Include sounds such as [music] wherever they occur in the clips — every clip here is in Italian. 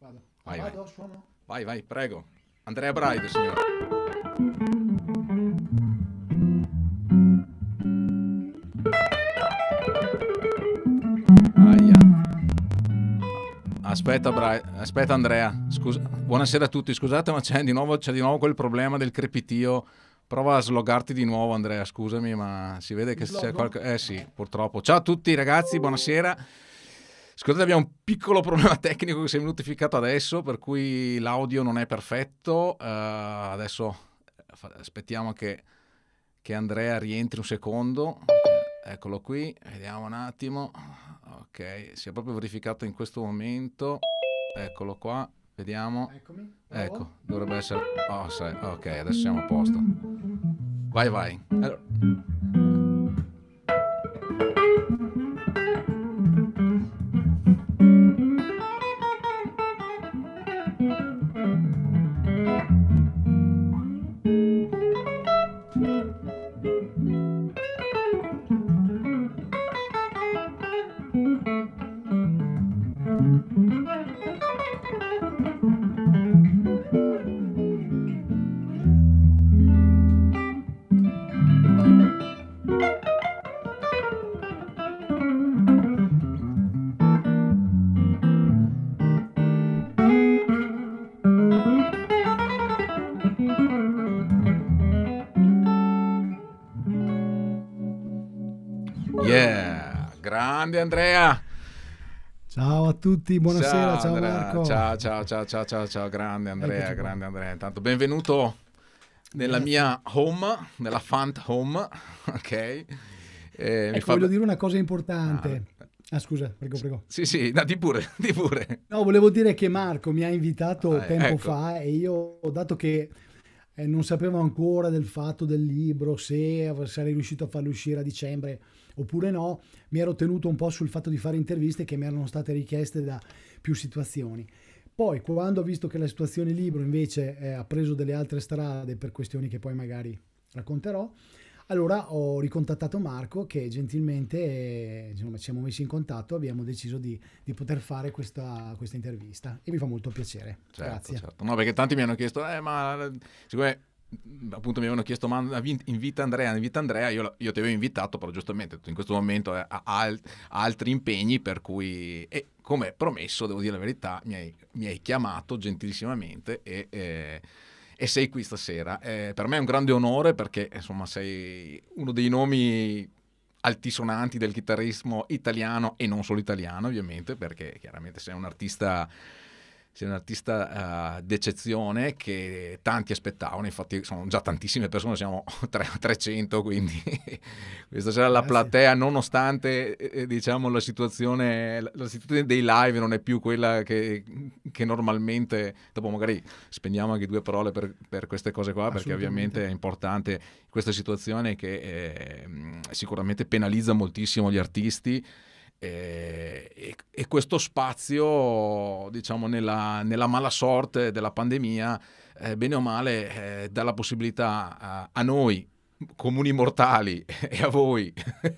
Vado. Vai, Vado, vai. suono. Vai, vai, prego. Andrea Bride, signora. Aspetta, Bra- aspetta Andrea, Scusa- buonasera a tutti, scusate ma c'è di, nuovo, c'è di nuovo quel problema del crepitio Prova a slogarti di nuovo, Andrea. Scusami, ma si vede che c'è qualcosa. Eh sì, eh. purtroppo. Ciao a tutti, ragazzi, buonasera. Scusate, abbiamo un piccolo problema [laughs] tecnico che si è notificato adesso, per cui l'audio non è perfetto. Uh, adesso eh, aspettiamo che, che, Andrea rientri un secondo. Eccolo qui, vediamo un attimo. Ok, si è proprio verificato in questo momento. Eccolo qua, vediamo. Eccomi. Ecco, dovrebbe essere... Oh, ok, adesso siamo a posto. Vai, vai. Allora... Andrea. Ciao a tutti, buonasera, ciao, ciao Marco. Ciao, ciao, ciao, ciao, ciao, ciao, grande Andrea, grande Andrea. Intanto benvenuto nella mia home, nella Fant Home, [laughs] ok? Eh, ecco, fa... voglio dire una cosa importante. Ah. Ah, scusa, prego, prego. Sì, sì, no, di pure, [laughs] di pure. No, volevo dire che Marco mi ha invitato ah, eh, tempo ecco. fa e io, dato che eh, non sapevo ancora del fatto del libro, se sarei riuscito a farlo uscire a dicembre, oppure no, mi ero tenuto un po' sul fatto di fare interviste che mi erano state richieste da più situazioni. Poi quando ho visto che la situazione libro invece eh, ha preso delle altre strade per questioni che poi magari racconterò, allora ho ricontattato Marco che gentilmente eh, insomma, ci siamo messi in contatto, abbiamo deciso di, di poter fare questa, questa, intervista e mi fa molto piacere. Certo, Grazie. Certo. No, perché tanti mi hanno chiesto, eh, ma siccome appunto mi avevano chiesto ma invita Andrea, invita Andrea, io, io ti avevo invitato però giustamente in questo momento eh, ha, ha altri impegni per cui e come promesso devo dire la verità mi hai, mi hai chiamato gentilissimamente e, eh, e, sei qui stasera eh, per me è un grande onore perché insomma sei uno dei nomi altisonanti del chitarrismo italiano e non solo italiano ovviamente perché chiaramente sei un artista sei un artista uh, d'eccezione che tanti aspettavano, infatti sono già tantissime persone, siamo 300, [laughs] quindi [laughs] questa sarà la eh, platea, nonostante eh, eh, diciamo, la, situazione, la, situazione, dei live non è più quella che, che normalmente, dopo magari spendiamo anche due parole per, per queste cose qua, perché ovviamente è importante questa situazione che eh, sicuramente penalizza moltissimo gli artisti. Eh, e, e, questo spazio, diciamo, nella, nella mala sorte della pandemia, eh, bene o male, eh, dà la possibilità a, a, noi, comuni mortali, [laughs] e a voi,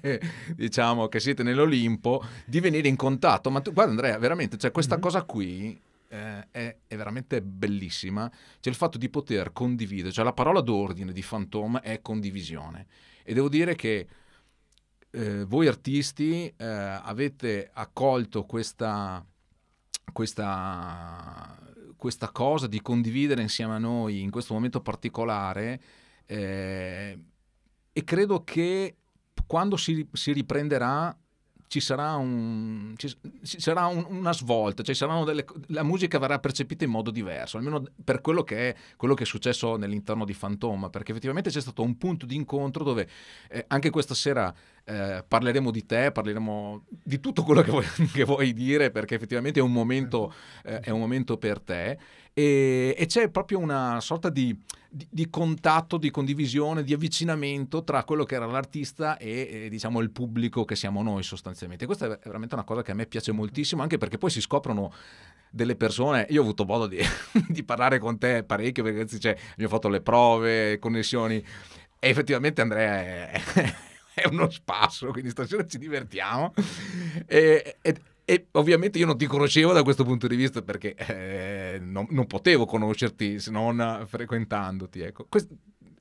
[laughs] diciamo, che siete nell'Olimpo, di venire in contatto. Ma tu, guarda Andrea, veramente, cioè, questa mm-hmm. cosa qui... Eh, è, è, veramente bellissima, cioè il fatto di poter condividere, cioè la parola d'ordine di Fantôme è condivisione e devo dire che eh, voi artisti eh, avete accolto questa, questa, questa, cosa di condividere insieme a noi in questo momento particolare eh, e credo che quando si, si riprenderà ci sarà, un, ci, ci sarà un, una svolta, cioè delle, la musica verrà percepita in modo diverso, almeno per quello che, è, quello che è successo nell'interno di Fantoma, perché effettivamente c'è stato un punto di incontro dove eh, anche questa sera eh, parleremo di te, parleremo di tutto quello che vuoi, [laughs] che vuoi, dire, perché effettivamente è un momento, eh, è un momento per te e, e c'è proprio una sorta di, di, di, contatto, di condivisione, di avvicinamento tra quello che era l'artista e, e diciamo, il pubblico che siamo noi sostanzialmente. Questa è veramente una cosa che a me piace moltissimo, anche perché poi si scoprono delle persone, io ho avuto modo di, [laughs] di parlare con te parecchio perché cioè, abbiamo fatto le prove, connessioni e effettivamente Andrea è, [laughs] è uno spasso, quindi stasera ci divertiamo. E, e ovviamente io non ti conoscevo da questo punto di vista perché eh, non, non, potevo conoscerti se non frequentandoti. Ecco.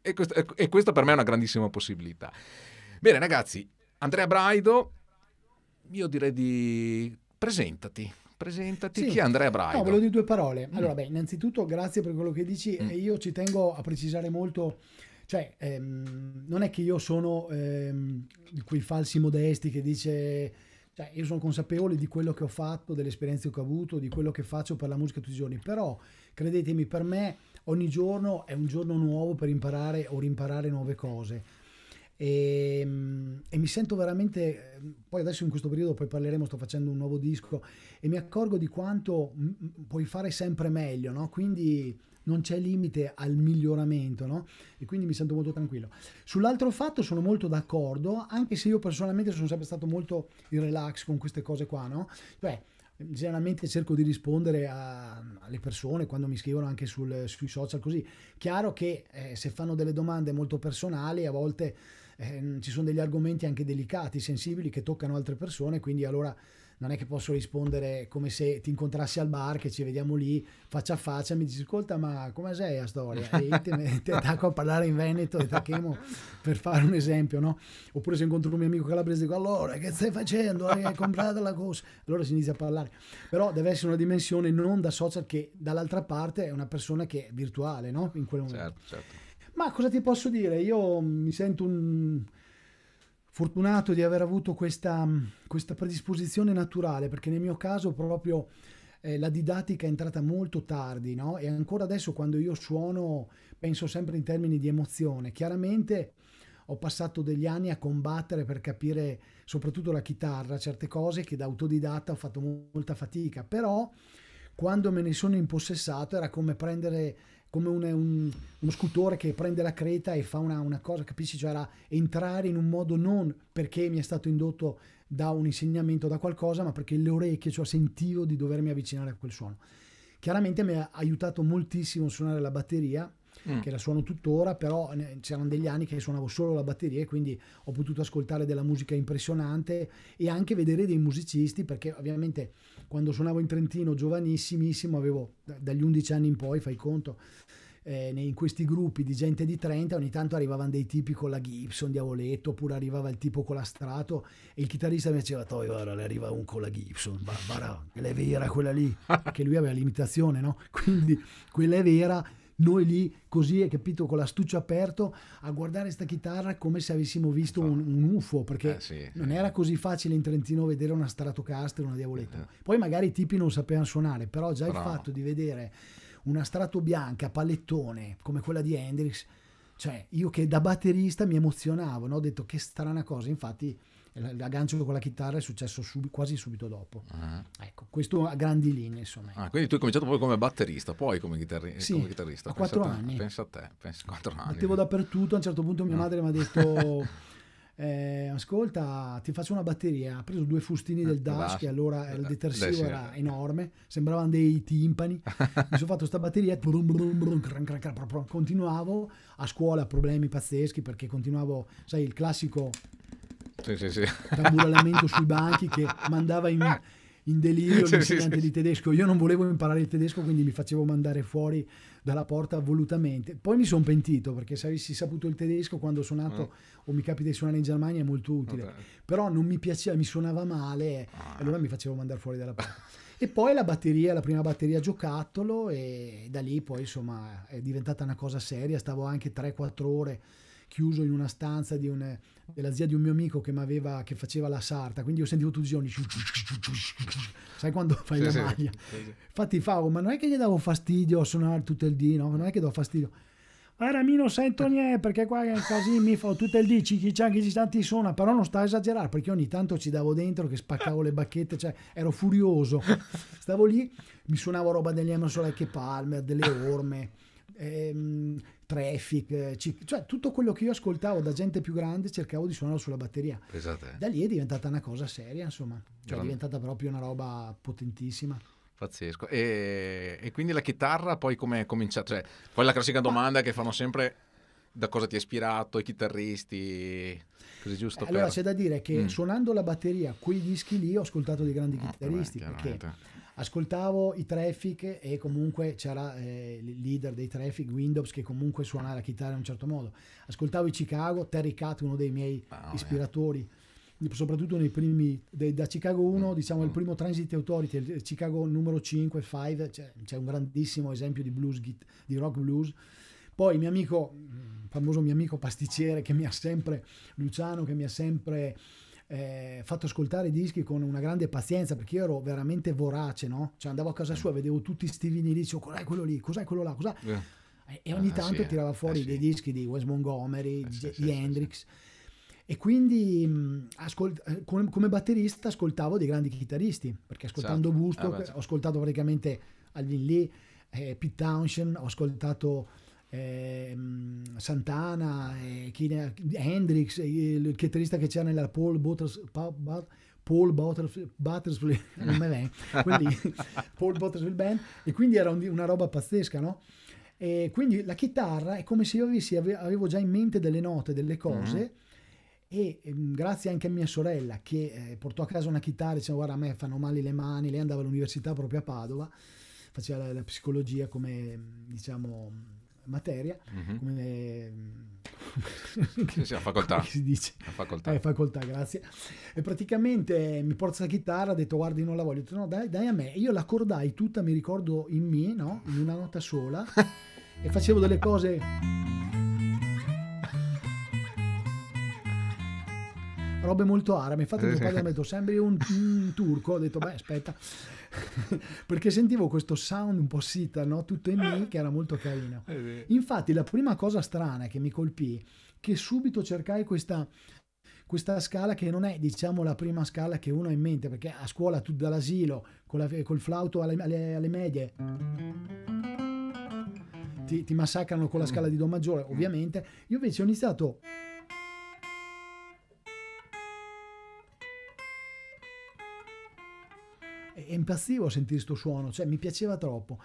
e, quest- e questa per me è una grandissima possibilità. Bene ragazzi, Andrea Braido, io direi di presentati. Presentati, sì. chi è Andrea Braido? No, volevo dire due parole. Mm. Allora, mm. beh, innanzitutto grazie per quello che dici mm. io ci tengo a precisare molto cioè ehm, non è che io sono ehm, quei falsi modesti che dice cioè, io sono consapevole di quello che ho fatto, delle esperienze che ho avuto, di quello che faccio per la musica tutti i giorni, però credetemi, per me ogni giorno è un giorno nuovo per imparare o rimparare nuove cose. E, ehm, e, mi sento veramente poi adesso in questo periodo poi parleremo sto facendo un nuovo disco e mi accorgo di quanto puoi fare sempre meglio no? quindi non c'è limite al miglioramento, no? E quindi mi sento molto tranquillo. Sull'altro fatto sono molto d'accordo, anche se io personalmente sono sempre stato molto in relax con queste cose qua, no? Cioè, generalmente cerco di rispondere a, alle persone quando mi scrivono anche sul, sui social così chiaro che eh, se fanno delle domande molto personali a volte eh, ci sono degli argomenti anche delicati sensibili che toccano altre persone quindi allora non è che posso rispondere come se ti incontrassi al bar, che ci vediamo lì faccia a faccia, mi dici ascolta ma come sei a storia? E io te, te [laughs] attacco a parlare in Veneto, e tacchemo per fare un esempio, no? Oppure se incontro un mio amico calabrese dico allora che stai facendo? Hai comprato la cosa? Allora si inizia a parlare. Però deve essere una dimensione non da social che dall'altra parte è una persona che è virtuale, no? In quel momento. Certo, certo. Ma cosa ti posso dire? Io mi sento un fortunato di aver avuto questa, mm, questa predisposizione naturale, perché nel mio caso proprio eh, la didattica è entrata molto tardi, no? E ancora adesso quando io suono penso sempre in termini di emozione. Chiaramente ho passato degli anni a combattere per capire soprattutto la chitarra, certe cose che da autodidatta ho fatto molta fatica, però quando me ne sono impossessato era come prendere come un, un, uno scultore che prende la creta e fa una, una cosa, capisci? Cioè era entrare in un modo non perché mi è stato indotto da un insegnamento, da qualcosa, ma perché le orecchie, cioè sentivo di dovermi avvicinare a quel suono. Chiaramente mi ha aiutato moltissimo suonare la batteria, mm. che la suono tuttora, però c'erano degli anni che suonavo solo la batteria e quindi ho potuto ascoltare della musica impressionante e anche vedere dei musicisti, perché ovviamente quando suonavo in Trentino giovanissimissimo, avevo dagli 11 anni in poi, fai conto, eh, in questi gruppi di gente di 30 ogni tanto arrivavano dei tipi con la Gibson Diavoletto oppure arrivava il tipo con la Strato e il chitarrista mi diceva Toi guarda le arriva un con la Gibson Barbara, quella è vera quella lì [laughs] che lui aveva l'imitazione no? quindi quella è vera noi lì così, hai capito, con l'astuccio aperto a guardare sta chitarra come se avessimo visto un, un UFO, perché eh sì, non eh. era così facile in Trentino vedere una Stratocaster, una diavoletta. Eh. Poi magari i tipi non sapevano suonare, però già Bravo. il fatto di vedere una strato bianca, pallettone, come quella di Hendrix, cioè io che da batterista mi emozionavo, no? ho detto che strana cosa, infatti l'aggancio con la chitarra è successo sub, quasi subito dopo. Ah. Ecco, questo a grandi linee insomma. Ah, quindi tu hai cominciato proprio come batterista, poi come, chitarri- sì, come chitarrista. A quattro anni. Pensa a te, pensa a quattro anni. Battevo dappertutto, a un certo punto mia no. madre mi ha detto... [laughs] Eh, ascolta, ti faccio una batteria. Ha preso due fustini del eh, Dash, che allora eh, il eh, detersivo era enorme, sembravano dei timpani. [laughs] Mi sono fatto questa batteria, continuavo a scuola, problemi pazzeschi perché continuavo, sai, il classico sì, sì, sì. tamburellamento sui banchi che mandava in, in delirio sì, l'insegnante sì, di tedesco. Io non volevo imparare il tedesco, quindi mi facevo mandare fuori dalla porta volutamente. Poi mi sono pentito perché se avessi saputo il tedesco quando ho suonato mm. o mi capita di suonare in Germania è molto utile. Vabbè. Però non mi piaceva, mi suonava male ah. allora mi facevo mandare fuori dalla porta. e poi la batteria, la prima batteria giocattolo e da lì poi insomma è diventata una cosa seria, stavo anche 3-4 ore chiuso in una stanza di un, della zia di un mio amico che, aveva, che faceva la sarta, quindi io sentivo tutti i giorni, sai quando fai sì, la maglia. Sì, Infatti fa, oh, ma non è che gli davo fastidio a suonare tutto il dì, no? non è che do fastidio. Guarda, mi non sento [laughs] niente perché qua è un casino, mi fa tutto il dì, chi c'è anche ci tanti suona, però non sta a esagerare perché ogni tanto ci davo dentro che spaccavo le bacchette, cioè ero furioso. [laughs] Stavo lì, mi suonavo roba degli Emerson Lake Palmer, delle orme. Ehm, traffic, eh, cioè tutto quello che io ascoltavo da gente più grande cercavo di suonare sulla batteria. Pensate. Da lì è diventata una cosa seria, insomma, cioè è diventata proprio una roba potentissima. Pazzesco. E, e quindi la chitarra poi come è cominciata? Cioè, poi la classica domanda Ma... che fanno sempre da cosa ti è ispirato, i chitarristi, così giusto? Allora per... c'è da dire che mm. suonando la batteria, quei dischi lì ho ascoltato dei grandi chitarristi, no, vabbè, perché ascoltavo i Traffic e comunque c'era eh, il leader dei Traffic, Windows, che comunque suonava la chitarra in un certo modo. Ascoltavo i Chicago, Terry Cat, uno dei miei ah, oh, ispiratori. Yeah soprattutto nei primi de, da Chicago 1 mm. diciamo mm. il primo Transit Authority il Chicago numero 5 5 cioè, c'è un grandissimo esempio di blues di rock blues poi il mio amico mm, famoso mio amico pasticcere che mi ha sempre Luciano che mi ha sempre eh, fatto ascoltare i dischi con una grande pazienza perché io ero veramente vorace, no? Cioè andavo a casa sua, vedevo tutti questi vinili, dicevo cos'è quello lì, cos'è quello là, cos'è? Eh. E ogni ah, tanto sì, eh. tirava fuori eh, dei dischi di Wes Montgomery, eh, di, di Hendrix. E quindi mh, mm, ascolt- come batterista ascoltavo dei grandi chitarristi, perché ascoltando esatto. Busto ah, ho ascoltato praticamente Alvin Lee, eh, Pete Townshend, ho ascoltato eh, Santana, eh, Kine, Hendrix, eh, il chitarrista che c'era nella Paul Butters, pa, ba, Paul Butterf- Butterfield, [laughs] non me viene, [laughs] Paul Butterfield Band, e quindi era un, una roba pazzesca, no? E quindi la chitarra è come se io avessi, avevo già in mente delle note, delle cose, mm-hmm e ehm, grazie anche a mia sorella che eh, portò a casa una chitarra e diceva guarda a me fanno male le mani, lei andava all'università proprio a Padova, faceva la, la psicologia come diciamo materia, mm-hmm. come... Eh, sì, sì, la facoltà. si dice? A facoltà. Eh, facoltà, grazie. E praticamente eh, mi porta la chitarra, ha detto guardi non la voglio, ho detto no dai, dai a me. Io l'accordai tutta, mi ricordo, in me, no? In una nota sola [laughs] e facevo delle cose... robe molto arabe. Infatti eh, mio padre mi ha detto sembri un, un turco, ho detto beh aspetta. [laughs] perché sentivo questo sound un po' sita, no? tutto in me, che era molto carino. Eh Infatti la prima cosa strana che mi colpì, che subito cercai questa, questa scala che non è diciamo la prima scala che uno ha in mente perché a scuola tu dall'asilo col, col flauto alle, alle, alle medie ti, ti, massacrano con la scala di do maggiore ovviamente io invece ho iniziato impassivo a sentire questo suono, cioè mi piaceva troppo.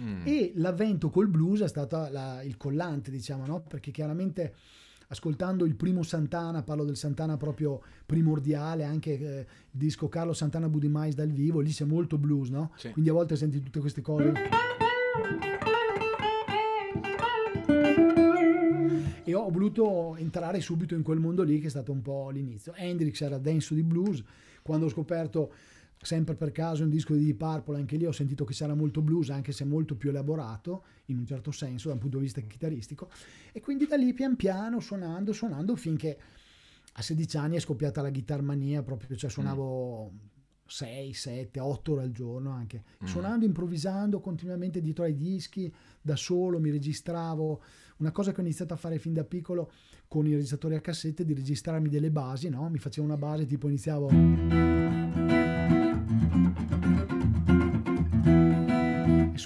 Mm. E l'avvento col blues è stato la, il collante, diciamo, no? perché chiaramente ascoltando il primo Santana, parlo del Santana proprio primordiale, anche eh, il disco Carlo Santana Budimais dal vivo, lì c'è molto blues, no? Sì. Quindi a volte senti tutte queste cose. E ho voluto entrare subito in quel mondo lì che è stato un po' l'inizio. Hendrix era denso di blues, quando ho scoperto sempre per caso un disco di Deep Purple, anche lì ho sentito che c'era molto blues, anche se molto più elaborato, in un certo senso, dal punto di vista chitarristico, e quindi da lì pian piano, suonando, suonando, finché a 16 anni è scoppiata la chitarmania, proprio, cioè suonavo... Mm. 6, 7, 8 ore al giorno anche, mm. suonando, improvvisando continuamente dietro ai dischi, da solo mi registravo, una cosa che ho iniziato a fare fin da piccolo con i registratori a cassette, di registrarmi delle basi, no? mi facevo una base tipo iniziavo...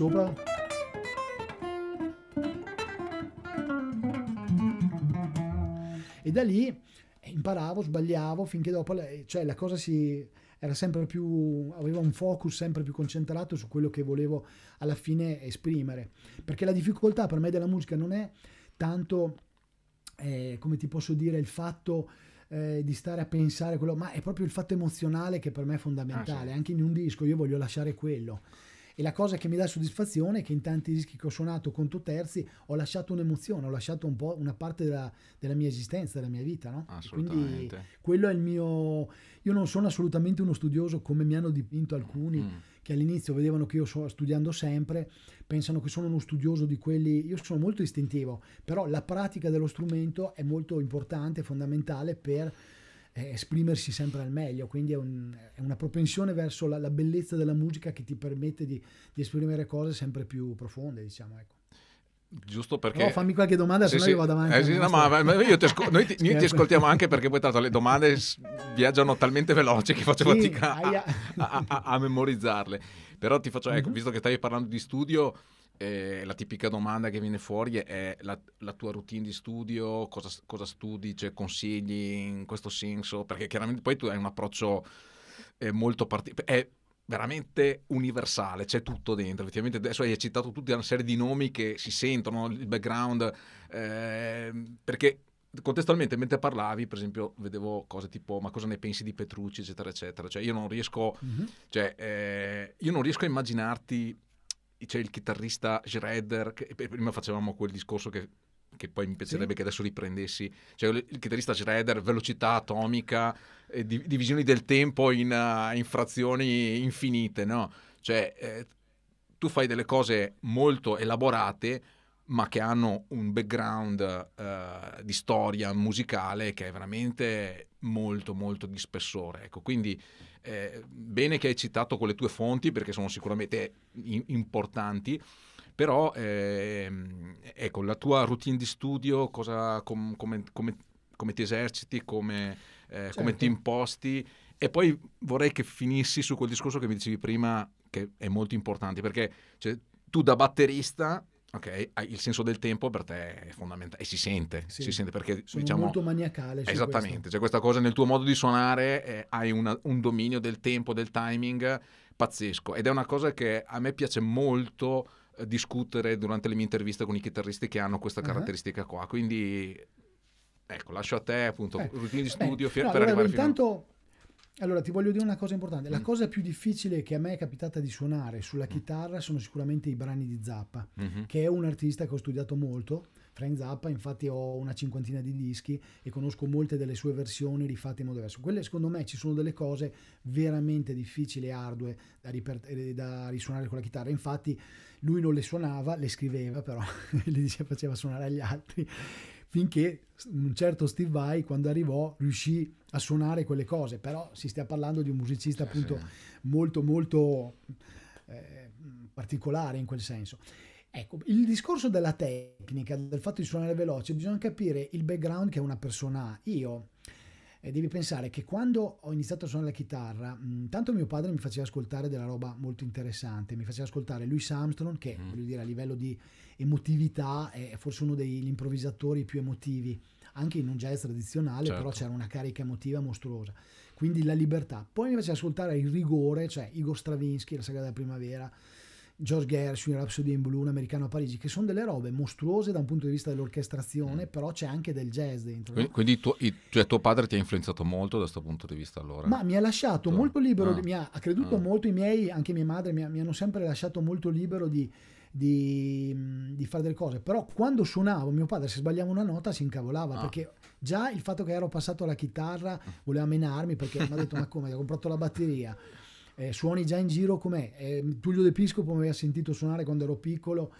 sopra e da lì eh, imparavo, sbagliavo finché dopo cioè la cosa si era sempre più aveva un focus sempre più concentrato su quello che volevo alla fine esprimere perché la difficoltà per me della musica non è tanto eh, come ti posso dire il fatto eh, di stare a pensare quello ma è proprio il fatto emozionale che per me è fondamentale ah, sì. anche in un disco io voglio lasciare quello e la cosa che mi dà soddisfazione è che in tanti dischi che ho suonato conto terzi ho lasciato un'emozione, ho lasciato un po' una parte della, della mia esistenza, della mia vita. No? Quindi quello è il mio... Io non sono assolutamente uno studioso come mi hanno dipinto alcuni. Mm che all'inizio vedevano che io sto studiando sempre, pensano che sono uno studioso di quelli, io sono molto istintivo, però la pratica dello strumento è molto importante, fondamentale per eh, esprimersi sempre al meglio, quindi è, un, è una propensione verso la, la, bellezza della musica che ti permette di, di esprimere cose sempre più profonde, diciamo. Ecco. Giusto perché. Oh, fammi qualche domanda, sì, se no sì. io vado avanti. Eh, sì, no, ma, ma io ti ascol- noi, ti, noi ti ascoltiamo anche perché poi, tanto, le domande viaggiano talmente veloci che faccio fatica a, a, a, a, memorizzarle. Però ti faccio, ecco, mm-hmm. visto che stavi parlando di studio eh, la tipica domanda che viene fuori è la, la tua routine di studio, cosa, cosa studi, cioè, consigli in questo senso, perché chiaramente poi tu hai un approccio eh, molto particolare, è veramente universale, c'è tutto dentro, effettivamente adesso hai citato tutta una serie di nomi che si sentono, il background, eh, perché contestualmente mentre parlavi per esempio vedevo cose tipo ma cosa ne pensi di Petrucci eccetera eccetera cioè io non riesco, mm-hmm. cioè, eh, io non riesco a immaginarti c'è il chitarrista Shredder, che prima facevamo quel discorso che, che poi mi piacerebbe sì. che adesso riprendessi, cioè il chitarrista Shredder, velocità atomica, eh, divisioni del tempo in, uh, in frazioni infinite, no? Cioè eh, tu fai delle cose molto elaborate, ma che hanno un background uh, di storia musicale che è veramente molto molto di spessore. Ecco, quindi eh, bene che hai citato quelle tue fonti perché sono sicuramente in- importanti, però ehm, ecco, la tua routine di studio, cosa, com- come, come, come, ti eserciti, come, eh, certo. come ti certo. imposti e poi vorrei che finissi su quel discorso che mi dicevi prima che è molto importante perché cioè, tu da batterista Ok, ah, il senso del tempo per te è fondamentale e si sente, sì. si sente perché Sono diciamo molto maniacale. Esattamente, questo. cioè questa cosa nel tuo modo di suonare eh, hai una, un dominio del tempo, del timing eh, pazzesco ed è una cosa che a me piace molto eh, discutere durante le mie interviste con i chitarristi che hanno questa ah. caratteristica uh-huh. qua, quindi ecco, lascio a te appunto eh. routine di studio Beh, no, per allora, arrivare intanto... fino a allora, ti voglio dire una cosa importante. La mm. cosa più difficile che a me è capitata di suonare sulla mm. chitarra sono sicuramente i brani di Zappa, mm-hmm. che è un artista che ho studiato molto. Frank Zappa, infatti ho una cinquantina di dischi e conosco molte delle sue versioni rifatte in modo diverso. Quelle secondo me ci sono delle cose veramente difficili e ardue da, riper- eh, da, risuonare con la chitarra. Infatti lui non le suonava, le scriveva però, [laughs] le faceva suonare agli altri finché un certo Steve Vai quando arrivò riuscì a suonare quelle cose, però si sta parlando di un musicista appunto sì. molto molto eh, particolare in quel senso. Ecco, il discorso della tecnica, del fatto di suonare veloce, bisogna capire il background che una persona ha. Io eh, devi pensare che quando ho iniziato a suonare la chitarra, mh, mm, tanto mio padre mi faceva ascoltare della roba molto interessante, mi faceva ascoltare Louis Armstrong che, mm. voglio dire, a livello di emotività, è forse uno degli improvvisatori più emotivi, anche in un jazz tradizionale, certo. però c'era una carica emotiva mostruosa. Quindi la libertà. Poi mi piace ascoltare il rigore, cioè Igor Stravinsky, la saga della primavera, George Gershwin, Rhapsody in Blue, un americano a Parigi, che sono delle robe mostruose da un punto di vista dell'orchestrazione, mm. però c'è anche del jazz dentro. Quindi, no? quindi tuo, i, cioè, tuo padre ti ha influenzato molto da questo punto di vista allora? Ma mi ha lasciato tu? molto libero, ah. mi ha, ha creduto ah. molto, i miei, anche mia madre, mi, ha, mi hanno sempre lasciato molto libero di di, di, fare delle cose. Però quando suonavo, mio padre, se sbagliava una nota, si incavolava ah. perché già il fatto che ero passato alla chitarra ah. voleva menarmi perché mi ha detto: Ma come? Ti ho comprato la batteria. Eh, suoni già in giro com'è? Eh, Tullio De Piscopo mi aveva sentito suonare quando ero piccolo,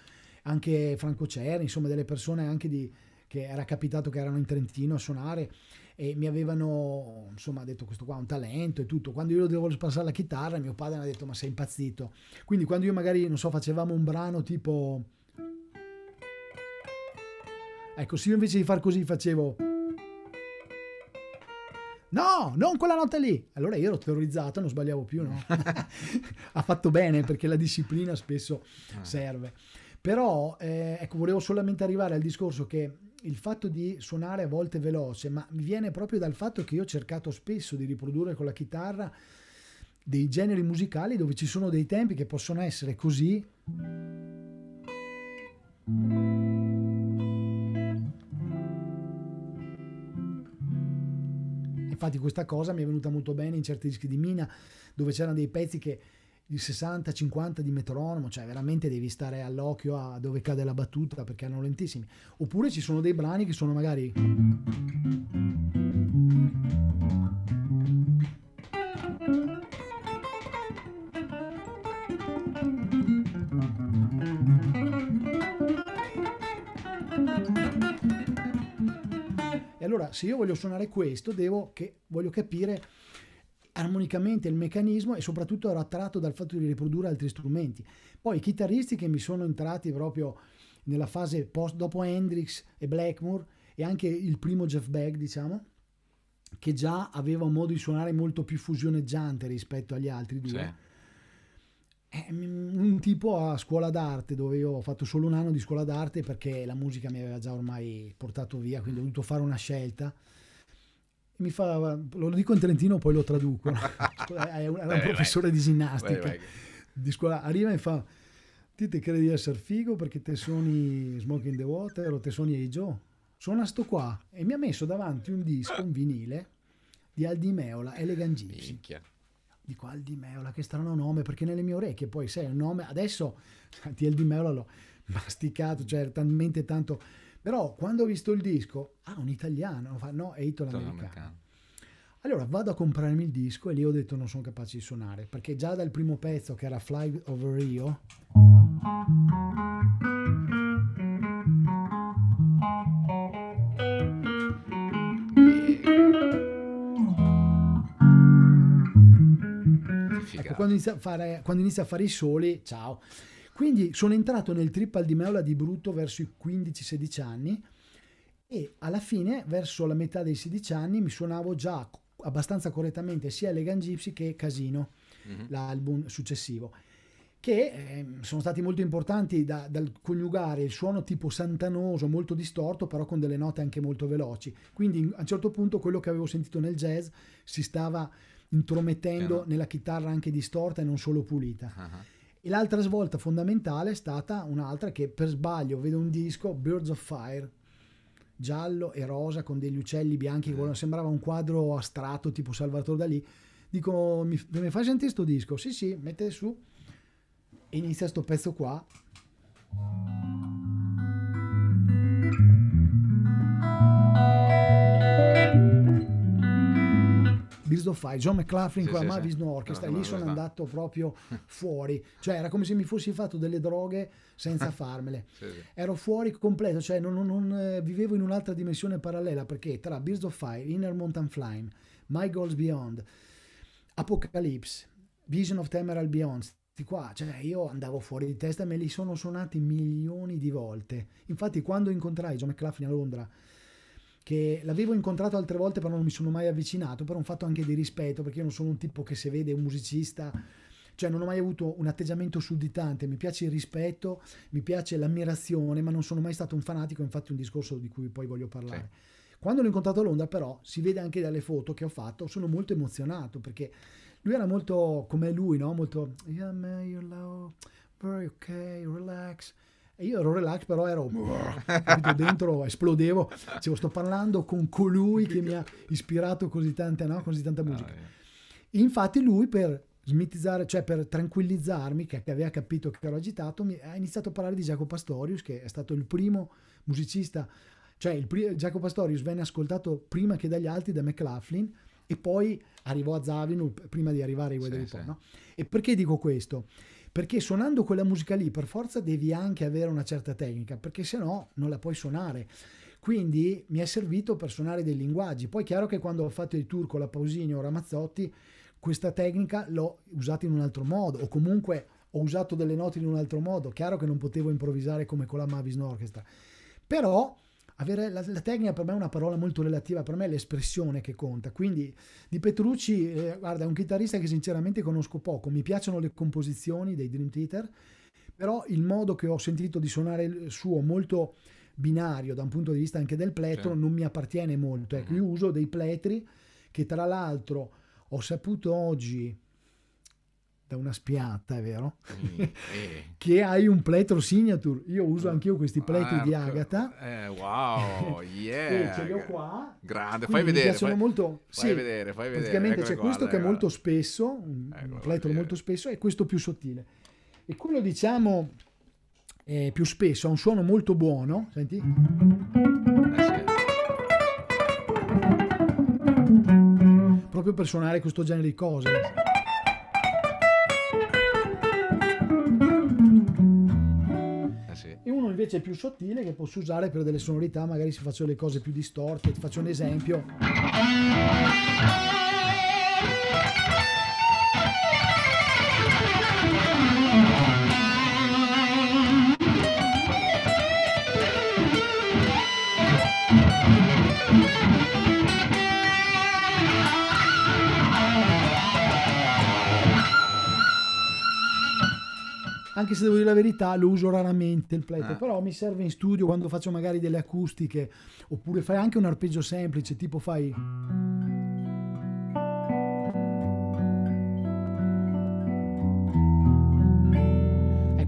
anche Franco Cerri, insomma, delle persone anche di, che era capitato che erano in Trentino a suonare e mi avevano insomma detto questo qua è un talento e tutto quando io lo dovevo spassare la chitarra mio padre mi ha detto ma sei impazzito quindi quando io magari non so facevamo un brano tipo ecco se io invece di far così facevo No, non quella notte lì. Allora io ero terrorizzato, non sbagliavo più, no? [laughs] ha fatto bene perché la disciplina spesso ah. serve. Però, eh, ecco, volevo solamente arrivare al discorso che il fatto di suonare a volte veloce, ma mi viene proprio dal fatto che io ho cercato spesso di riprodurre con la chitarra dei generi musicali dove ci sono dei tempi che possono essere così infatti questa cosa mi è venuta molto bene in certi dischi di Mina dove c'erano dei pezzi che il 60-50 di metronomo, cioè veramente devi stare all'occhio a dove cade la battuta perché erano lentissimi. Oppure ci sono dei brani che sono magari... E allora se io voglio suonare questo, devo che, voglio capire armonicamente il meccanismo e soprattutto ero attratto dal fatto di riprodurre altri strumenti. Poi i chitarristi che mi sono entrati proprio nella fase post, dopo Hendrix e Blackmore e anche il primo Jeff Beck, diciamo, che già aveva un modo di suonare molto più fusioneggiante rispetto agli altri due. Sì. Eh, un tipo a scuola d'arte dove io ho fatto solo un anno di scuola d'arte perché la musica mi aveva già ormai portato via, quindi ho dovuto fare una scelta mi fa, lo dico in trentino poi lo traduco, era [laughs] un professore di ginnastica di scuola, arriva e fa, ti te credi di essere figo perché te suoni Smoking the Water o te suoni Hey Joe, suona sto qua e mi ha messo davanti un disco, un vinile di Aldi Meola, Elegant Gypsy. Minchia dico Aldi Meola, che strano nome, perché nelle mie orecchie poi sai un nome, adesso [laughs] di Aldi Meola l'ho masticato, cioè talmente tanto però quando ho visto il disco, ah, un italiano, fa, no, è italo-americano. Allora vado a comprarmi il disco e lì ho detto non sono capace di suonare, perché già dal primo pezzo che era Fly Over Rio... Ecco, quando, inizia fare, quando inizia a fare i soli, ciao. Quindi sono entrato nel trippal di Meola di brutto verso i 15-16 anni e alla fine, verso la metà dei 16 anni, mi suonavo già abbastanza correttamente sia Legan Gypsy che Casino, mm-hmm. l'album successivo che eh, sono stati molto importanti da, dal coniugare il suono tipo santanoso, molto distorto, però con delle note anche molto veloci. Quindi a un certo punto quello che avevo sentito nel jazz si stava intromettendo Chiaro. nella chitarra anche distorta e non solo pulita. Uh-huh. E l'altra svolta fondamentale è stata un'altra che per sbaglio vedo un disco, Birds of Fire, giallo e rosa con degli uccelli bianchi, mm. sembrava un quadro astratto tipo Salvatore Dalì. Dico, mi, mi fai sentire questo disco? Sì, sì, mette su e inizia questo pezzo qua. of Fire, John McLaughlin sì, con sì, la Mavis sì. Orchestra, no, lì sono andato proprio [laughs] fuori, cioè era come se mi fossi fatto delle droghe senza [laughs] farmele, sì, ero fuori completo, cioè non, non, non, eh, vivevo in un'altra dimensione parallela perché tra of Fire, Inner Mountain Flying, My Goals Beyond, Apocalypse, Vision of Temeral Beyond, qua, cioè io andavo fuori di testa, e me li sono suonati milioni di volte. Infatti, quando incontrai John McLaughlin a Londra che l'avevo incontrato altre volte però non mi sono mai avvicinato per un fatto anche di rispetto perché io non sono un tipo che se vede un musicista cioè non ho mai avuto un atteggiamento sudditante, mi piace il rispetto, mi piace l'ammirazione, ma non sono mai stato un fanatico, infatti un discorso di cui poi voglio parlare. Sì. Quando l'ho incontrato a Londra però, si vede anche dalle foto che ho fatto, sono molto emozionato perché lui era molto come lui, no? Molto yeah man, you're low, very okay, relax. E io ero relax, però ero dentro, esplodevo. Dicevo, cioè, sto parlando con colui che mi ha ispirato così tanta, no? così tanta musica. Ah, eh. Infatti lui per smitizzare, cioè per tranquillizzarmi, che aveva capito che ero agitato, mi, ha iniziato a parlare di Giacomo Pastorius, che è stato il primo musicista, cioè il pri- Jacopo Pastorius venne ascoltato prima che dagli altri da McLaughlin e poi arrivò a Zavinul prima di arrivare ai Weather sì, Sì. No? E perché dico questo? perché suonando quella musica lì per forza devi anche avere una certa tecnica, perché se no non la puoi suonare. Quindi mi è servito per suonare dei linguaggi. Poi è chiaro che quando ho fatto il tour con la Pausini o Ramazzotti, questa tecnica l'ho usata in un altro modo, o comunque ho usato delle note in un altro modo. Chiaro che non potevo improvvisare come con la Mavis Orchestra, però avere la, la, tecnica per me è una parola molto relativa, per me è l'espressione che conta. Quindi di Petrucci, eh, guarda, è un chitarrista che sinceramente conosco poco. Mi piacciono le composizioni dei Dream Theater, però il modo che ho sentito di suonare il suo molto binario da un punto di vista anche del pletro certo. non mi appartiene molto. Ecco, mm-hmm. io uso dei pletri che tra l'altro ho saputo oggi da una spiata, è vero? Mm, eh. [laughs] che hai un pletro signature. Io uso mm. anche io questi pletri Marco. di Agatha. Eh, wow, [laughs] yeah. ce li ho qua. Grande, fai vedere. Mi piacciono fai, molto. Fai vedere, fai vedere. Praticamente Eccole c'è qua, ecco, questo dai, che è ecco. molto spesso, un, eh, un plettro molto spesso, e questo più sottile. E quello, diciamo, eh, più spesso ha un suono molto buono. Senti? Eh, Proprio per suonare questo genere di cose invece più sottile che posso usare per delle sonorità, magari se faccio le cose più distorte, ti faccio un esempio. anche se devo dire la verità, lo uso raramente il plettro, ah. però mi serve in studio quando faccio magari delle acustiche, oppure fai anche un arpeggio semplice, tipo fai... Ecco,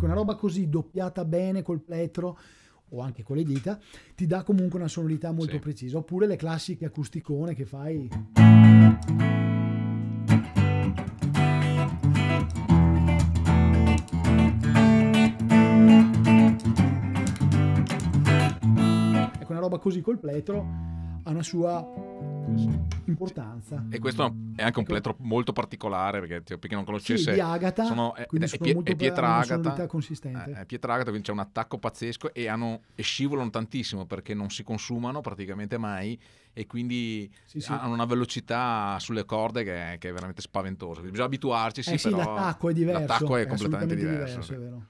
una roba così doppiata bene col plettro o anche con le dita, ti dà comunque una sonorità molto sì. precisa, oppure le classiche acusticone che fai... roba così col pletro ha una sua importanza. E questo è anche un ecco. pletro molto particolare perché per chi non conoscesse sì, di Agata, sono, è, sono è, pie, è pietra agata, consistente. Eh, è pietra agata, quindi c'è un attacco pazzesco e, hanno, e, scivolano tantissimo perché non si consumano praticamente mai e quindi sì, sì. hanno una velocità sulle corde che è, che è veramente spaventosa. bisogna abituarci, sì, eh sì, però l'attacco è diverso. L'attacco è, completamente diverso. diverso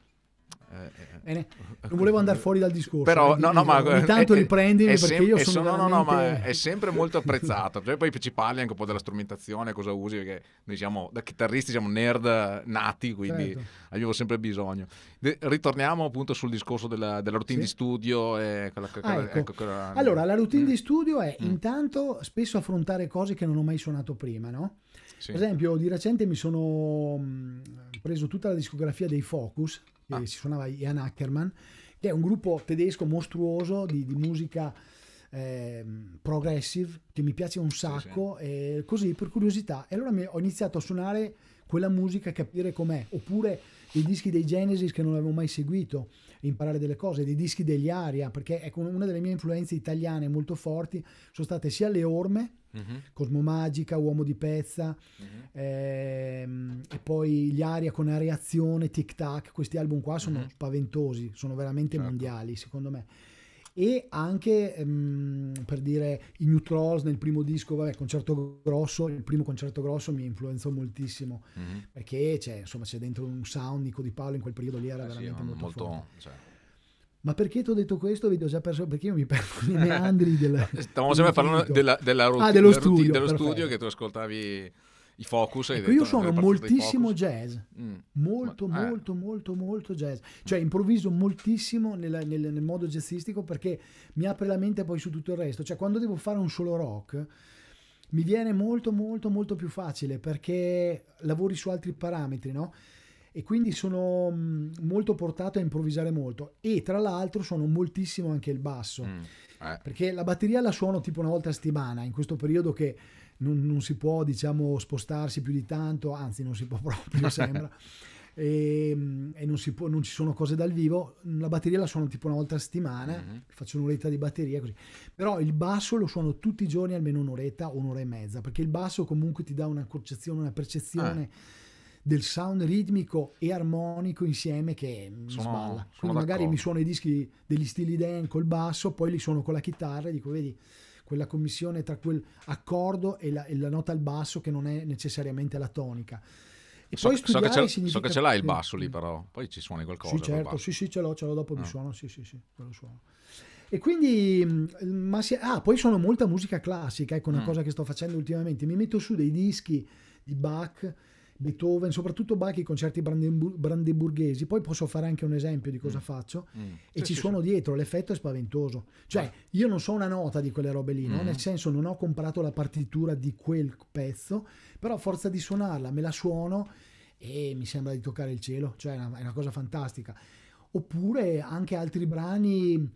eh, eh, eh. Bene, [laughs] non volevo andare fuori dal discorso. Però, eh, no, no, ma tanto riprendimi sem- perché io sono, sono veramente... no, no, ma è [laughs] sempre molto apprezzato. Cioè, poi ci parli anche un po' della strumentazione, cosa usi, perché noi siamo da chitarristi, siamo nerd nati, quindi certo. avevo sempre bisogno. De- ritorniamo appunto sul discorso della, della routine sì. di studio. E quella, ah, quella, ah, ecco. Ecco quella... Allora, la routine mm. di studio è mm. intanto spesso affrontare cose che non ho mai suonato prima, no? Sì. Per esempio, di recente mi sono mm, preso tutta la discografia dei Focus che ah. si suonava Ian Ackerman, che è un gruppo tedesco mostruoso di, di musica eh, progressive che mi piace un sacco, sì, sì. E così per curiosità. E allora ho iniziato a suonare quella musica capire com'è, oppure i dischi dei Genesis che non avevo mai seguito, imparare delle cose, dei dischi degli Aria, perché è una delle mie influenze italiane molto forti sono state sia le orme, mm-hmm. Cosmomagica, Uomo di Pezza, mm-hmm. ehm, e poi Gli Aria con Ariazione, Tic Tac, questi album qua sono mm-hmm. spaventosi, sono veramente certo. mondiali secondo me e anche ehm, per dire i New Trolls nel primo disco, vabbè, concerto grosso, il primo concerto grosso mi influenzò moltissimo mm-hmm. perché c'è, insomma, c'è dentro un sound Nico Di Paolo in quel periodo lì era eh veramente sì, molto, molto cioè, ma perché ti ho detto questo? Vedi, ho già perso perché io mi perdo nei meandri [laughs] del. Stavamo sempre parlando della, della ah, routine, ah, dello, della studio, routine, dello studio, che tu ascoltavi i focus. Ecco, detto, io sono moltissimo jazz, mm. molto, Ma, eh. molto, eh. molto, molto jazz. Cioè improvviso moltissimo nel, nel, nel, modo jazzistico perché mi apre la mente poi su tutto il resto. Cioè quando devo fare un solo rock mi viene molto, molto, molto più facile perché lavori su altri parametri, no? e quindi sono molto portato a improvvisare molto e tra l'altro suono moltissimo anche il basso mm, eh. perché la batteria la suono tipo una volta a settimana in questo periodo che non, non si può diciamo spostarsi più di tanto anzi non si può [laughs] proprio sembra e, e non, può, non, ci sono cose dal vivo la batteria la suono tipo una volta a settimana mm-hmm. faccio un'oretta di batteria così però il basso lo suono tutti i giorni almeno un'oretta un'ora e mezza perché il basso comunque ti dà un'accorciazione una percezione eh del sound ritmico e armonico insieme che mi sono, sballa. Sono Quindi magari mi suono i dischi degli stili Dan col basso, poi li suono con la chitarra e dico, vedi, quella commissione tra quell'accordo e la, e la nota al basso che non è necessariamente la tonica. E so, poi so che, significa... so che ce l'hai il basso lì però, poi ci suoni qualcosa. Sì certo, sì sì ce l'ho, ce l'ho dopo no. mi ah. suono, sì sì sì, quello suono. E quindi, mm, ma si... ah, poi sono molta musica classica, ecco una mm. cosa che sto facendo ultimamente, mi metto su dei dischi di Bach, Beethoven, soprattutto Bach, i concerti brandembur- brandeburghesi, poi posso fare anche un esempio di cosa mm. faccio, mm. e sì, ci sì, suono sì. dietro, l'effetto è spaventoso. Cioè, ah. io non so una nota di quelle robe lì, mm. no? nel senso non ho comprato la partitura di quel pezzo, però a forza di suonarla me la suono e mi sembra di toccare il cielo, cioè è una, è una cosa fantastica. Oppure anche altri brani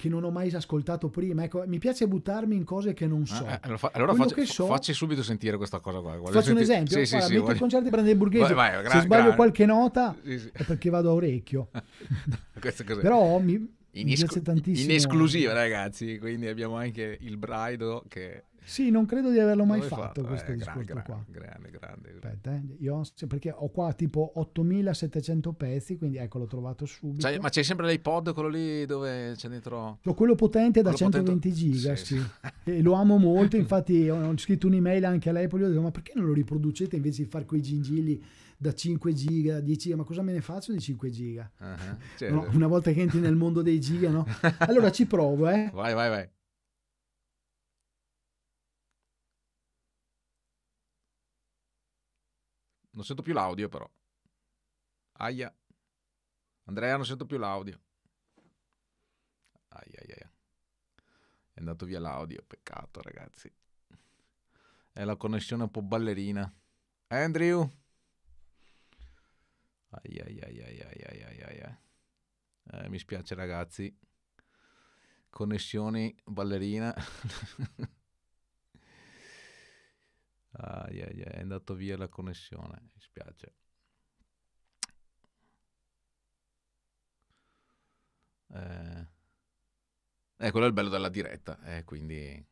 che non ho mai ascoltato prima. Ecco, mi piace buttarmi in cose che non ah, so. Eh, allora, fa- allora facci, so, facci subito sentire questa cosa qua. Voglio faccio senti- un esempio. Sì, sì, sì, voglio... il concerto brandeburghese. Vai, vai, gran, se sbaglio gran... qualche nota sì, è perché vado a orecchio. [laughs] Però mi, in, tantissimo. in, esclusiva, ragazzi. Quindi abbiamo anche il Braido che sì, non credo di averlo mai fatto, fatto, questo eh, discorso gran, qua. Grande, grande. Aspetta, eh. Io, perché ho qua tipo 8700 pezzi, quindi ecco, l'ho trovato subito. Cioè, ma c'è sempre l'iPod, quello lì dove c'è dentro... Ho quello potente quello da 120 potente... giga, sì. sì. e lo amo molto, [laughs] infatti ho, scritto un'email anche a lei, poi ho detto, ma perché non lo riproducete invece di fare quei gingilli da 5 giga, 10 giga, ma cosa me ne faccio di 5 giga? Uh-huh, certo. no, una volta che entri nel mondo dei giga, no? [laughs] Allora ci provo, eh. Vai, vai, vai. Non sento più l'audio però. Aia. Andrea, non sento più l'audio. Aia, aia, aia. È andato via l'audio, peccato ragazzi. È la connessione un po' ballerina. Eh, Andrew. Aia, aia, aia, aia, aia, aia. Eh, mi spiace ragazzi. Connessioni ballerina. [laughs] Ah, yeah, yeah, è andato via la connessione, mi spiace. Eh, eh, quello è il bello della diretta, eh, quindi...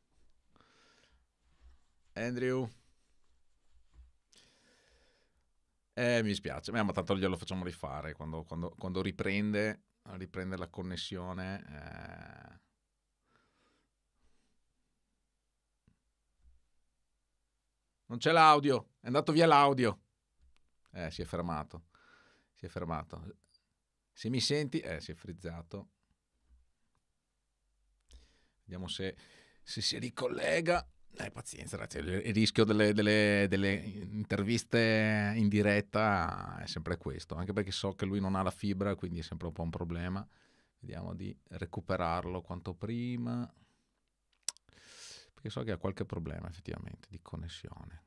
Andrew... Eh, mi spiace, eh, ma tanto glielo facciamo rifare quando, quando, quando riprende, riprende, la connessione. Eh... Non c'è l'audio, è andato via l'audio. Eh, si è fermato. Si è fermato. Se mi senti, eh, si è frizzato. Vediamo se, se si ricollega. Eh, pazienza, ragazzi. Il rischio delle, delle, delle, interviste in diretta è sempre questo, anche perché so che lui non ha la fibra, quindi è sempre un po' un problema. Vediamo di recuperarlo quanto prima perché so che ha qualche problema effettivamente di connessione.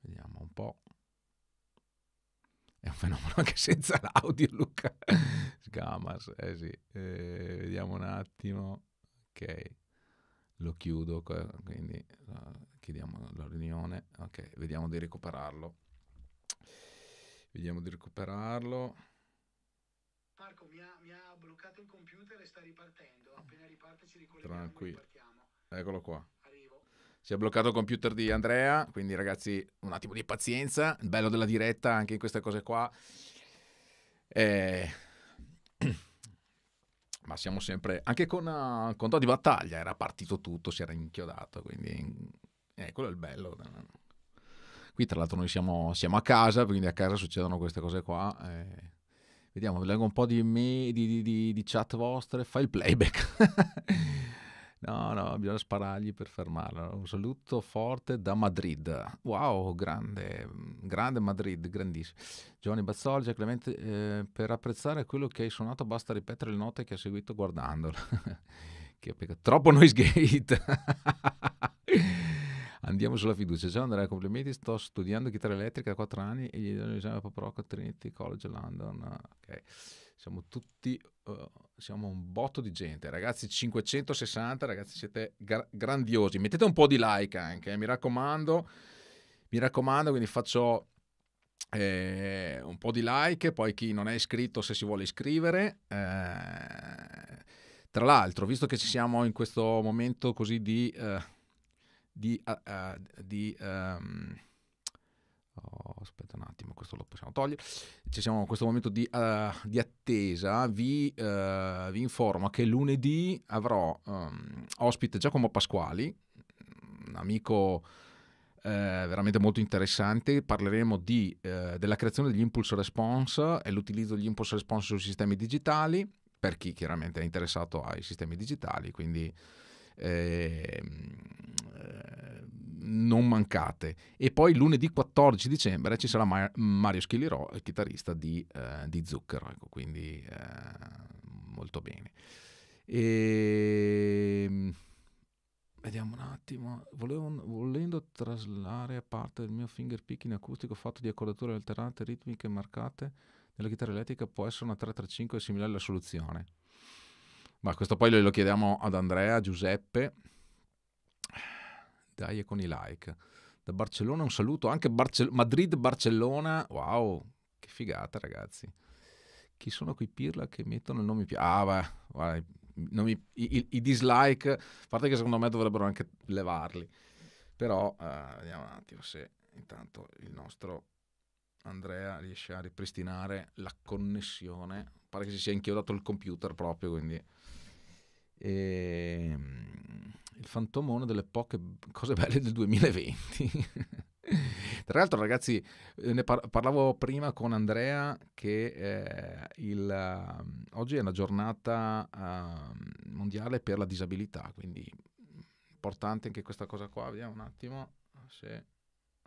Vediamo un po'. È un fenomeno anche senza l'audio, Luca. [laughs] Scamas, eh sì. Eh, vediamo un attimo. Ok, lo chiudo, quindi uh, chiediamo la riunione. Ok, vediamo di recuperarlo. Vediamo di recuperarlo. Marco mi ha, mi ha bloccato il computer e sta ripartendo. Appena riparte ci ricolleghiamo e partiamo. Eccolo qua. Si è bloccato il computer di Andrea, quindi ragazzi un attimo di pazienza, il bello della diretta anche in queste cose qua. Eh... [clears throat] Ma siamo sempre, anche con, uh, con Do di battaglia era partito tutto, si era inchiodato, quindi eh, quello è il bello. Qui tra l'altro noi siamo, siamo a casa, quindi a casa succedono queste cose qua. Eh... Vediamo, leggo un po' di, me, di, di, di, di chat vostre, fai il playback. [laughs] No, no, bisogna sparargli per fermarlo. Un saluto forte da Madrid. Wow, grande, grande Madrid, grandissimo. Giovanni Bazzoli, Gia Clemente, eh, per apprezzare quello che hai suonato basta ripetere le note che hai seguito guardandolo. [laughs] che peccato. Troppo noise gate. [laughs] Andiamo sulla fiducia. Ciao Andrea, complimenti. Sto studiando chitarra elettrica da 4 anni e gli do l'esame a Pop a Trinity College London. Ok siamo tutti, uh, siamo un botto di gente. Ragazzi, 560, ragazzi, siete gra- grandiosi. Mettete un po' di like anche, eh, mi raccomando. Mi raccomando, quindi faccio eh, un po' di like. Poi chi non è iscritto, se si vuole iscrivere. Eh, tra l'altro, visto che ci siamo in questo momento così di... Uh, di, uh, di um, Oh, aspetta un attimo, questo lo possiamo togliere. Ci siamo in questo momento di, uh, di attesa. Vi, uh, vi, informo che lunedì avrò um, ospite Giacomo Pasquali, un amico uh, veramente molto interessante. Parleremo di, della creazione degli impulse response e l'utilizzo degli impulse response sui sistemi digitali, per chi chiaramente è interessato ai sistemi digitali. Quindi... Ehm, eh, non mancate. E poi lunedì 14 dicembre ci sarà Mario Schillirò, il chitarrista di, eh, di Zucchero, ecco, quindi eh, molto bene. E... Ehm, vediamo un attimo, Volevo, volendo traslare a parte il mio finger pick in acustico fatto di accordature alterate ritmiche marcate, nella chitarra elettrica può essere una 335 simile alla soluzione. Ma questo poi lo chiediamo ad Andrea, Giuseppe, dai e con i like. Da Barcellona un saluto, anche Barce- Madrid-Barcellona, wow, che figata ragazzi. Chi sono quei pirla che mettono il nome più? Ah, beh, guarda, mi, i, i, i, dislike, a parte che secondo me dovrebbero anche levarli. Però uh, eh, andiamo un attimo se intanto il nostro Andrea riesce a ripristinare la connessione. Pare che si sia inchiodato il computer proprio, quindi... E, ehm, il fantomone delle poche cose belle del 2020. [laughs] Tra l'altro, ragazzi, eh, ne par- parlavo prima con Andrea che eh, il, uh, oggi è una giornata uh, mondiale per la disabilità, quindi importante anche questa cosa qua. Vediamo un attimo se...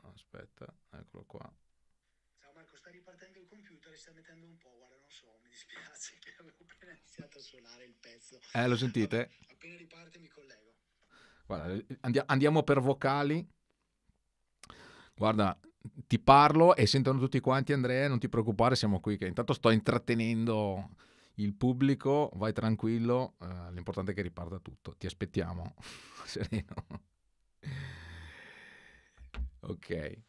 Aspetta, eccolo qua. Ciao Marco, sta ripartendo il computer e sta mettendo un po', guarda dispiace [laughs] che avevo appena iniziato a suonare il pezzo. Eh, lo sentite? Vabbè, appena riparte mi collego. Guarda, andia- andiamo per vocali. Guarda, ti parlo e sentono tutti quanti Andrea, non ti preoccupare, siamo qui che intanto sto intrattenendo il pubblico, vai tranquillo, eh, l'importante è che riparta tutto, ti aspettiamo, [laughs] sereno. ok.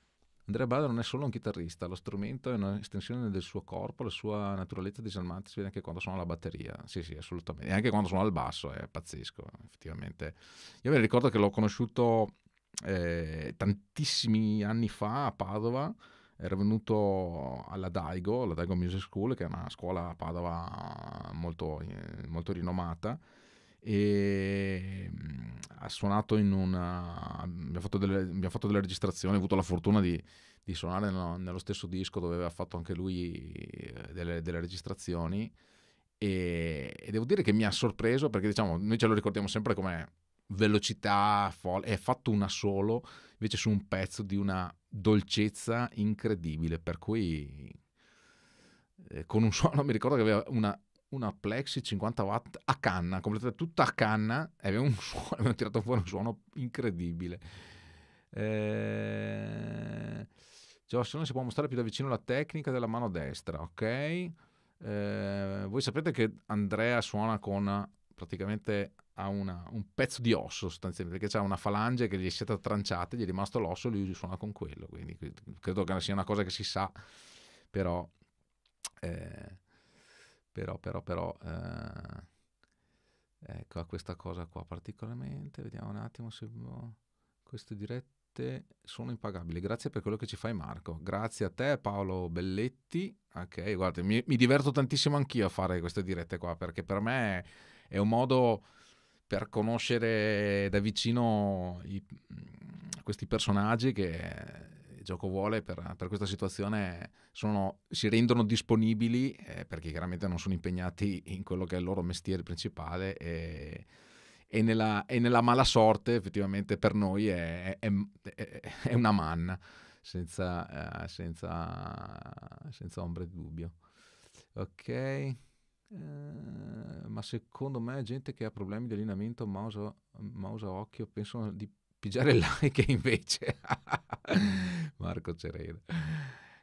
Andrea Bada non è solo un chitarrista, lo strumento è un'estensione del suo corpo, la sua naturalezza disarmante si vede anche quando suona la batteria, sì sì assolutamente, e anche quando suona il basso è pazzesco, effettivamente. Io mi ricordo che l'ho conosciuto eh, tantissimi anni fa a Padova, era venuto alla Daigo, la Daigo Music School, che è una scuola a Padova molto, eh, molto rinomata, e mm, ha suonato in una... abbiamo fatto delle, abbiamo fatto delle registrazioni, ho avuto la fortuna di, di suonare nello, nello stesso disco dove aveva fatto anche lui eh, delle, delle registrazioni e, e, devo dire che mi ha sorpreso perché diciamo noi ce lo ricordiamo sempre come velocità folle, è fatto una solo invece su un pezzo di una dolcezza incredibile per cui eh, con un suono [laughs] mi ricordo che aveva una una Plexi 50 watt a canna, completamente tutta a canna, e abbiamo, un [laughs] suono, avevano tirato fuori un suono incredibile. Eh... non si può mostrare più da vicino la tecnica della mano destra, ok? Eh, voi sapete che Andrea suona con praticamente ha una, un pezzo di osso sostanzialmente, perché c'è una falange che gli è stata tranciata, gli è rimasto l'osso e lui suona con quello, quindi credo che sia una cosa che si sa, però... Eh, però, però, però, eh, ecco, a questa cosa qua particolarmente, vediamo un attimo se boh, queste dirette sono impagabili. Grazie per quello che ci fai Marco, grazie a te Paolo Belletti. Ok, guarda, mi, mi diverto tantissimo anch'io a fare queste dirette qua, perché per me è un modo per conoscere da vicino i, questi personaggi che gioco vuole per, per questa situazione sono, si rendono disponibili eh, perché chiaramente non sono impegnati in quello che è il loro mestiere principale e, e, nella, e nella, mala sorte effettivamente per noi è, è, è, è una manna senza, eh, senza, senza ombre di dubbio. Ok. Uh, ma secondo me gente che ha problemi di allineamento mouse, mouse a occhio pensano di pigiare like invece. [laughs] Marco Cereda.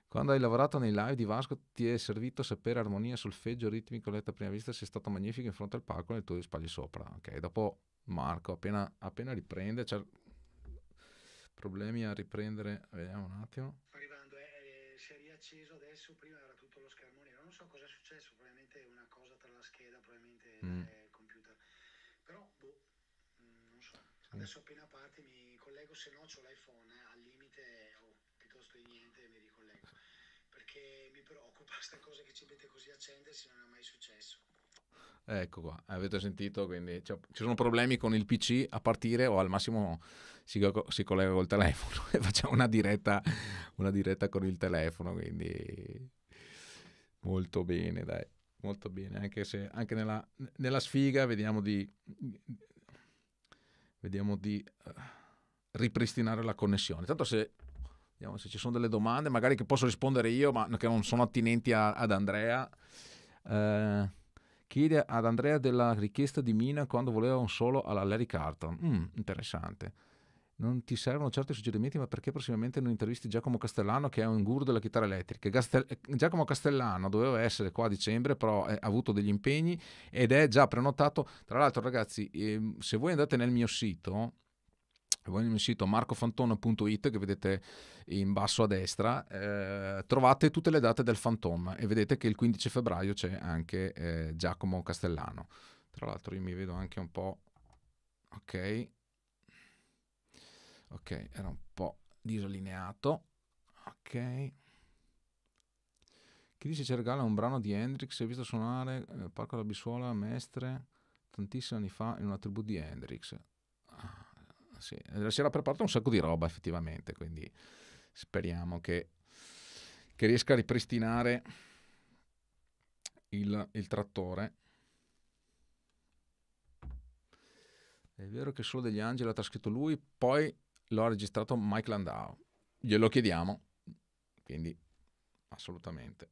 Quando hai lavorato nei live di Vasco ti è servito sapere armonia, solfeggio, ritmico, letta a prima vista, sei stato magnifico in fronte al palco nel tuo spagli sopra. Ok, dopo Marco appena, appena riprende, c'è problemi a riprendere, vediamo un attimo. Arrivando, eh, eh si è riacceso adesso, prima era tutto lo schermo nero, non so cosa è successo, probabilmente una cosa tra la scheda, probabilmente mm. il computer. Però, boh, mm, non so, adesso appena se no ho l'iPhone eh, al limite o oh, piuttosto di niente mi ricollego perché mi preoccupa questa [laughs] cosa che ci mette così a accendersi non è mai successo Ecco qua, avete sentito, quindi cioè, ci sono problemi con il PC a partire o al massimo si, si collega col telefono [laughs] e facciamo una diretta, una diretta con il telefono, quindi molto bene, dai, molto bene, anche se anche nella, nella sfiga vediamo di... Vediamo di uh, ripristinare la connessione. Tanto se, vediamo se ci sono delle domande, magari che posso rispondere io, ma che non sono attinenti a, ad Andrea. Eh, chiede ad Andrea della richiesta di Mina quando voleva un solo alla Larry Carton. Mm, interessante. Non ti servono certi suggerimenti, ma perché prossimamente non intervisti Giacomo Castellano, che è un guru della chitarra elettrica? Gastel- eh, Giacomo Castellano doveva essere qua a dicembre, però ha avuto degli impegni ed è già prenotato. Tra l'altro, ragazzi, eh, se voi andate nel mio sito, voi nel sito marcofantona.it che vedete in basso a destra eh, trovate tutte le date del Fantom e vedete che il 15 febbraio c'è anche eh, Giacomo Castellano. Tra l'altro io mi vedo anche un po'... Ok. Ok, era un po' disallineato. Ok. Chi dice ci regala un brano di Hendrix? Hai visto suonare eh, Parco della Bissuola, Mestre, tantissimi anni fa in una tribù di Hendrix sì. Eh, si era preparata un sacco di roba effettivamente, quindi speriamo che, che riesca a ripristinare il, il trattore. È vero che solo degli angeli ha trascritto lui, poi l'ha registrato Mike Landau. Glielo chiediamo, quindi assolutamente.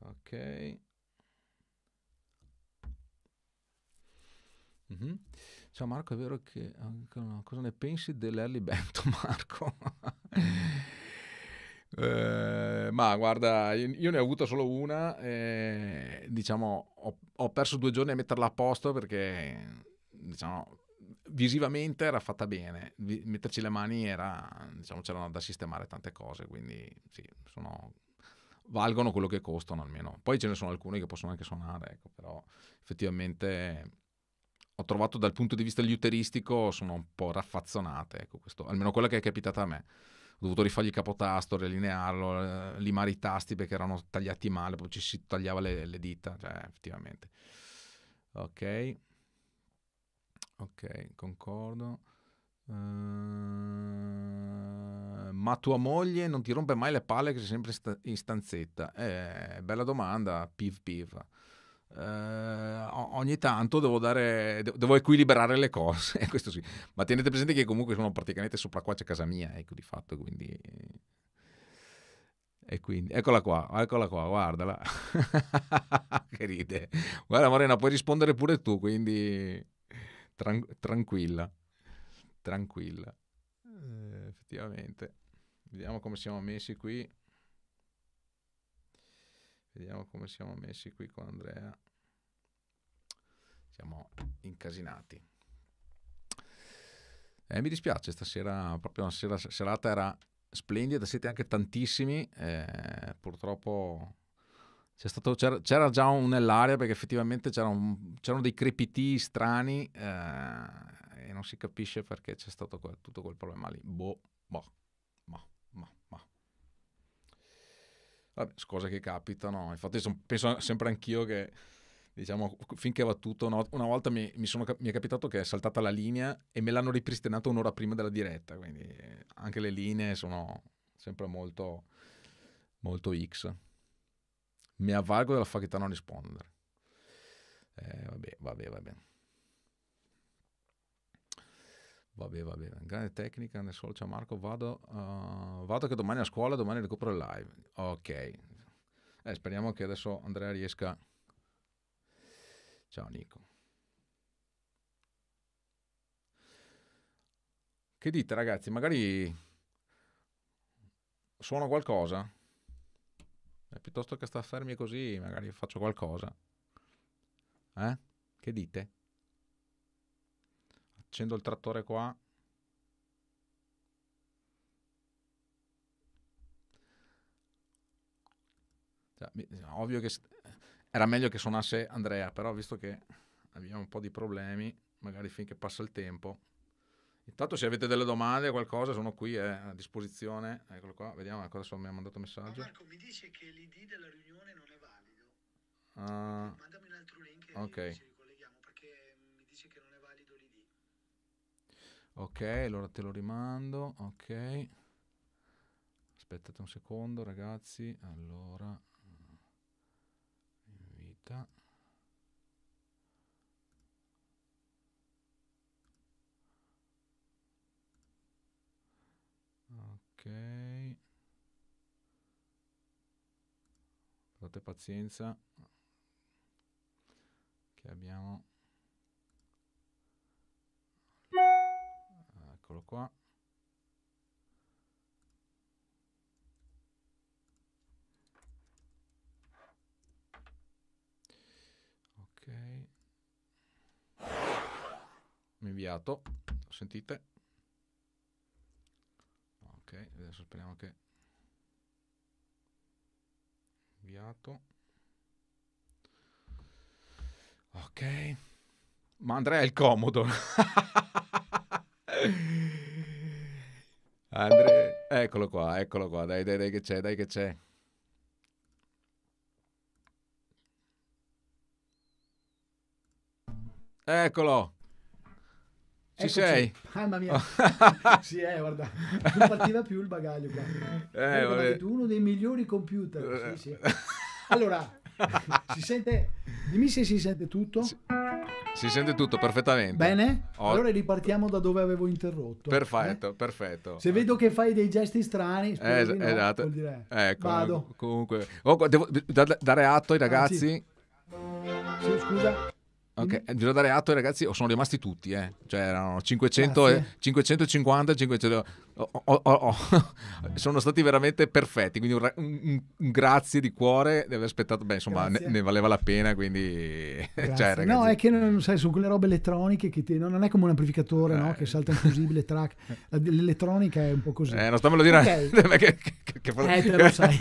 Ok. Mm-hmm. Ciao Marco, è vero che... Eh, cosa ne pensi dell'Early Bento, [laughs] Marco? Eh, ma guarda, io ne ho avuta solo una, eh, diciamo, ho, ho, perso due giorni a metterla a posto perché, diciamo, visivamente era fatta bene, Vi, metterci le mani era, diciamo, c'erano da sistemare tante cose, quindi sì, sono, valgono quello che costano almeno. Poi ce ne sono alcune che possono anche suonare, ecco, però effettivamente ho trovato dal punto di vista liuteristico sono un po' raffazzonate, ecco questo, almeno quella che è capitata a me. Ho dovuto rifargli il capotasto, relinearlo, eh, limare i tasti perché erano tagliati male, poi ci si tagliava le, le dita, cioè effettivamente. Ok, ok, concordo. Uh, ma tua moglie non ti rompe mai le palle che sei sempre in stanzetta? Eh, bella domanda, piv piv eh, ogni tanto devo, dare, devo equilibrare le cose, [laughs] questo sì. Ma tenete presente che comunque sono praticamente sopra qua c'è casa mia, ecco di fatto, quindi... E quindi, eccola qua, eccola qua, guardala. [laughs] che ride. Guarda Morena, puoi rispondere pure tu, quindi Tran- tranquilla. Tranquilla. Eh, effettivamente. Vediamo come siamo messi qui. Vediamo come siamo messi qui con Andrea. Siamo incasinati. Eh, mi dispiace stasera, proprio una sera, serata era splendida, siete anche tantissimi, eh, purtroppo stato, c'era, c'era, già un nell'aria perché effettivamente un, c'erano dei crepiti strani eh, e non si capisce perché c'è stato quel, tutto quel problema lì. Boh, boh. Vabbè, cose che capitano. Infatti sono, penso sempre anch'io che, diciamo, finché va tutto, una, una volta mi, mi, sono, mi, è capitato che è saltata la linea e me l'hanno ripristinato un'ora prima della diretta, quindi eh, anche le linee sono sempre molto, molto X. Mi avvalgo della facoltà a non rispondere. Eh, vabbè, vabbè, vabbè. Vabbè, bene, grande tecnica nel solo. Ciao Marco, vado, uh, vado che domani a scuola, domani recupero il live. Ok, eh, speriamo che adesso Andrea riesca. Ciao Nico. Che dite ragazzi, magari suono qualcosa? E eh, piuttosto che star fermi così, magari faccio qualcosa. Eh? Che dite? accendo il trattore qua. Cioè, ovvio che era meglio che suonasse Andrea, però visto che abbiamo un po' di problemi, magari finché passa il tempo. Intanto se avete delle domande o qualcosa sono qui eh, a disposizione. Eccolo qua, vediamo cosa ecco, mi ha mandato messaggio. Ma Marco mi dice che l'ID della riunione non è valido. Uh, Mandami un altro link. Ok. Ok, allora te lo rimando. Ok. Aspettate un secondo, ragazzi. Allora mm, invita. Ok. Date pazienza. Che abbiamo eccolo qua ok inviato lo sentite ok adesso speriamo che inviato ok ma Andrea è il comodo [laughs] Andre, eccolo qua, eccolo qua, dai, dai, dai che c'è, dai che c'è. Eccolo. Ci Eccoci. sei? Mamma mia. [laughs] sì, eh, guarda. Non partiva più il bagaglio qua. Eh, eh, uno dei migliori computer. Sì, sì. [laughs] Allora, si sente... Dimmi se si sente tutto. Si, si sente tutto perfettamente. Bene? Oh. Allora ripartiamo da dove avevo interrotto. Perfetto, eh? perfetto. Se vedo che fai dei gesti strani, es- no, esatto. Dire... Ecco, Vado. Comunque, oh, devo dare atto ai ragazzi. Anzi. Sì, scusa. Ok, mm. dare atto ai ragazzi, sono rimasti tutti, eh. cioè erano 500 e, 550, 500, oh, oh, oh, sono stati veramente perfetti, quindi un, un, un, grazie di cuore di aver aspettato, beh insomma ne, ne, valeva la pena, quindi... Cioè, ragazzi... No, è che non sai, sono quelle robe elettroniche che ti, non è come un amplificatore eh. no? che salta invisibile, track, l'elettronica è un po' così. Eh, non stammelo dire, okay. che, che, che, che... Eh, te lo sai.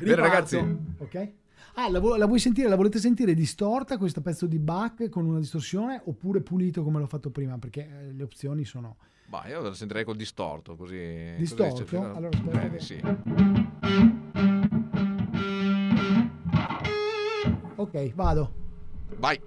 bene ragazzi. Ok. Ah, la, vo- la, vuoi sentire? La volete sentire distorta questo pezzo di Bach con una distorsione oppure pulito come l'ho fatto prima? Perché eh, le opzioni sono. Ma io la sentirei col distorto così. Distorto? Così a... Allora aspetta. Bene, che... sì. Ok, vado. Vai.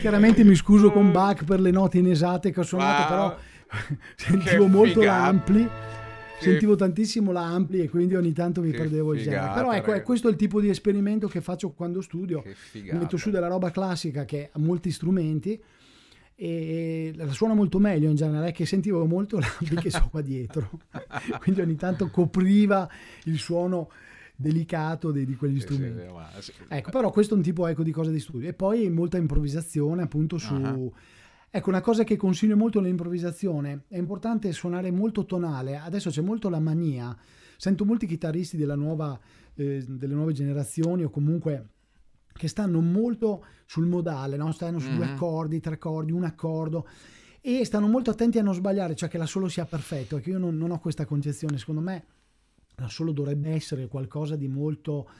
Chiaramente mi scuso con Bach per le note inesate che ho suonato, wow. però [laughs] sentivo molto figata. l'ampli. Sentivo tantissimo l'ampli e quindi ogni tanto mi che perdevo il genere. Però ecco, è questo il tipo di esperimento che faccio quando studio. Mi metto su della roba classica che ha molti strumenti e la suona molto meglio in genere, è che sentivo molto [laughs] l'ampli che so qua dietro, [laughs] quindi ogni tanto copriva il suono delicato di, di quegli sì, strumenti. Sì, ma, sì. Ecco, però questo è un tipo ecco, di cosa di studio. E poi molta improvvisazione appunto su... Uh-huh. Ecco, una cosa che consiglio molto nell'improvvisazione, è importante suonare molto tonale, adesso c'è molto la mania, sento molti chitarristi nuova, eh, delle nuove generazioni o comunque che stanno molto sul modale, no? stanno su due mm-hmm. accordi, tre accordi, un accordo e stanno molto attenti a non sbagliare, cioè che la solo sia perfetta, che ecco, io non, non ho questa concezione, secondo me da solo dovrebbe essere qualcosa di molto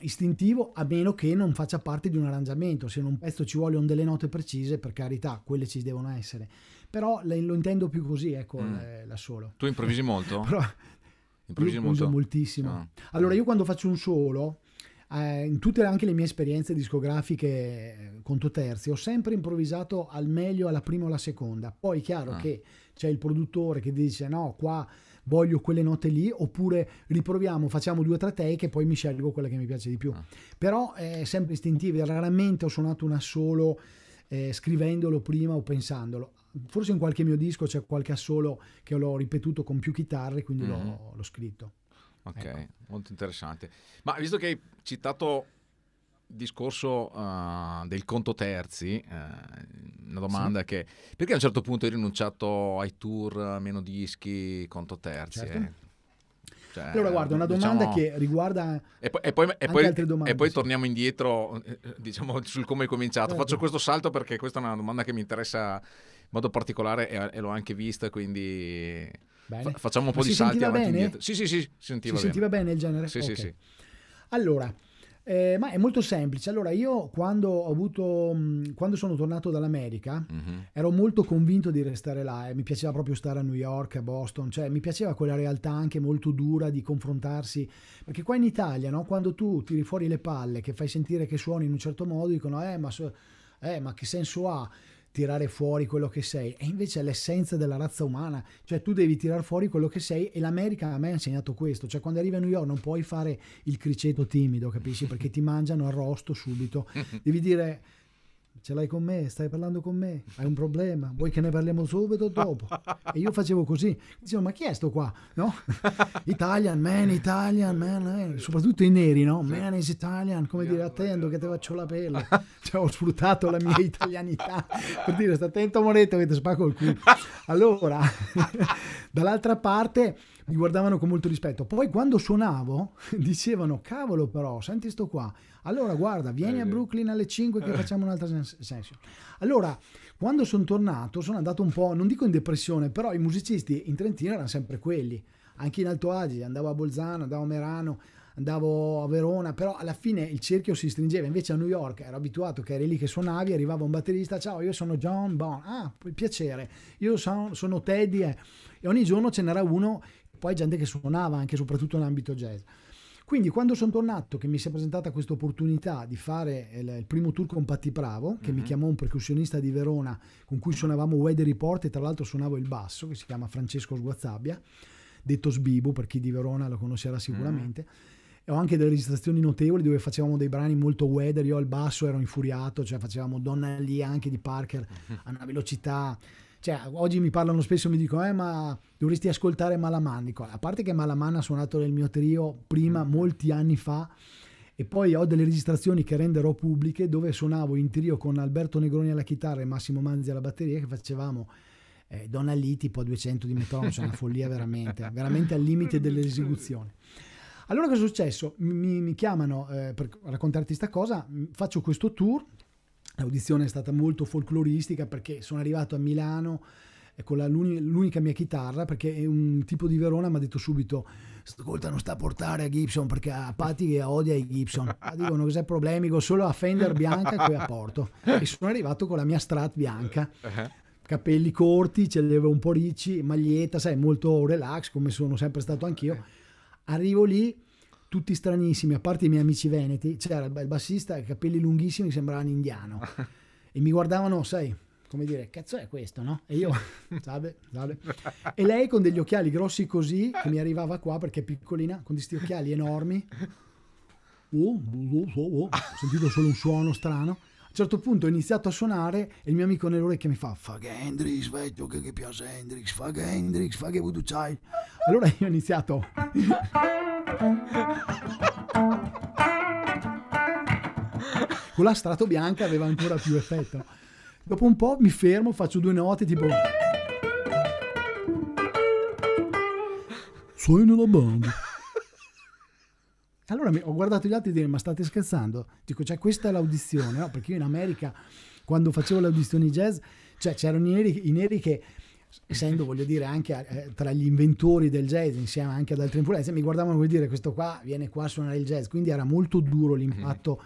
istintivo a meno che non faccia parte di un arrangiamento se in un pezzo ci vogliono delle note precise per carità quelle ci devono essere però lo intendo più così ecco mm. la eh, solo tu improvvisi molto? [laughs] però, improvvisi molto? moltissimo ah. allora io quando faccio un solo eh, in tutte anche le mie esperienze discografiche eh, conto terzi ho sempre improvvisato al meglio alla prima o alla seconda poi è chiaro ah. che c'è il produttore che dice no qua voglio quelle note lì, oppure riproviamo, facciamo due o tre take e poi mi scelgo quella che mi piace di più. Ah. Però è sempre istintivo, raramente ho suonato una solo eh, scrivendolo prima o pensandolo. Forse in qualche mio disco c'è qualche assolo che l'ho ripetuto con più chitarre, quindi mm l'ho, mm-hmm. l'ho, scritto. Ok, ecco. molto interessante. Ma visto che hai citato discorso uh, del conto terzi, uh, una domanda sì. che... Perché a un certo punto hai rinunciato ai tour, meno dischi, conto terzi? Certo. Eh? Cioè, allora guarda, una diciamo domanda diciamo... che riguarda e poi, e poi, e poi, altre domande. E poi sì. torniamo indietro, eh, diciamo, sul come hai cominciato. Certo. Faccio questo salto perché questa è una domanda che mi interessa in modo particolare e, e l'ho anche vista, quindi... Fa- facciamo un po' Ma di salti avanti bene? indietro. Sì, sì, sì, sentiva si bene. sentiva bene il genere? Sì, okay. sì, sì. Allora, eh, ma è molto semplice. Allora, io quando, avuto, mm, quando sono tornato dall'America mm-hmm. ero molto convinto di restare là e eh. mi piaceva proprio stare a New York, a Boston, cioè mi piaceva quella realtà anche molto dura di confrontarsi. Perché qua in Italia, no, quando tu tiri fuori le palle, che fai sentire che suoni in un certo modo, dicono, eh, ma, eh, ma che senso ha? tirare fuori quello che sei, e invece è l'essenza della razza umana, cioè tu devi tirare fuori quello che sei e l'America a me ha insegnato questo, cioè quando arrivi a New York non puoi fare il criceto timido, capisci? Perché ti [laughs] mangiano arrosto subito, devi dire ce l'hai con me, stai parlando con me, hai un problema, vuoi che ne parliamo subito o dopo? [laughs] E io facevo così, dicevo ma chi è sto qua? No? [laughs] Italian, man, Italian, man, man. Eh, soprattutto i neri, no? Man is Italian, come dire, attendo che te faccio la pelle. [laughs] Cioè ho sfruttato la mia italianità per dire, sta attento Moretto che ti spacco il culo. Allora, dall'altra parte mi guardavano con molto rispetto. Poi quando suonavo [laughs] dicevano, cavolo però, senti sto qua, allora guarda, vieni eh, a Brooklyn alle 5 che eh. facciamo un'altra session. Allora, quando sono tornato sono andato un po', non dico in depressione, però i musicisti in Trentino erano sempre quelli, anche in Alto Adige, andavo a Bolzano, andavo a Merano, andavo a Verona, però alla fine il cerchio si stringeva. Invece a New York ero abituato che eri lì che suonavi, arrivava un batterista, ciao, io sono John Bond, ah, piacere, io sono, sono Teddy, eh. e ogni giorno ce n'era uno poi gente che suonava anche soprattutto in ambito jazz. Quindi quando sono tornato, che mi si è presentata questa opportunità di fare il, il, primo tour con Patti Pravo, che mm-hmm. mi mhm. chiamò un percussionista di Verona con cui suonavamo Weather Report e tra l'altro suonavo il basso, che si chiama Francesco Sguazzabbia, detto Sbibu, per chi di Verona lo conoscerà sicuramente. Mm-hmm ho anche delle registrazioni notevoli dove facevamo dei brani molto weather, io al basso ero infuriato, cioè facevamo Donna Lee anche di Parker [laughs] a una velocità cioè, oggi mi parlano spesso, e mi dicono, eh, ma dovresti ascoltare Malaman. Dico, a parte che Malaman ha suonato nel mio trio prima, mm. molti anni fa, e poi ho delle registrazioni che renderò pubbliche dove suonavo in trio con Alberto Negroni alla chitarra e Massimo Manzi alla batteria, che facevamo eh, Donna Lì tipo a 200 di metronomo, cioè una follia [laughs] veramente, veramente al limite dell'esecuzione. Allora che è successo? Mi, mi chiamano eh, per raccontarti questa cosa, faccio questo tour L'audizione è stata molto folcloristica perché sono arrivato a Milano eh, con l'unica mia chitarra perché è un tipo di Verona mi ha detto subito ascolta non sta a portare a Gibson perché a Patti che odia i Gibson ah, dicono cos'è problemi con solo a Fender bianca che a porto e sono arrivato con la mia Strat bianca eh, eh. capelli corti ce li avevo un po' ricci maglietta sai molto relax come sono sempre stato anch'io arrivo lì tutti stranissimi, a parte i miei amici veneti, c'era il bassista, capelli lunghissimi, sembrava un indiano. [laughs] e mi guardavano, sai, come dire, cazzo è questo, no? E io, [laughs] salve, salve. E lei con degli occhiali grossi così, che mi arrivava qua perché è piccolina, con questi occhiali enormi. [laughs] Oh, oh, oh, oh, ho sentito solo un suono strano certo punto ho iniziato a suonare e il mio amico nell'orecchio mi fa fa che Hendrix, vecchio, che, che piace Hendrix, fa che Hendrix, fa che voodoo c'hai. Allora io ho iniziato... [laughs] Con la strato bianca aveva ancora più effetto. Dopo un po' mi fermo, faccio due note tipo... Sono la banda. Allora ho guardato gli altri e dico, ma state scherzando? Dico, cioè questa è l'audizione, no? Perché io in America, quando facevo le audizioni jazz, cioè c'erano i neri, i neri che essendo voglio dire anche eh, tra gli inventori del jazz insieme anche ad altre influenze mi guardavano vuol dire questo qua viene qua a suonare il jazz quindi era molto duro l'impatto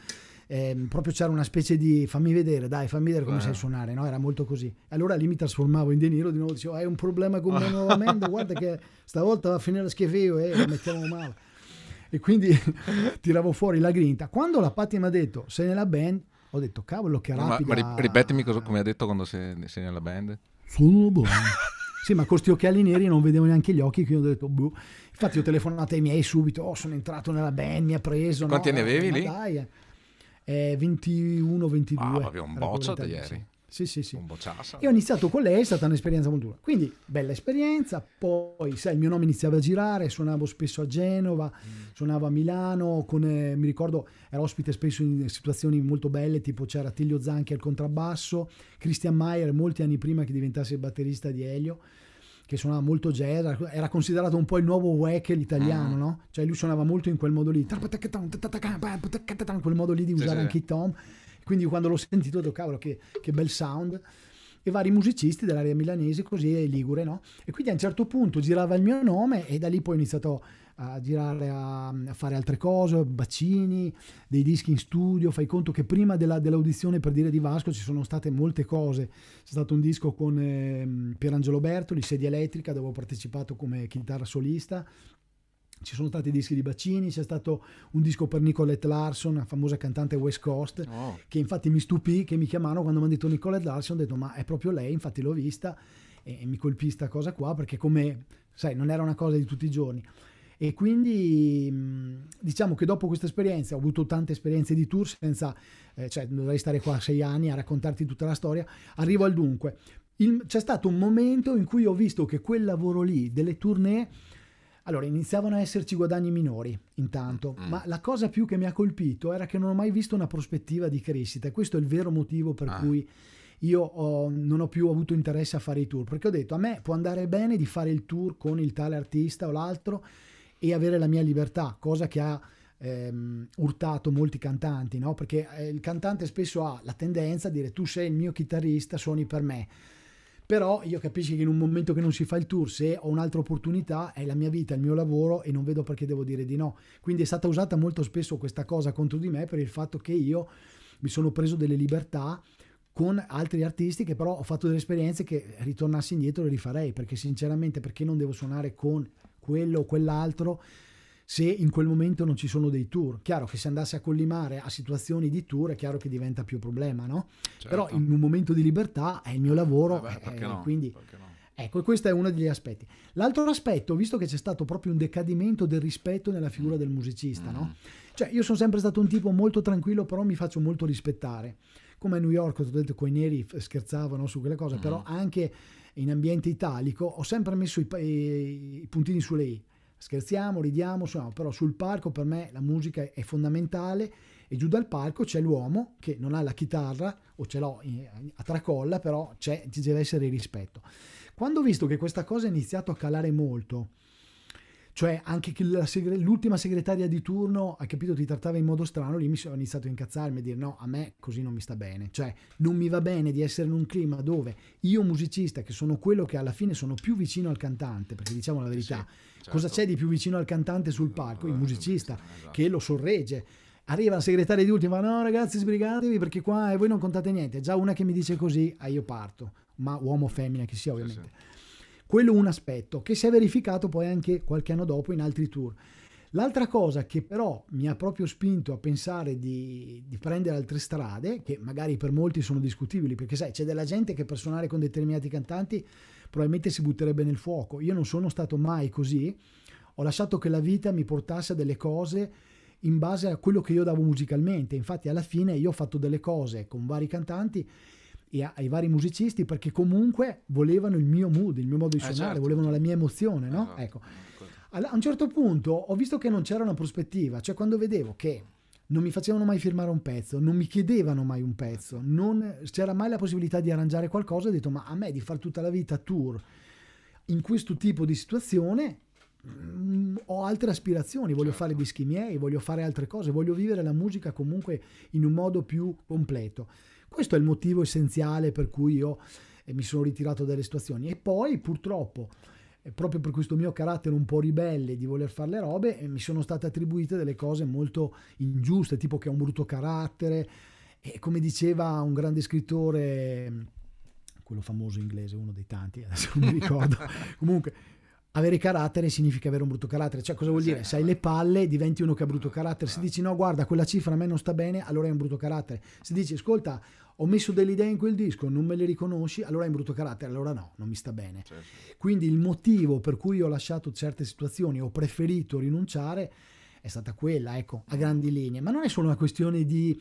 eh, proprio c'era una specie di fammi vedere dai fammi vedere come wow. sai suonare no? era molto così allora lì mi trasformavo in De Niro di nuovo dicevo hai un problema con me [laughs] nuovamente guarda che stavolta va a finire schifivo e eh, lo mettiamo male e quindi [laughs] tiravo fuori la grinta. Quando la Patti mi ha detto sei nella band, ho detto cavolo che rapida. Ma, ma ripetimi cosa, come ha detto quando sei, sei nella band. Sono buono. [laughs] Sì, ma con questi occhiali neri non vedevo neanche gli occhi, quindi ho detto buh. Infatti ho telefonato ai miei subito, oh, sono entrato nella band, mi ha preso. Quanti no? ne eh, avevi lì? Dai, eh, 21, eh, 22. Ah, avevo un boccio da ieri. Sì. Sì, sì, sì. Con Bociassa. E ho iniziato con lei, è stata un'esperienza molto dura. Quindi, bella esperienza. Poi, sai, il mio nome iniziava a girare, suonavo spesso a Genova, mm. suonavo a Milano, con, eh, mi ricordo, ero ospite spesso in situazioni molto belle, tipo c'era Tiglio Zanchi al contrabbasso, Christian Mayer molti anni prima che diventasse il batterista di Elio che suonava molto jazz, era considerato un po' il nuovo Wack italiano, mm. no? Cioè lui suonava molto in quel modo lì, quel modo lì di usare sì, anche i tom. Quindi quando l'ho [laughs] sentito ho detto, cavolo, che, che bel sound e vari musicisti dell'area milanese, così e ligure, no? E quindi a un certo punto girava il mio nome e da lì poi ho iniziato a girare, a, a fare altre cose, bacini, dei dischi in studio, fai conto che prima della, dell'audizione per dire di Vasco ci sono state molte cose, c'è stato un disco con eh, Pierangelo Bertoli, sedia elettrica, dove ho partecipato come chitarra solista, ci sono stati dischi di Bacini, c'è stato un disco per Nicolette Larson, una famosa cantante West Coast, oh. che infatti mi stupì, che mi chiamarono quando mi hanno detto Nicolette Larson, ho detto ma è proprio lei, infatti l'ho vista e, e mi colpì questa cosa qua perché come, sai, non era una cosa di tutti i giorni. E quindi mm, diciamo che dopo questa esperienza, ho avuto tante esperienze di tour senza, eh, cioè dovrei stare qua sei anni a raccontarti tutta la storia, arrivo al dunque. Il, c'è stato un momento in cui ho visto che quel lavoro lì delle tournée allora, iniziavano a esserci guadagni minori intanto, mm. ma la cosa più che mi ha colpito era che non ho mai visto una prospettiva di crescita e questo è il vero motivo per ah. cui io ho, non ho più avuto interesse a fare i tour, perché ho detto a me può andare bene di fare il tour con il tale artista o l'altro e avere la mia libertà, cosa che ha ehm, urtato molti cantanti, no? perché eh, il cantante spesso ha la tendenza a dire tu sei il mio chitarrista, suoni per me però io capisco che in un momento che non si fa il tour, se ho un'altra opportunità, è la mia vita, il mio lavoro e non vedo perché devo dire di no. Quindi è stata usata molto spesso questa cosa contro di me per il fatto che io mi sono preso delle libertà con altri artisti che però ho fatto delle esperienze che ritornassi indietro le rifarei perché sinceramente perché non devo suonare con quello o quell'altro se in quel momento non ci sono dei tour. Chiaro che se andasse a collimare a situazioni di tour è chiaro che diventa più problema, no? Certo. Però in un momento di libertà è il mio eh, lavoro, Vabbè, eh, no? quindi... Ecco, questo è uno degli aspetti. L'altro aspetto, visto che c'è stato proprio un decadimento del rispetto nella figura mm. del musicista, mm. no? Cioè, io sono sempre stato un tipo molto tranquillo, però mi faccio molto rispettare. Come a New York, ho detto, coi neri scherzavano su quelle cose, però mm. anche in ambiente italico ho sempre messo i, i, i puntini sulle i scherziamo, ridiamo, suoniamo, però sul palco per me la musica è fondamentale e giù dal palco c'è l'uomo che non ha la chitarra o ce l'ho a tracolla, però c'è, ci deve essere il rispetto. Quando ho visto che questa cosa è iniziata a calare molto, cioè anche che segre- l'ultima segretaria di turno ha capito ti trattava in modo strano lì mi sono iniziato a incazzarmi e dire no a me così non mi sta bene cioè non mi va bene di essere in un clima dove io musicista che sono quello che alla fine sono più vicino al cantante perché diciamo la verità sì Certo. Cosa c'è di più vicino al cantante sul palco? Il musicista esatto. che lo sorregge. Arriva la segretaria di ultima, no ragazzi sbrigatevi perché qua e eh, voi non contate niente. già una che mi dice così, ah io parto, ma uomo o femmina che sia ovviamente. Sì, sì. Quello è un aspetto che si è verificato poi anche qualche anno dopo in altri tour. L'altra cosa che però mi ha proprio spinto a pensare di, di, prendere altre strade, che magari per molti sono discutibili, perché sai, c'è della gente che per suonare con determinati cantanti probabilmente si butterebbe nel fuoco. Io non sono stato mai così, ho lasciato che la vita mi portasse a delle cose in base a quello che io davo musicalmente. Infatti alla fine io ho fatto delle cose con vari cantanti e ai vari musicisti perché comunque volevano il mio mood, il mio modo di eh suonare, certo. volevano la mia emozione, no? Esatto. Ecco. A un certo punto ho visto che non c'era una prospettiva, cioè quando vedevo che non mi facevano mai firmare un pezzo, non mi chiedevano mai un pezzo, non c'era mai la possibilità di arrangiare qualcosa, ho detto ma a me di fare tutta la vita tour in questo tipo di situazione mh, mm, ho altre aspirazioni, voglio certo. fare dischi miei, voglio fare altre cose, voglio vivere la musica comunque in un modo più completo. Questo è il motivo essenziale per cui io eh, mi sono ritirato dalle situazioni e poi purtroppo proprio per questo mio carattere un po' ribelle di voler fare le robe, eh, mi sono state attribuite delle cose molto ingiuste, tipo che ho un brutto carattere. E come diceva un grande scrittore, quello famoso inglese, uno dei tanti, [laughs] adesso non mi ricordo, [laughs] comunque avere carattere significa avere un brutto carattere. Cioè, cosa vuol dire? Se hai le palle, diventi uno che ha brutto carattere. Se dici no, guarda, quella cifra a me non sta bene, allora hai un brutto carattere. Se dici, ascolta, ho messo delle idee in quel disco, non me le riconosci, allora è un brutto carattere, allora no, non mi sta bene. Certo. Quindi il motivo per cui ho lasciato certe situazioni, ho preferito rinunciare, è stata quella, ecco, a grandi linee. Ma non è solo una questione di...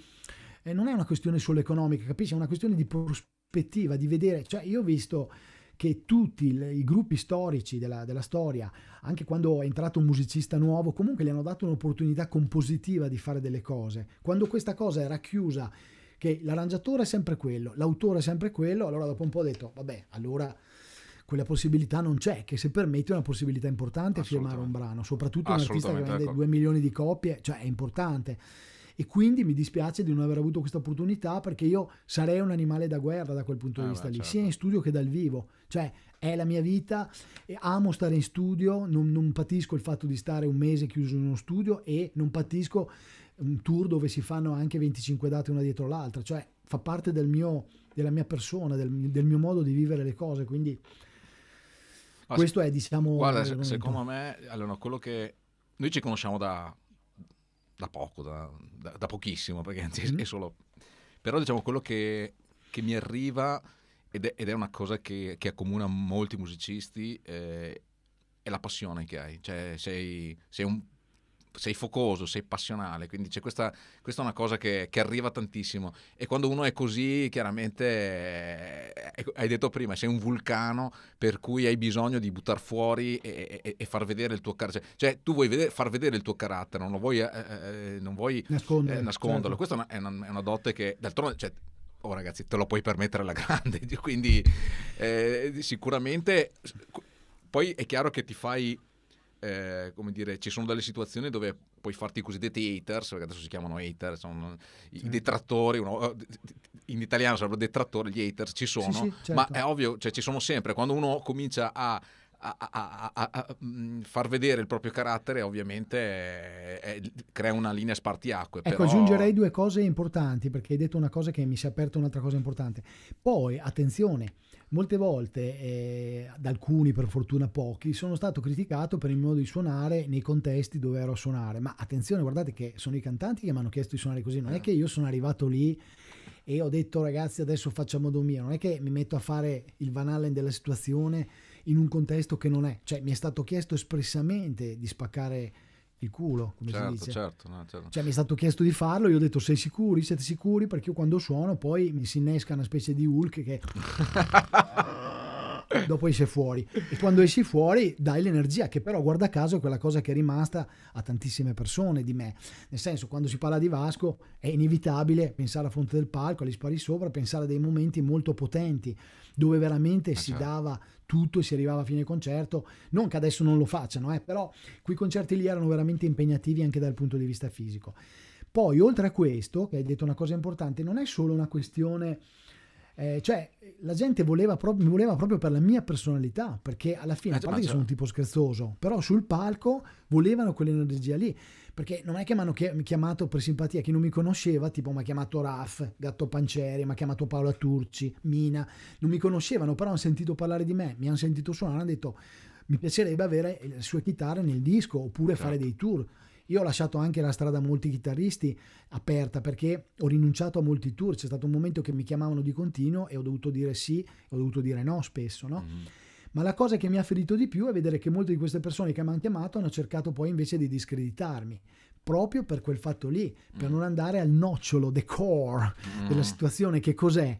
Eh, non è una questione solo economica, capisci? È una questione di prospettiva, di vedere... Cioè, io ho visto che tutti i gruppi storici della, della, storia, anche quando è entrato un musicista nuovo, comunque gli hanno dato un'opportunità compositiva di fare delle cose. Quando questa cosa era chiusa che l'arrangiatore è sempre quello, l'autore è sempre quello, allora dopo un po' ho detto, vabbè, allora quella possibilità non c'è, che se permette è una possibilità importante firmare un brano, soprattutto un artista che vende 2 ecco. milioni di copie, cioè è importante. E quindi mi dispiace di non aver avuto questa opportunità perché io sarei un animale da guerra da quel punto di eh vista beh, lì, certo. sia in studio che dal vivo cioè, è la mia vita, e amo stare in studio, non, non patisco il fatto di stare un mese chiuso in uno studio e non patisco un tour dove si fanno anche 25 date una dietro l'altra, cioè fa parte del mio, della mia persona, del, del mio modo di vivere le cose, quindi ah, questo se, è diciamo... Guarda, secondo me, allora, quello che noi ci conosciamo da, da poco, da, da, da, pochissimo, perché anzi [laughs] mm-hmm. è solo... Però diciamo quello che, che mi arriva ed è, ed è, una cosa che, che accomuna molti musicisti, eh, è la passione che hai, cioè sei, sei, un, sei focoso, sei passionale, quindi questa, questa, è una cosa che, che, arriva tantissimo e quando uno è così chiaramente, eh, ecco, hai detto prima, sei un vulcano per cui hai bisogno di buttare fuori e, e, e, far vedere il tuo carattere, cioè, cioè tu vuoi vedere, far vedere il tuo carattere, non lo vuoi, eh, eh, eh non vuoi eh, nasconderlo, certo. questa è una, è, una, è una, dote che d'altronde... Cioè, oh ragazzi, te lo puoi permettere alla grande. [laughs] Quindi eh, sicuramente poi è chiaro che ti fai, eh, come dire, ci sono delle situazioni dove puoi farti i cosiddetti haters, perché adesso si chiamano haters, sono sì. i certo. detrattori, uno, oh, in italiano sarebbero detrattori, gli haters ci sono, sì, sì, certo. ma è ovvio, cioè, ci sono sempre, quando uno comincia a a, a, a, mm, far vedere il proprio carattere ovviamente è, eh, è, eh, crea una linea spartiacque. Ecco, però... aggiungerei due cose importanti perché hai detto una cosa che mi si è aperta un'altra cosa importante. Poi, attenzione, molte volte, eh, da alcuni per fortuna pochi, sono stato criticato per il modo di suonare nei contesti dove ero a suonare, ma attenzione, guardate che sono i cantanti che mi hanno chiesto di suonare così, non eh. è che io sono arrivato lì e ho detto ragazzi adesso facciamo do mio, non è che mi metto a fare il Van Allen della situazione in un contesto che non è. Cioè, mi è stato chiesto espressamente di spaccare il culo, come certo, si dice. Certo, no, certo. Cioè, mi è stato chiesto di farlo, io ho detto sei sicuri, siete sicuri? Perché io quando suono poi mi si innesca una specie di Hulk che... [laughs] dopo esce fuori. E quando esci fuori dai l'energia, che però guarda caso è quella cosa che è rimasta a tantissime persone di me. Nel senso, quando si parla di Vasco è inevitabile pensare a fronte del palco, agli spari sopra, pensare a dei momenti molto potenti dove veramente ah, si certo. dava tutto e si arrivava a fine concerto. Non che adesso non lo facciano, eh, però quei concerti lì erano veramente impegnativi anche dal punto di vista fisico. Poi, oltre a questo, che hai detto una cosa importante, non è solo una questione eh, cioè, la gente voleva proprio, mi voleva proprio per la mia personalità, perché alla fine, eh, a parte che sono un certo. tipo scherzoso, però sul palco volevano quell'energia lì. Perché non è che mi hanno chiamato per simpatia, chi non mi conosceva, tipo mi ha chiamato Raf, Gatto Panceri, mi ha chiamato Paola Turci, Mina, non mi conoscevano, però hanno sentito parlare di me, mi hanno sentito suonare, hanno detto mi piacerebbe avere le sue chitarre nel disco oppure certo. fare dei tour. Io ho lasciato anche la strada a molti chitarristi aperta perché ho rinunciato a molti tour. C'è stato un momento che mi chiamavano di continuo e ho dovuto dire sì, ho dovuto dire no spesso, no? Mm. Ma la cosa che mi ha ferito di più è vedere che molte di queste persone che mi hanno chiamato hanno cercato poi invece di discreditarmi proprio per quel fatto lì, per mm. non andare al nocciolo, the core mm. della situazione che cos'è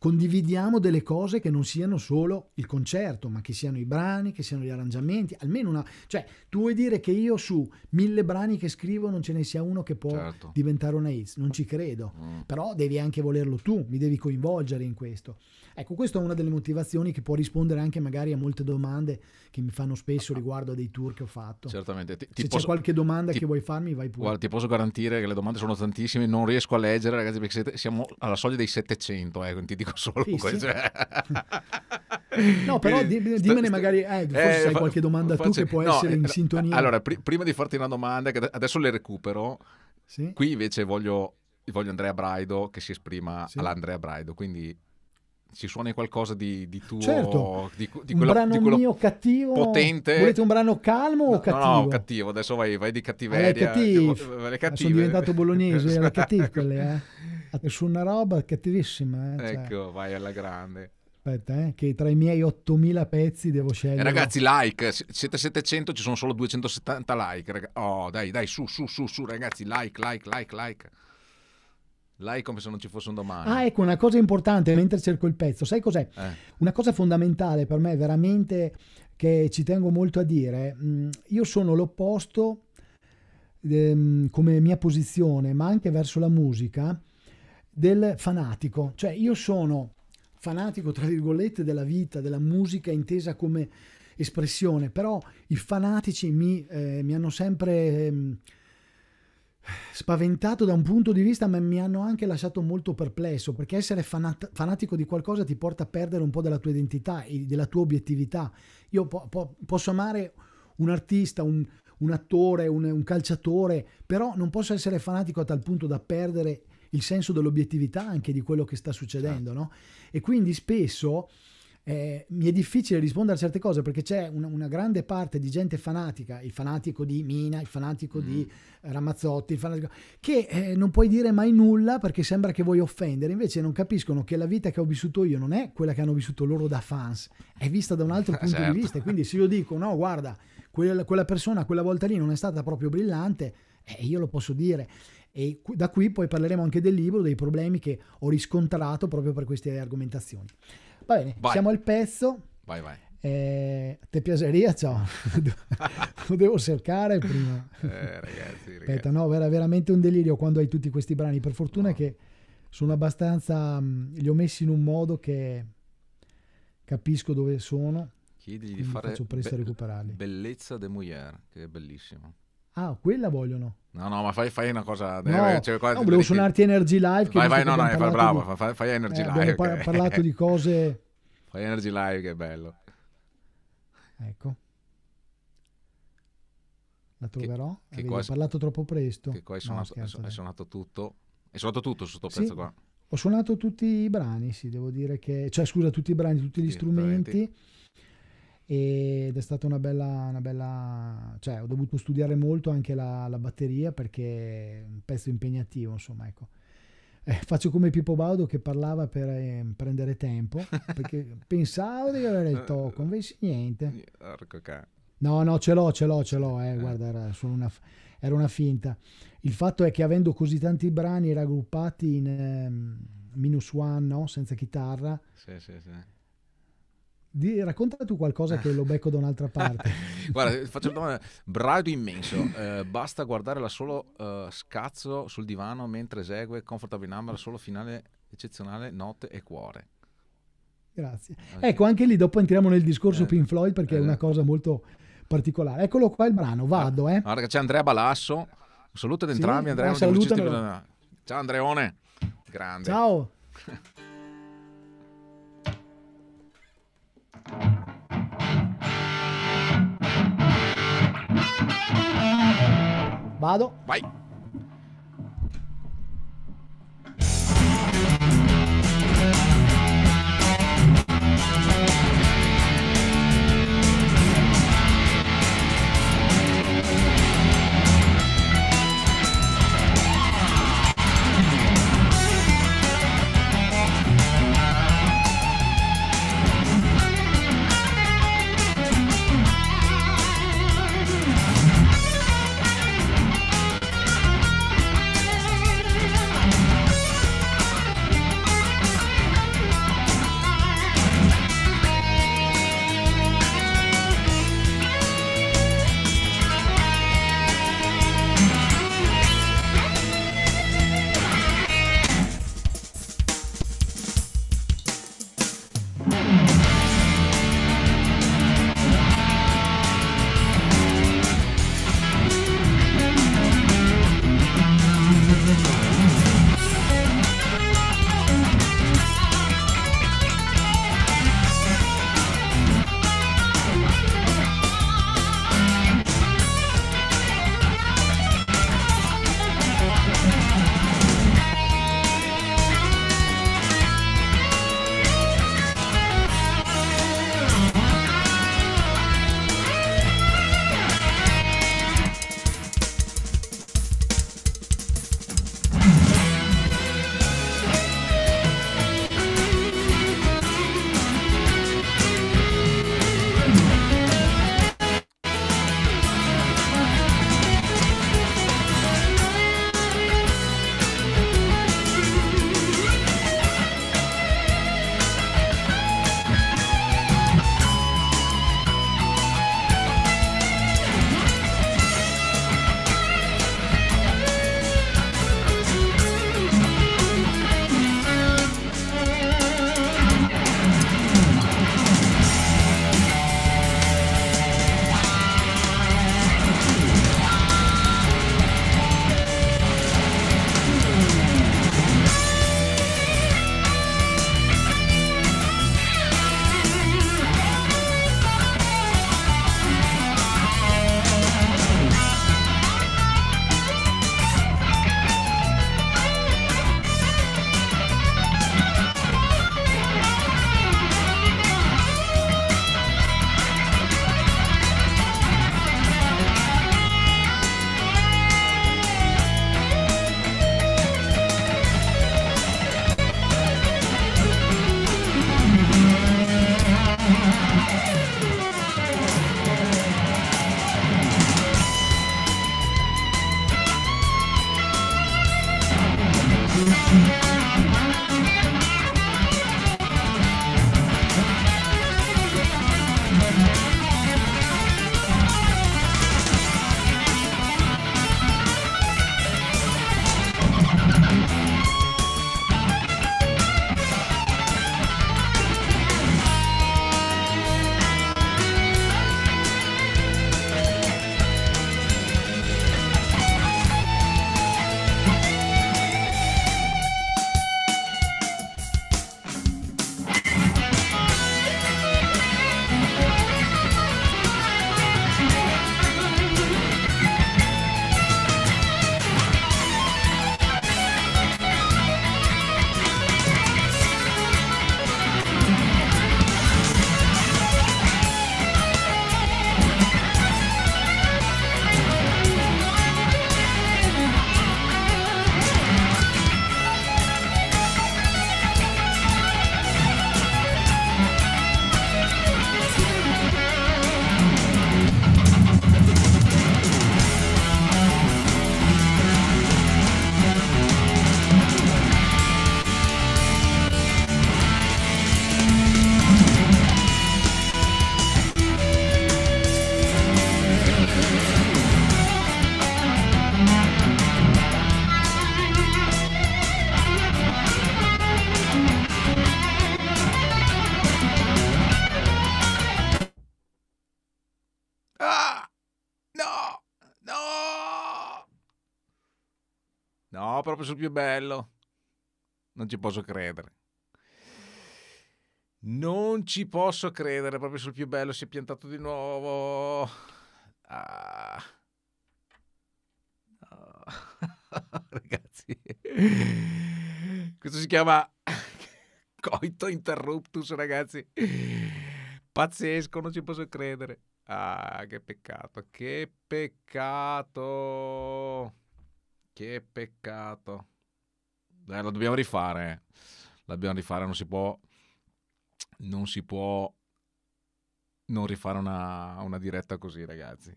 condividiamo delle cose che non siano solo il concerto, ma che siano i brani, che siano gli arrangiamenti, almeno una... Cioè, tu vuoi dire che io su mille brani che scrivo non ce ne sia uno che può certo. diventare una hit? Non ci credo, mm. però devi anche volerlo tu, mi devi coinvolgere in questo. Ecco, questa è una delle motivazioni che può rispondere anche magari a molte domande che mi fanno spesso [laughs] riguardo a dei tour che ho fatto. Certamente. Ti, ti Se posso, c'è qualche domanda ti, che vuoi farmi, vai pure. Guarda, ti posso garantire che le domande sono tantissime, non riesco a leggere, ragazzi, perché siete, siamo alla soglia dei 700, eh, ti dico solo sì, questo. Sì. [laughs] no, però dimmene sta, magari, eh, forse eh, sai qualche domanda faccio, tu che può no, essere in eh, sintonia. Allora, pr- prima di farti una domanda, che adesso le recupero, sì? qui invece voglio, voglio Andrea Braido che si esprima all'Andrea Braido, quindi ci suoni qualcosa di, di tuo, certo. di, di quello, un brano di mio cattivo, potente. Volete un brano calmo o no, cattivo? No, no, cattivo, adesso vai, vai di cattiveria. Cattiv- sono diventato bolognese, [laughs] era cattivo eh. [laughs] una roba cattivissima. Eh, cioè. ecco, vai alla grande. Aspetta, eh, che tra i miei 8000 pezzi devo eh, scegliere. ragazzi, like, siete 700, ci sono solo 270 like. oh, dai, dai, su, su, su, su, ragazzi, like, like, like, like. Like come se non ci fosse un domani. Ah, ecco, una cosa importante mentre cerco il pezzo, sai cos'è? Eh. Una cosa fondamentale per me, veramente, che ci tengo molto a dire, mm, io sono l'opposto ehm, come mia posizione, ma anche verso la musica, del fanatico. Cioè, io sono fanatico, tra virgolette, della vita, della musica intesa come espressione, però i fanatici mi, eh, mi hanno sempre... Ehm, spaventato da un punto di vista, ma mi hanno anche lasciato molto perplesso, perché essere fanat- fanatico di qualcosa ti porta a perdere un po' della tua identità e della tua obiettività. Io po- po- posso amare un artista, un, un attore, un, un calciatore, però non posso essere fanatico a tal punto da perdere il senso dell'obiettività anche di quello che sta succedendo, certo. no? E quindi spesso eh, mi è difficile rispondere a certe cose perché c'è una, una, grande parte di gente fanatica, il fanatico di Mina, il fanatico mm. di Ramazzotti, il fanatico, che eh, non puoi dire mai nulla perché sembra che vuoi offendere, invece non capiscono che la vita che ho vissuto io non è quella che hanno vissuto loro da fans, è vista da un altro [laughs] punto certo. di vista. Quindi se io dico no, guarda, quella, quella persona quella volta lì non è stata proprio brillante, eh, io lo posso dire. E da qui poi parleremo anche del libro, dei problemi che ho riscontrato proprio per queste argomentazioni. Va bene, vai. siamo al pezzo. Vai, vai. Eh, ti piaceria? Ciao. [laughs] Lo devo cercare prima. Eh, ragazzi, ragazzi. Aspetta, no, era veramente un delirio quando hai tutti questi brani. Per fortuna no. che sono abbastanza... Mm, li ho messi in un modo che capisco dove sono. Chiedigli di fare faccio presto be- recuperarli. Bellezza de Mouillère, che è bellissimo. Ah, quella vogliono. No, no, ma fai, fai una cosa. No, cioè, qua, no volevo suonarti Energy Live. Che vai, vai, no, no, fai bravo, di... fai, fai Energy eh, Live. Abbiamo par- parlato di cose. [laughs] Fai Energy Live, che bello. Ecco. La troverò. Che, che Avevi parlato troppo presto. Che qua hai suonato, no, hai suonato tutto. Hai suonato tutto su questo pezzo qua. Ho suonato tutti i brani, sì, devo dire che... Cioè, scusa, tutti i brani, tutti gli strumenti ed è stata una bella, una bella cioè ho dovuto studiare molto anche la, la batteria perché è un pezzo impegnativo insomma ecco eh, faccio come Pippo Baudo che parlava per eh, prendere tempo [laughs] perché pensavo di avere il tocco invece niente no no ce l'ho ce l'ho ce l'ho eh, eh. guarda era solo una, era una finta il fatto è che avendo così tanti brani raggruppati in ehm, minus one no? senza chitarra sì, sì, sì di, racconta tu qualcosa che lo becco da un'altra parte. [laughs] Guarda, faccio una domanda. Brado immenso. Eh, basta la solo eh, scazzo sul divano mentre esegue Comfortable Number, solo finale eccezionale, notte e cuore. Grazie. Okay. Ecco, anche lì dopo entriamo nel discorso eh, Pink Floyd perché è una esatto. cosa molto particolare. Eccolo qua il brano, vado. Eh. Guarda, c'è Andrea Balasso. Un saluto ad entrambi, sì, Andrea. Ciao Andreone. Grande. Ciao. [laughs] Vado. Vai. proprio sul più bello. Non ci posso credere. Non ci posso credere, proprio sul più bello si è piantato di nuovo. Ah. [laughs] Ragazzi, questo si chiama [laughs] coito interruptus, ragazzi. Pazzesco, non ci posso credere. Ah, che peccato, che peccato. Che peccato. Dai, eh, lo dobbiamo rifare. Eh. La dobbiamo rifare, non si può... Non si può non rifare una, una diretta così, ragazzi.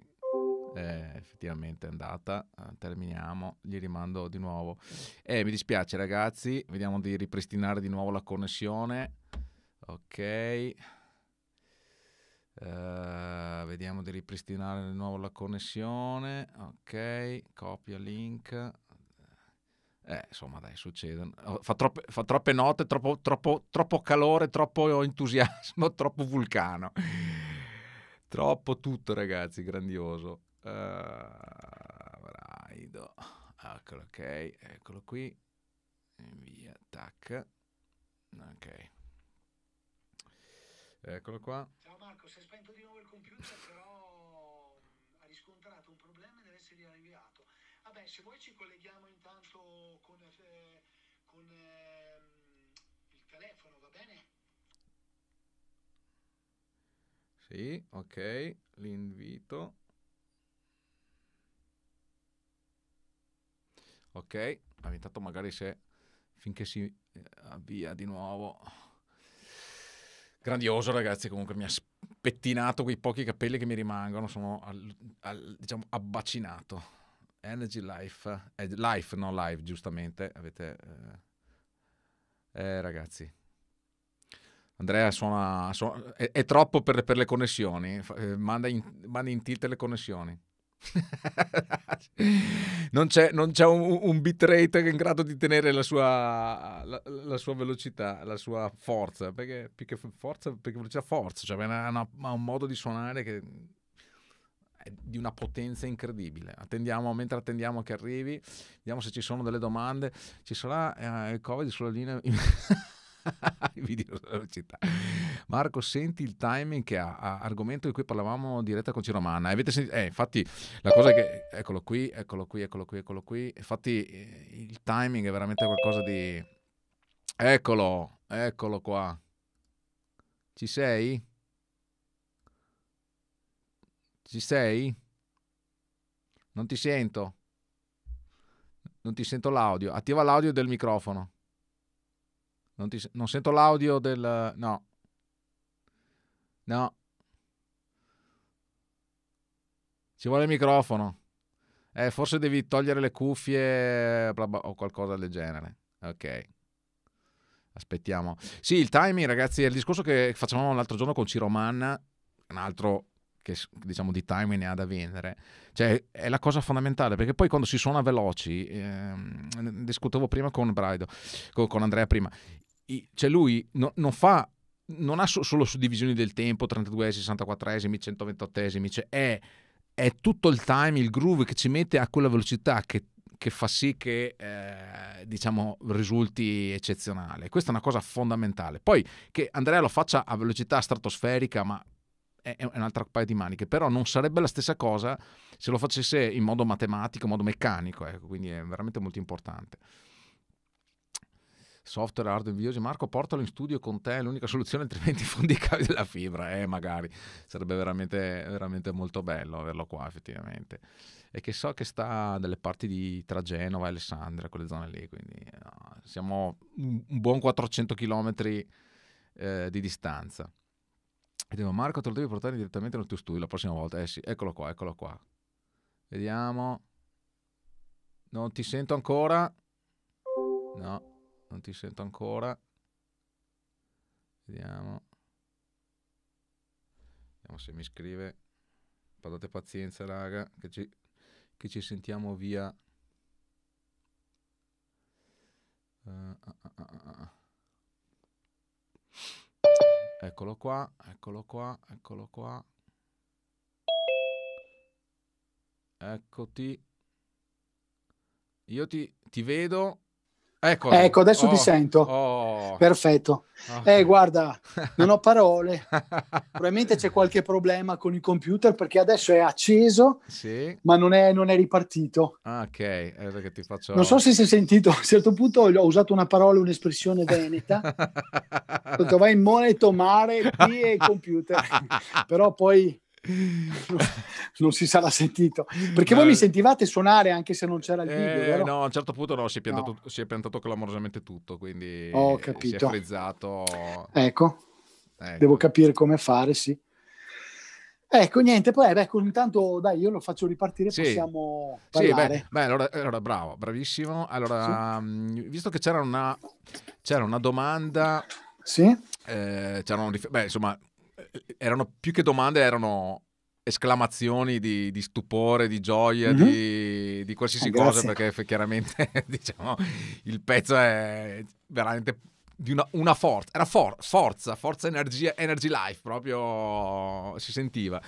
Eh, effettivamente è andata, eh, terminiamo, gli rimando di nuovo. Eh, mi dispiace ragazzi, vediamo di ripristinare di nuovo la connessione. Ok. Uh, vediamo di ripristinare di nuovo la connessione. Ok, copia link. Eh, insomma, dai, succedono. Oh, fa troppe, fa troppe note, troppo, troppo, troppo, calore, troppo entusiasmo, [laughs] troppo vulcano. Troppo tutto, ragazzi, grandioso. Uh, eh, Braido. Eccolo, ok, eccolo qui. Invia, tac. Ok. Eccolo qua. Marco, si è spento di nuovo il computer, però mm, ha riscontrato un problema e deve essere rinviato. Vabbè, se vuoi ci colleghiamo intanto con, eh, con eh, il telefono, va bene? Sì, ok, l'invito. Ok, allora, intanto magari se finché si eh, avvia di nuovo. Grandioso ragazzi, comunque mi ha pettinato quei pochi capelli che mi rimangono, sono al, al, diciamo abbacinato. Energy Life, eh, Life, non Live, giustamente. Avete, eh, eh, ragazzi, Andrea suona, suona è, è, troppo per, per le connessioni, eh, manda in, manda in tilt le connessioni. [laughs] non c'è, non c'è un, un, bitrate in grado di tenere la sua, la, la sua, velocità, la sua forza, perché più che forza, perché velocità forza, cioè ha, un modo di suonare che è di una potenza incredibile. Attendiamo, mentre attendiamo che arrivi, vediamo se ci sono delle domande. Ci sarà eh, il Covid sulla linea... [laughs] video della città. Marco, senti il timing che ha, ha argomento di cui parlavamo in diretta con Ciromanna. Avete sentito? Eh, infatti, la cosa che eccolo qui, eccolo qui, eccolo qui, eccolo qui. Infatti, eh, il timing è veramente qualcosa di. Eccolo, eccolo qua. Ci sei? Ci sei? Non ti sento. Non ti sento l'audio. Attiva l'audio del microfono. Non, ti, non sento l'audio del... No. No. Ci vuole il microfono. Eh, forse devi togliere le cuffie bla bla, o qualcosa del genere. Ok. Aspettiamo. Sì, il timing, ragazzi, è il discorso che facevamo l'altro giorno con Ciro Manna, un altro che diciamo di timing ne ha da vendere. Cioè, è la cosa fondamentale, perché poi quando si suona veloci, ehm, discutevo prima con Braido, con, con Andrea prima, cioè lui no, non fa non ha so, solo suddivisioni del tempo 32 64 128 cioè è, è, tutto il time il groove che ci mette a quella velocità che, che fa sì che eh, diciamo risulti eccezionale questa è una cosa fondamentale poi che Andrea lo faccia a velocità stratosferica ma è, è un altro paio di maniche però non sarebbe la stessa cosa se lo facesse in modo matematico in modo meccanico ecco, quindi è veramente molto importante software, hardware, video, Marco portalo in studio con te, è l'unica soluzione altrimenti fondi i [laughs] cavi della fibra, eh magari, sarebbe veramente, veramente molto bello averlo qua effettivamente. E che so che sta dalle parti di, tra Genova e Alessandria, quelle zone lì, quindi no, siamo un buon 400 km eh, di distanza. E dico Marco te lo devi portare direttamente nel tuo studio la prossima volta, eh sì, eccolo qua, eccolo qua. Vediamo. Non ti sento ancora? No non ti sento ancora. Vediamo. Vediamo se mi scrive. Guardate pazienza, raga, che ci, che ci sentiamo via. Uh, uh, uh, eccolo qua, eccolo qua, eccolo qua. Eccoti. Io ti, ti vedo, Ecco, ecco adesso oh, ti sento. Oh. Perfetto. Oh. Eh, guarda, non ho parole. [laughs] Probabilmente c'è qualche problema con il computer perché adesso è acceso, sì. ma non è, non è ripartito. Ah, ok. Faccio... Non so se si è sentito. A un certo punto ho usato una parola, un'espressione veneta. [laughs] ho detto vai in moneto, mare, qui e computer. [laughs] Però poi [laughs] non, si sarà sentito perché voi mi eh. sentivate suonare anche se non c'era il video eh, no a un certo punto no si è piantato, no. Si è piantato clamorosamente tutto quindi Ho capito. si è frizzato ecco. ecco. devo capire come fare sì Ecco, niente, poi ecco, intanto dai, io lo faccio ripartire, sì. possiamo parlare. Sì, beh, beh allora, allora, bravo, bravissimo. Allora, sì. Mm, visto che c'era una, c'era una domanda... Sì? Eh, c'era un, beh, insomma, erano più che domande, erano esclamazioni di, di stupore, di gioia, mm-hmm. di, di, qualsiasi eh, cosa, perché chiaramente [laughs] diciamo, il pezzo è veramente di una, una forza, era for- forza, forza energia, energy life, proprio si sentiva.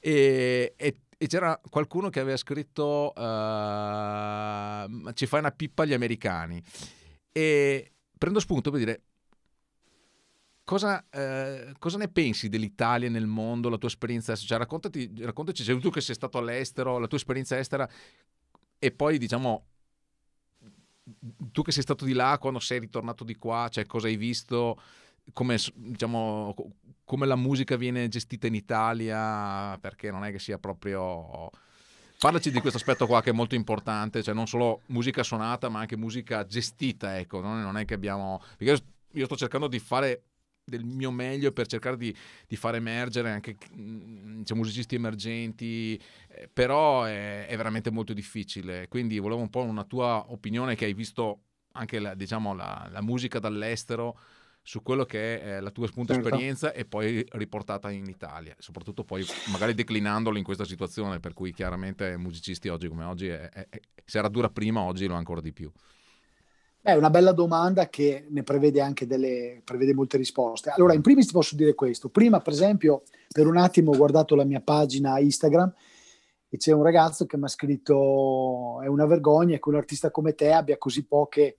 E, e, e c'era qualcuno che aveva scritto uh, ci fai una pippa agli americani. E prendo spunto per dire Cosa, eh, cosa, ne pensi dell'Italia nel mondo, la tua esperienza? Cioè, raccontaci, sei tu che sei stato all'estero, la tua esperienza estera e poi diciamo tu che sei stato di là, quando sei ritornato di qua, cioè cosa hai visto, come, diciamo, come la musica viene gestita in Italia, perché non è che sia proprio... Parlaci di questo aspetto qua che è molto importante, cioè non solo musica suonata ma anche musica gestita, ecco, non è che abbiamo... Perché io sto cercando di fare del mio meglio per cercare di, di far emergere anche mm, diciamo, musicisti emergenti, eh, però è, è, veramente molto difficile. Quindi volevo un po' una tua opinione che hai visto anche la, diciamo, la, la musica dall'estero su quello che è eh, la tua spunta certo. esperienza e poi riportata in Italia, soprattutto poi magari declinandolo in questa situazione per cui chiaramente musicisti oggi come oggi è, è, se era dura prima oggi lo è ancora di più. È una bella domanda che ne prevede anche delle, prevede molte risposte. Allora, in primis ti posso dire questo. Prima, per esempio, per un attimo ho guardato la mia pagina Instagram e c'è un ragazzo che mi ha scritto è una vergogna che un artista come te abbia così poche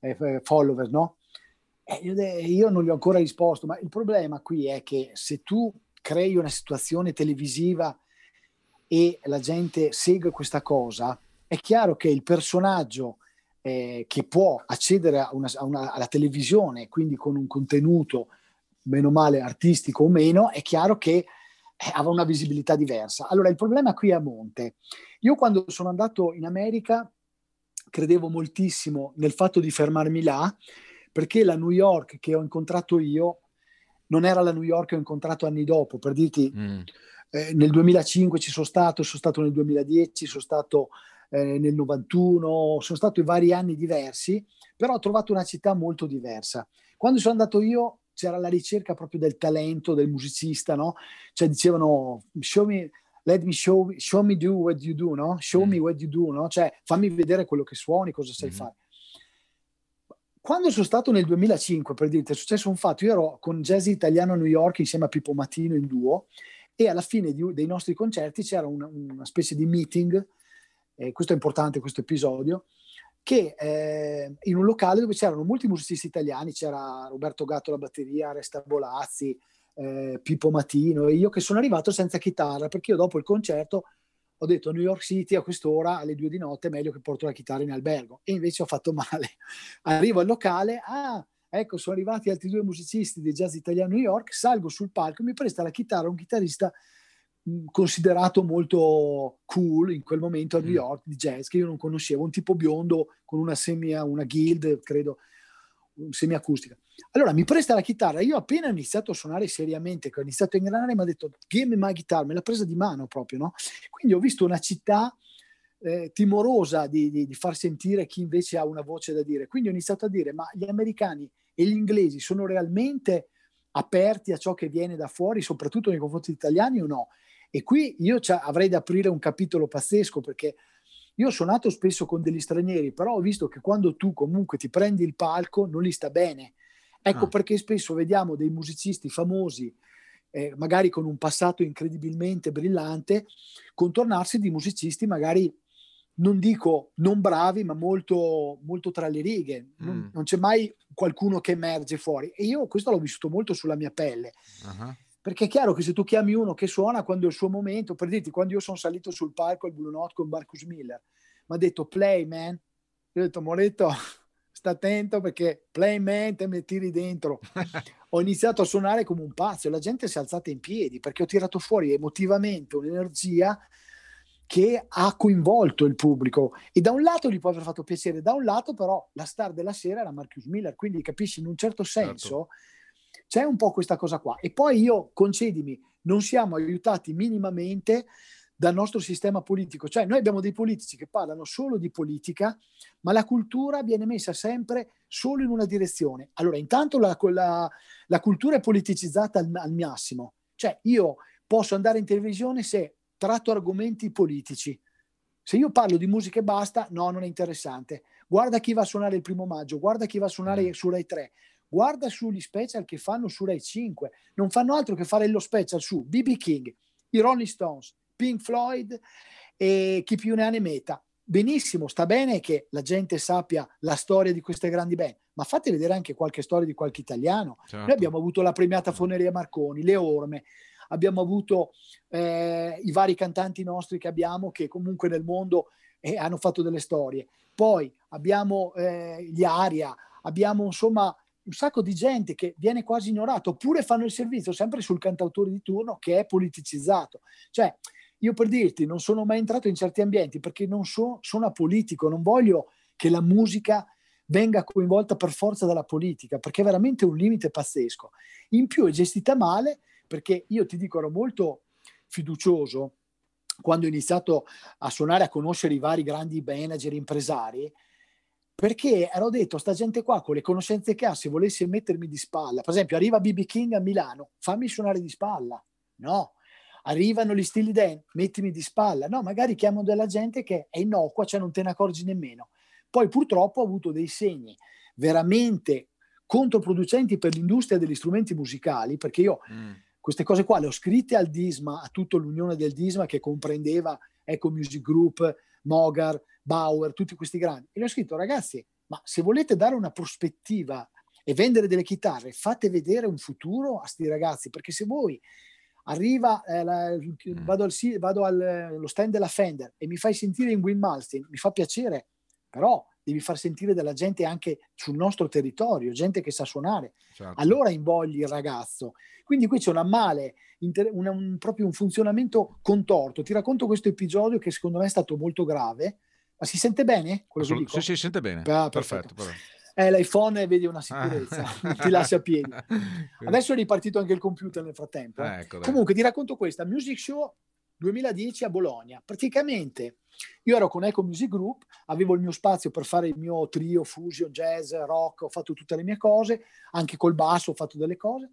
eh, eh follower, no? io non gli ho ancora risposto, ma il problema qui è che se tu crei una situazione televisiva e la gente segue questa cosa, è chiaro che il personaggio eh, che può accedere a una, a una, alla televisione, quindi con un contenuto meno male artistico o meno, è chiaro che eh, aveva una visibilità diversa. Allora il problema qui è a monte. Io quando sono andato in America credevo moltissimo nel fatto di fermarmi là, perché la New York che ho incontrato io non era la New York che ho incontrato anni dopo, per dirti, mm. eh, nel 2005 ci sono stato, sono stato nel 2010, sono stato eh, nel 91, sono stato in vari anni diversi, però ho trovato una città molto diversa. Quando sono andato io c'era la ricerca proprio del talento del musicista, no? Cioè dicevano, show me, let me show, show me do what you do, no? Show mm. me what you do, no? Cioè fammi vedere quello che suoni, cosa sai mm. fare. Quando sono stato nel 2005, per dirti, è successo un fatto, io ero con Jazz Italiano a New York insieme a Pippo Matino in duo e alla fine di, dei nostri concerti c'era una, una specie di meeting eh, questo è importante questo episodio, che eh, in un locale dove c'erano molti musicisti italiani, c'era Roberto Gatto alla batteria, Resta Bolazzi, eh, Pippo Matino e io che sono arrivato senza chitarra perché io dopo il concerto ho detto a New York City a quest'ora alle due di notte è meglio che porto la chitarra in albergo e invece ho fatto male. [laughs] Arrivo al locale, ah ecco sono arrivati altri due musicisti di jazz italiano New York, salgo sul palco e mi presta la chitarra un chitarrista Mm, considerato molto cool in quel momento a New mm. York di jazz che io non conoscevo, un tipo biondo con una semia, una guild, credo, semiacustica. Allora mi presta la chitarra, io appena ho iniziato a suonare seriamente, che ho iniziato a ingranare, mi ha detto "Game me my guitar, me l'ha presa di mano proprio, no? Quindi ho visto una città eh, timorosa di, di, di far sentire chi invece ha una voce da dire. Quindi ho iniziato a dire, ma gli americani e gli inglesi sono realmente aperti a ciò che viene da fuori, soprattutto nei confronti degli italiani o no? E qui io avrei da aprire un capitolo pazzesco perché io ho suonato spesso con degli stranieri, però ho visto che quando tu comunque ti prendi il palco non li sta bene. Ecco ah. perché spesso vediamo dei musicisti famosi, eh, magari con un passato incredibilmente brillante, contornarsi di musicisti magari non dico non bravi, ma molto, molto tra le righe. Non, mm. non, c'è mai qualcuno che emerge fuori. E io questo l'ho vissuto molto sulla mia pelle. Uh-huh. Perché è chiaro che se tu chiami uno che suona quando è il suo momento, per dirti, quando io sono salito sul palco al Blue Note con Marcus Miller, mi ha detto play man, io ho detto Moretto, [laughs] sta attento perché play man, te me tiri dentro. [laughs] ho iniziato a suonare come un pazzo e la gente si è alzata in piedi perché ho tirato fuori emotivamente un'energia che ha coinvolto il pubblico e da un lato gli può aver fatto piacere, da un lato però la star della sera era Marcus Miller, quindi capisci in un certo, certo. senso certo. C'è un po' questa cosa qua. E poi io, concedimi, non siamo aiutati minimamente dal nostro sistema politico. Cioè noi abbiamo dei politici che parlano solo di politica, ma la cultura viene messa sempre solo in una direzione. Allora, intanto la, la, la cultura è politicizzata al, al massimo. Cioè io posso andare in televisione se tratto argomenti politici. Se io parlo di musica e basta, no, non è interessante. Guarda chi va a suonare il primo maggio, guarda chi va a suonare mm. su Rai 3, guarda sugli special che fanno su Rai 5, non fanno altro che fare lo special su BB King, i Rolling Stones, Pink Floyd e chi più ne ha ne meta. Benissimo, sta bene che la gente sappia la storia di queste grandi band, ma fate vedere anche qualche storia di qualche italiano. Certo. Noi abbiamo avuto la premiata Foneria Marconi, Le Orme, abbiamo avuto eh, i vari cantanti nostri che abbiamo che comunque nel mondo eh, hanno fatto delle storie. Poi abbiamo eh, gli Aria, abbiamo insomma un sacco di gente che viene quasi ignorato, oppure fanno il servizio sempre sul cantautore di turno che è politicizzato. Cioè, io per dirti, non sono mai entrato in certi ambienti perché non so, sono apolitico, non voglio che la musica venga coinvolta per forza dalla politica, perché è veramente un limite pazzesco. In più è gestita male, perché io ti dico, ero molto fiducioso quando ho iniziato a suonare, a conoscere i vari grandi manager, impresari, perché ero detto, sta gente qua con le conoscenze che ha, se volesse mettermi di spalla, per esempio arriva BB King a Milano, fammi suonare di spalla, no, arrivano gli stili Dan, mettimi di spalla, no, magari chiamo della gente che è innocua, cioè non te ne accorgi nemmeno. Poi purtroppo ho avuto dei segni veramente controproducenti per l'industria degli strumenti musicali, perché io mm. queste cose qua le ho scritte al Disma, a tutta l'unione del Disma che comprendeva Eco Music Group, Mogar, Bauer, tutti questi grandi. E gli ho scritto, ragazzi, ma se volete dare una prospettiva e vendere delle chitarre, fate vedere un futuro a questi ragazzi, perché se voi arriva, eh, la, mm. vado, al, vado allo stand della Fender e mi fai sentire in Will Malstein, mi fa piacere, però devi far sentire della gente anche sul nostro territorio, gente che sa suonare. Certo. Allora invogli il ragazzo. Quindi qui c'è una male, inter- una, un, proprio un funzionamento contorto. Ti racconto questo episodio che secondo me è stato molto grave, ma si sente bene? Assolut- sì, sì, si sente bene. Ah, perfetto. perfetto. perfetto. Eh, l'iPhone vedi una sicurezza, ah. [laughs] ti lascia a piedi. [laughs] Adesso è ripartito anche il computer nel frattempo. Eh, ecco Comunque ti racconto questa, Music Show 2010 a Bologna. Praticamente io ero con Eco Music Group, avevo il mio spazio per fare il mio trio, fusion, jazz, rock, ho fatto tutte le mie cose, anche col basso ho fatto delle cose.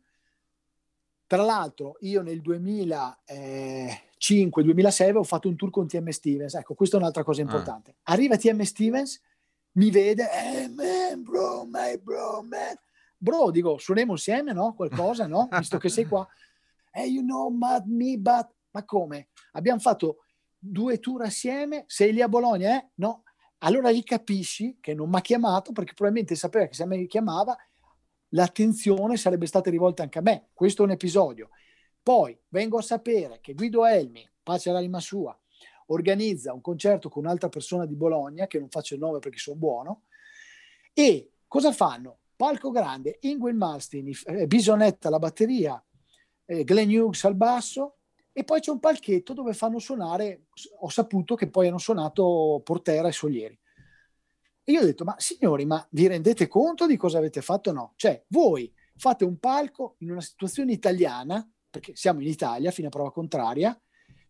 Tra l'altro io nel 2000... Eh, 2005-2006 ho fatto un tour con TM Stevens. Ecco, questa è un'altra cosa ah. importante. Ah. Arriva TM Stevens, mi vede, eh, man, bro, my bro, man. Bro, dico, suoniamo insieme, no? Qualcosa, no? Visto che sei qua. [laughs] Eh, hey, you know, mad me, but... Ma come? Abbiamo fatto due tour assieme, sei lì a Bologna, eh? No. Allora gli capisci che non mi ha chiamato perché probabilmente sapeva che se mi chiamava l'attenzione sarebbe stata rivolta anche a me. Questo è un episodio. Poi vengo a sapere che Guido Elmi, pace all'anima sua, organizza un concerto con un'altra persona di Bologna, che non faccio il nome perché sono buono, e cosa fanno? Palco grande, Ingwen Malstein, eh, Bisonetta alla batteria, eh, Glenn Hughes al basso, e poi c'è un palchetto dove fanno suonare, ho saputo che poi hanno suonato Portera e Solieri. E io ho detto, ma signori, ma vi rendete conto di cosa avete fatto? No, cioè voi fate un palco in una situazione italiana perché siamo in Italia fino a prova contraria,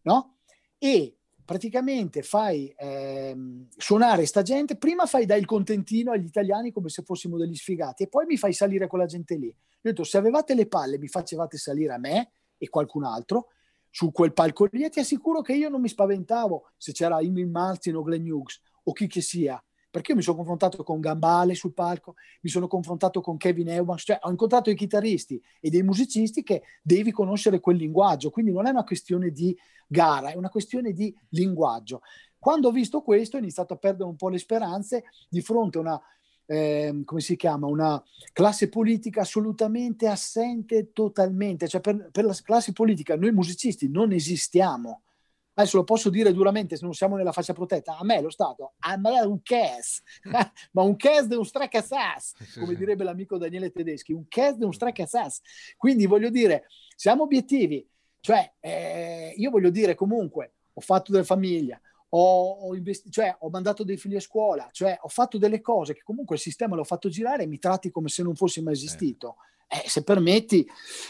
no? E praticamente fai ehm, suonare sta gente, prima fai dai il contentino agli italiani come se fossimo degli sfigati e poi mi fai salire quella gente lì. Io ho detto, se avevate le palle mi facevate salire a me e qualcun altro su quel palco lì e ti assicuro che io non mi spaventavo se c'era Imin Malzin o Glenn Hughes o chi che sia, perché io mi sono confrontato con Gambale sul palco, mi sono confrontato con Kevin Evans, cioè ho incontrato i chitarristi e dei musicisti che devi conoscere quel linguaggio, quindi non è una questione di gara, è una questione di linguaggio. Quando ho visto questo ho iniziato a perdere un po' le speranze di fronte a una, eh, come si chiama, una classe politica assolutamente assente totalmente, cioè per, per la classe politica noi musicisti non esistiamo adesso lo posso dire duramente se non siamo nella fascia protetta, a me lo Stato, a me è un CAS, ma un CAS de un stracassas, come direbbe l'amico Daniele Tedeschi, un CAS de un stracassas. Quindi voglio dire, siamo obiettivi, cioè eh, io voglio dire comunque, ho fatto della famiglia, ho, ho, investi- cioè, ho, mandato dei figli a scuola, cioè, ho fatto delle cose che comunque il sistema l'ho fatto girare e mi tratti come se non fosse mai esistito. Eh. Eh, se permetti,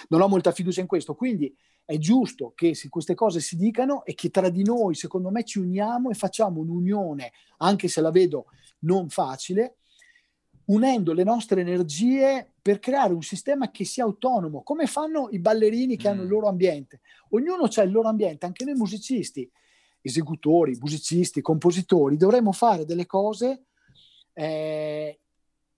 non ho molta fiducia in questo. Quindi è giusto che queste cose si dicano e che tra di noi, secondo me, ci uniamo e facciamo un'unione, anche se la vedo non facile, unendo le nostre energie per creare un sistema che sia autonomo, come fanno i ballerini che mm. hanno il mm. loro ambiente. Ognuno ha il loro ambiente, anche noi musicisti, esecutori, musicisti, compositori, dovremmo fare delle cose eh,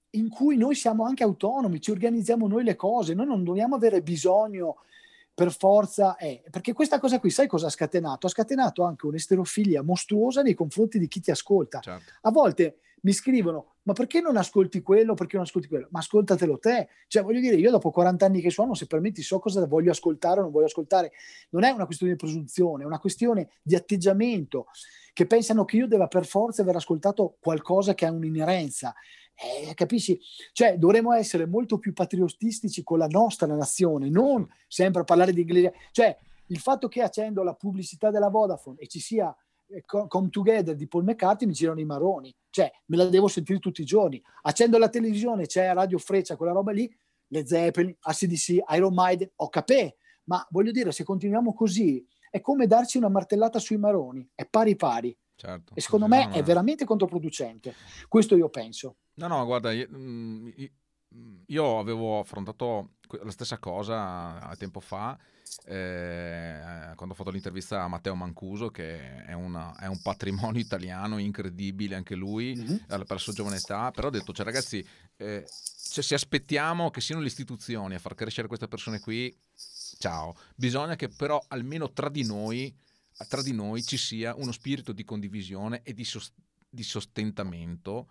in cui noi siamo anche autonomi, ci organizziamo noi le cose, noi non dobbiamo avere bisogno di per forza è. Perché questa cosa qui, sai cosa ha scatenato? Ha scatenato anche un'esterofilia mostruosa nei confronti di chi ti ascolta. Certo. A volte mi scrivono, ma perché non ascolti quello, perché non ascolti quello? Ma ascoltatelo te. Cioè, voglio dire, io dopo 40 anni che suono, se permetti, so cosa voglio ascoltare o non voglio ascoltare. Non è una questione di presunzione, è una questione di atteggiamento che pensano che io debba per forza aver ascoltato qualcosa che ha un'inerenza. Eh, capisci? Cioè, dovremmo essere molto più patriottistici con la nostra nazione, non sempre parlare di inglese. Cioè, il fatto che accendo la pubblicità della Vodafone e ci sia eh, Come Together di Paul McCartney mi girano i maroni, cioè me la devo sentire tutti i giorni. Accendo la televisione, c'è Radio Freccia, quella roba lì, le Zeppelin, ACDC, Iron Maiden, ho capè. Ma voglio dire, se continuiamo così, è come darci una martellata sui maroni, è pari pari. Certo, e secondo me no, è esatto. veramente controproducente. Questo io penso. No, no, guarda, io, mm, io avevo affrontato la stessa cosa tempo fa. Eh, quando ho fatto l'intervista a Matteo Mancuso, che è, una, è un patrimonio [laughs] italiano incredibile anche lui mm-hmm. per la sua giovane età, però ho detto, cioè ragazzi, eh, cioè, se aspettiamo che siano le istituzioni a far crescere queste persone qui, ciao. Bisogna che però almeno tra di noi, tra di noi ci sia uno spirito di condivisione e di, sost- di sostentamento,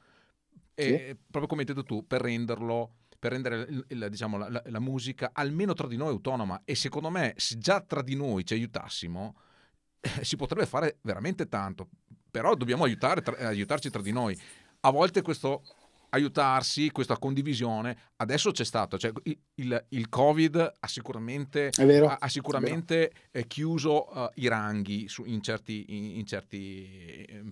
sì. proprio come hai detto tu, per renderlo per rendere il, diciamo, la, la, la, musica almeno tra di noi autonoma e secondo me se già tra di noi ci aiutassimo eh, si potrebbe fare veramente tanto però dobbiamo aiutare, tra, aiutarci tra di noi a volte questo aiutarsi, questa condivisione. Adesso c'è stato, cioè, il, il, il, Covid ha sicuramente, vero, ha, ha sicuramente eh, chiuso uh, i ranghi su, in certi, in, in certi, eh,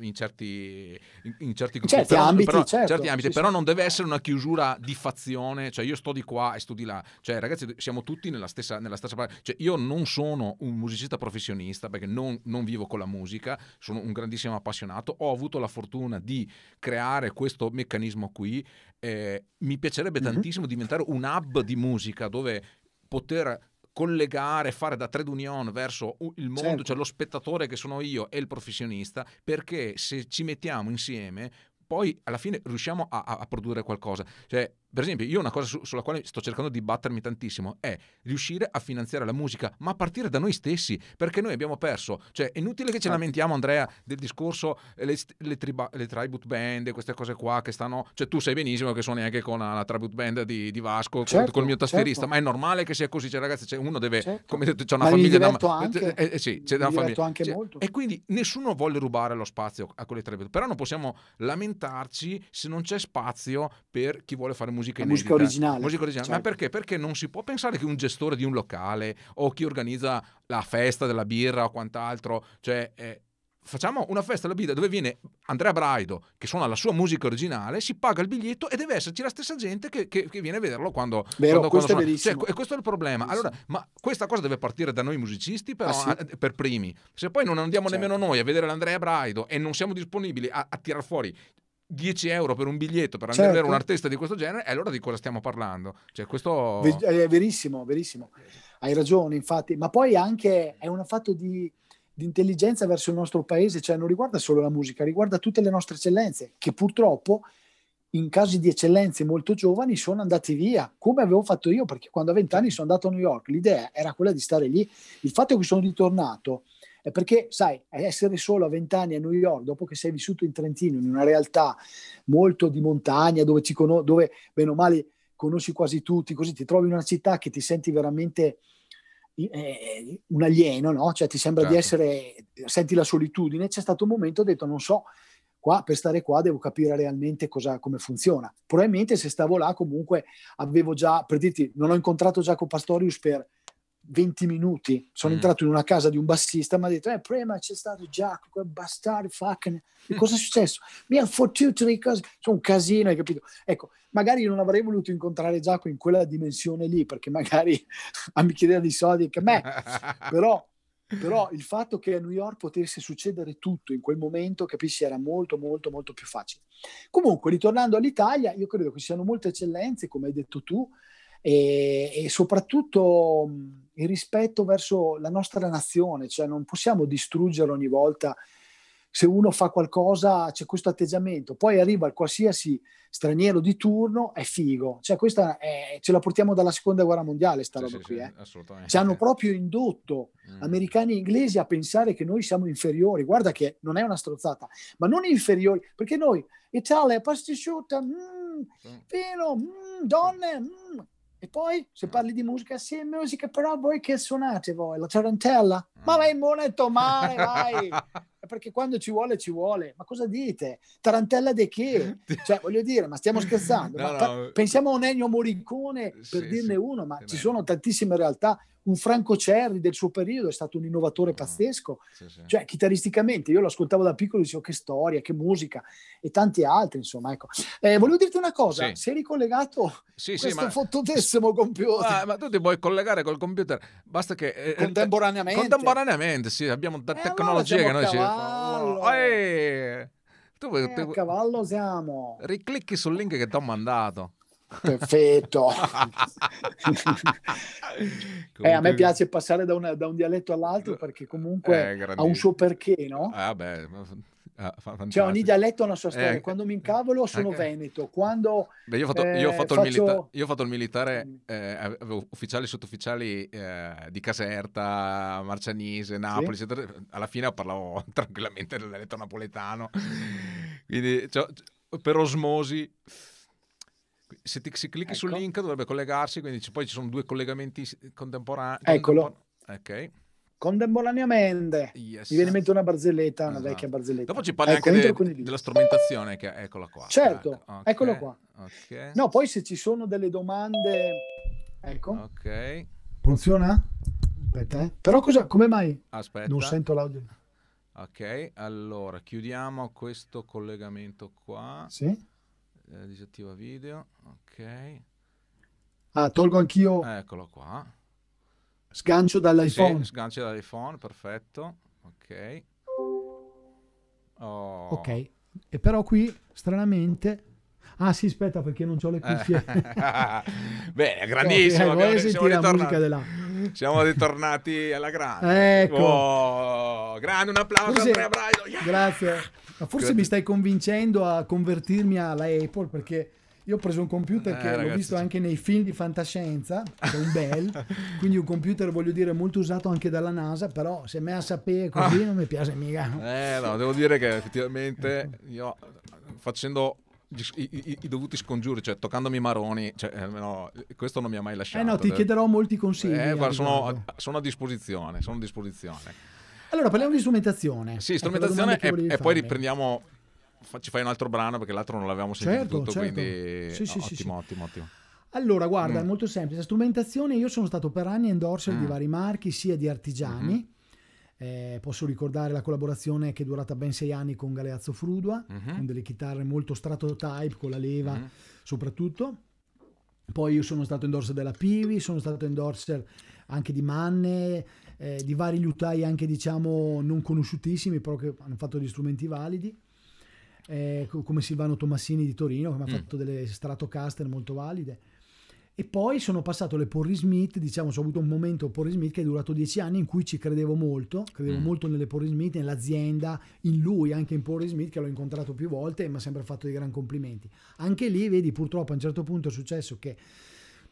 in certi, in certi, gruppi, certi però, ambiti, però, certo, certi ambiti sì, però non deve essere una chiusura di fazione, cioè io sto di qua e sto di là, cioè ragazzi siamo tutti nella stessa, nella stessa parte, cioè io non sono un musicista professionista perché non, non vivo con la musica, sono un grandissimo appassionato, ho avuto la fortuna di creare questo questo meccanismo qui. Eh, mi piacerebbe mm-hmm. tantissimo diventare un hub di musica dove poter collegare, fare da trade union verso il mondo, certo. cioè lo spettatore che sono io e il professionista, perché se ci mettiamo insieme poi alla fine riusciamo a, a, produrre qualcosa. Cioè, per esempio, io una cosa su- sulla quale sto cercando di battermi tantissimo è riuscire a finanziare la musica, ma a partire da noi stessi, perché noi abbiamo perso. Cioè, è inutile che ci certo. lamentiamo, Andrea, del discorso eh, le, le, triba- le tribute band, queste cose qua che stanno. Cioè, tu sai benissimo che suoni anche con eh, la tribute band di, di Vasco, certo, il mio tastierista, certo. ma è normale che sia così. Cioè, ragazzi, cioè, uno deve. Certo. Come detto, c'è una ma famiglia da. Anche, eh, eh, sì, c'è una famiglia. Anche cioè, molto. E quindi nessuno vuole rubare lo spazio a quelle tribute. Però non possiamo lamentarci se non c'è spazio per chi vuole fare musica musica inedita, musica originale. Musica originale. Certo. Ma perché? Perché non si può pensare che un gestore di un locale o chi organizza la festa della birra o quant'altro, cioè... Eh, facciamo una festa della birra dove viene Andrea Braido che suona la sua musica originale, si paga il biglietto e deve esserci la stessa gente che, che, che viene a vederlo quando... Vero, quando, questo quando è cioè, e questo è il problema. Allora, ma questa cosa deve partire da noi musicisti però, ah, sì? a, per primi. Se poi non andiamo certo. nemmeno noi a vedere l'Andrea Braido e non siamo disponibili a, a tirar fuori 10 euro per un biglietto per andare certo. a vedere certo. un artista di questo genere, e allora di cosa stiamo parlando? Cioè, questo... Eh, è verissimo, verissimo. Hai ragione, infatti. Ma poi anche è un fatto di, di intelligenza verso il nostro paese, cioè non riguarda solo la musica, riguarda tutte le nostre eccellenze, che purtroppo in casi di eccellenze molto giovani sono andati via, come avevo fatto io, perché quando a 20 anni sono andato a New York, l'idea era quella di stare lì. Il fatto che sono ritornato è eh, perché, sai, essere solo a 20 anni a New York, dopo che sei vissuto in Trentino, in una realtà molto di montagna, dove, ci conos- dove bene o male conosci quasi tutti, così ti trovi in una città che ti senti veramente eh, un alieno, no? Cioè ti sembra certo. di essere, senti la solitudine. C'è stato un momento, ho detto, non so, Qua, per stare qua devo capire realmente cosa, come funziona. Probabilmente se stavo là comunque avevo già, per dirti, non ho incontrato Giacomo Pastorius per 20 minuti. Sono mm. entrato in una casa di un bassista, mi ha detto, eh, prima c'è stato Giacomo, quel bastardo, fucking. E mm. cosa è successo? Mi ha fottuto di cose. Sono un casino, hai capito? Ecco, magari non avrei voluto incontrare Giacomo in quella dimensione lì, perché magari [laughs] mi chiedeva dei soldi che me. Però, però il fatto che a New York potesse succedere tutto in quel momento, capisci, era molto, molto, molto più facile. Comunque, ritornando all'Italia, io credo che ci siano molte eccellenze, come hai detto tu, e, e soprattutto il rispetto verso la nostra nazione, cioè non possiamo distruggere ogni volta se uno fa qualcosa c'è questo atteggiamento, poi arriva il qualsiasi straniero di turno, è figo, cioè questa è, ce la portiamo dalla seconda guerra mondiale, sta sì, roba sì, qui, eh. ci hanno proprio indotto mm. americani e inglesi a pensare che noi siamo inferiori, guarda che non è una strozzata, ma non inferiori, perché noi, Italia, pasticciuta, mm, sì. vino, mm, donne, mm, e poi, se parli di musica, sì, musica, però voi che suonate voi? La tarantella? Ma mm. vai in buona e vai! [laughs] Perché quando ci vuole, ci vuole. Ma cosa dite? Tarantella di che? [laughs] Cioè, voglio dire, ma stiamo [laughs] scherzando. No, ma no. Pensiamo a un Ennio Morricone, per sì, dirne sì, uno, ma ci sono tantissime realtà un Franco Cerri del suo periodo, è stato un innovatore mm. pazzesco. Sì, sì. Cioè, chitarristicamente, io lo ascoltavo da piccolo e dicevo che storia, che musica e tanti altri, insomma. Ecco. Eh, volevo dirti una cosa, sì. si è ricollegato sì, questo ma... fottutissimo computer. Ma, ah, ma, tu ti puoi collegare col computer, basta che... Eh, eh contemporaneamente. Contemporaneamente, sì, abbiamo da eh, tecnologia allora che noi cavallo. ci... Oh, Ehi, tu, eh, tu... a cavallo siamo. Riclicchi sul link che ti ho mandato. Perfetto. [laughs] eh, a me piace passare da, una, da un dialetto all'altro eh, perché comunque eh, ha un suo perché, no? Ah, beh, Ah, cioè ogni dialetto ha una sua storia. Eh, quando mi incavolo eh, sono anche... veneto. Quando, Beh, io, ho fatto, eh, io, ho faccio... milita- io, ho fatto, il militare, eh, avevo ufficiali e sottufficiali di Caserta, Marcianise, Napoli, sì? eccetera. Alla fine parlavo [laughs] tranquillamente il dialetto napoletano. Quindi cioè, per osmosi se ti, si clicchi ecco. sul link dovrebbe collegarsi, quindi ci, poi ci sono due collegamenti contemporanei. Eccolo. Contempor- ok. Contemporaneamente. Yes. Mi viene in mente una barzelletta, una esatto. vecchia barzelletta. Dopo ci parli ecco, anche de- della strumentazione, che eccola qua. Certo, ecco, okay. eccolo qua. Okay. No, poi se ci sono delle domande... Ecco. Ok. Funziona? Aspetta, eh. Però cosa, come mai? Aspetta. Non sento l'audio. Ok, allora chiudiamo questo collegamento qua. Sì eh, disattiva video, ok. Ah, tolgo anch'io. Eccolo qua. Sgancio dall'iPhone. Sì, sgancio dall'iPhone, perfetto. Ok. Oh. Ok. E però qui, stranamente... Ah sì, aspetta perché non ho le cuffie. [laughs] Bene, grandissimo. No, eh, siamo, ritornati. siamo ritornati alla grande. [laughs] Ecco. Oh, grande, un applauso Così. Andrea Braido. Yeah. Grazie. Ma forse Credo. mi stai convincendo a convertirmi alla Apple perché io ho preso un computer eh, che ragazzi, l'ho visto anche nei film di fantascienza, che è un bel, [laughs] quindi un computer voglio dire molto usato anche dalla NASA, però se me a sapere così ah. non mi piace mica. Eh no, devo dire che effettivamente io facendo i, i, i, dovuti scongiuri, cioè toccandomi i maroni, cioè, eh, no, questo non mi ha mai lasciato. Eh no, ti chiederò molti consigli. Eh, sono, sono, a disposizione, sono a disposizione. Allora parliamo di strumentazione. Sì, ecco, strumentazione e, e poi riprendiamo ci fai un altro brano perché l'altro non l'avevamo sentito certo, tutto, certo. quindi sì, sì, no, sì, ottimo, ottimo, ottimo. Allora, guarda, mm. è molto semplice. La strumentazione, io sono stato per anni endorser mm. di vari marchi, sia di artigiani, mm-hmm. eh, posso ricordare la collaborazione che è durata ben sei anni con Galeazzo Frudua, mm-hmm. con delle chitarre molto stratotype, con la leva mm-hmm. soprattutto. Poi io sono stato endorser della Pivi, sono stato endorser anche di Manne, eh, di vari liutai anche diciamo non conosciutissimi, però che hanno fatto degli strumenti validi. Eh, come Silvano Tommassini di Torino, che mi ha mm. fatto delle Stratocaster molto valide. E poi sono passato alle Porri Smith, diciamo, ho avuto un momento Porri Smith che è durato dieci anni in cui ci credevo molto, credevo mm. molto nelle Porri Smith, nell'azienda, in lui, anche in Porri Smith che l'ho incontrato più volte e mi ha sempre fatto dei gran complimenti. Anche lì, vedi, purtroppo a un certo punto è successo che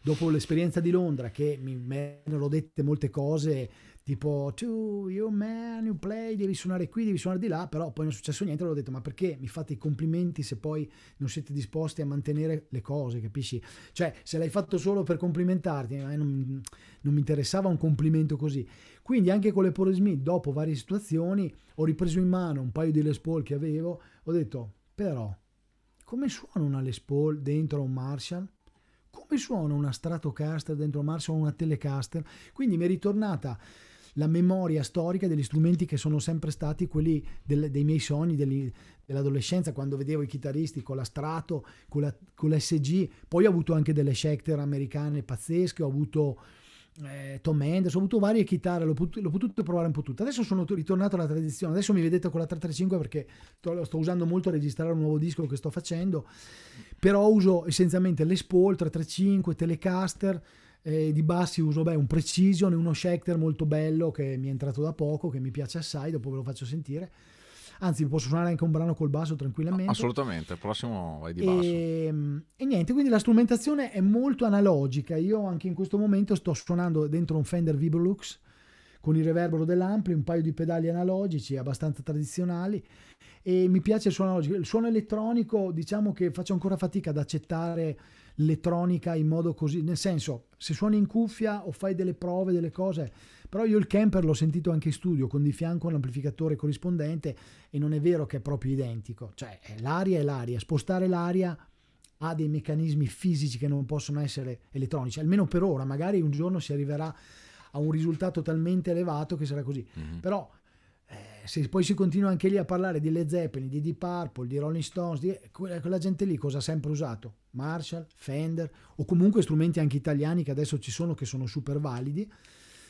dopo l'esperienza di Londra, che mi erano dette molte cose tipo tu, you man, you play, devi suonare qui, devi suonare di là, però poi non è successo niente, l'ho detto, ma perché mi fate i complimenti se poi non siete disposti a mantenere le cose, capisci? Cioè, se l'hai fatto solo per complimentarti, eh, non, non mi interessava un complimento così. Quindi anche con le Paul Smith, dopo varie situazioni, ho ripreso in mano un paio di Les Paul che avevo, ho detto, però, come suona una Les Paul dentro un Marshall? Come suona una Stratocaster dentro un Marshall o una Telecaster? Quindi mi è ritornata la memoria storica degli strumenti che sono sempre stati quelli del, dei miei sogni, degli, dell'adolescenza, quando vedevo i chitarristi con la Strato, con, la, con l'SG, poi ho avuto anche delle Schecter americane pazzesche, ho avuto... Eh, Tom Mendes, ho avuto varie chitarre, l'ho potuto, l'ho potuto, provare un po' tutte. Adesso sono ritornato alla tradizione, adesso mi vedete con la 335 perché sto, sto usando molto a registrare un nuovo disco che sto facendo, però uso essenzialmente l'Espol, 335, Telecaster, e di bassi uso beh, un Precision e uno Schecter molto bello che mi è entrato da poco, che mi piace assai, dopo ve lo faccio sentire. Anzi, posso suonare anche un brano col basso tranquillamente. Assolutamente, il prossimo vai di basso. E, ehm, e niente, quindi la strumentazione è molto analogica. Io anche in questo momento sto suonando dentro un Fender Vibrolux con il reverbero dell'ampli, un paio di pedali analogici abbastanza tradizionali e mi piace il suono analogico. Il suono elettronico diciamo che faccio ancora fatica ad accettare l'elettronica in modo così, nel senso, se suoni in cuffia o fai delle prove, delle cose, però io il camper l'ho sentito anche in studio con di fianco un amplificatore corrispondente e non è vero che è proprio identico, cioè l'aria è l'aria, spostare l'aria ha dei meccanismi fisici che non possono essere elettronici, almeno per ora, magari un giorno si arriverà a un risultato talmente elevato che sarà così, mm-hmm. però se poi si continua anche lì a parlare di Led Zeppelin, di Deep Purple, di Rolling Stones, di, quella, quella gente lì cosa ha sempre usato? Marshall, Fender o comunque strumenti anche italiani che adesso ci sono che sono super validi.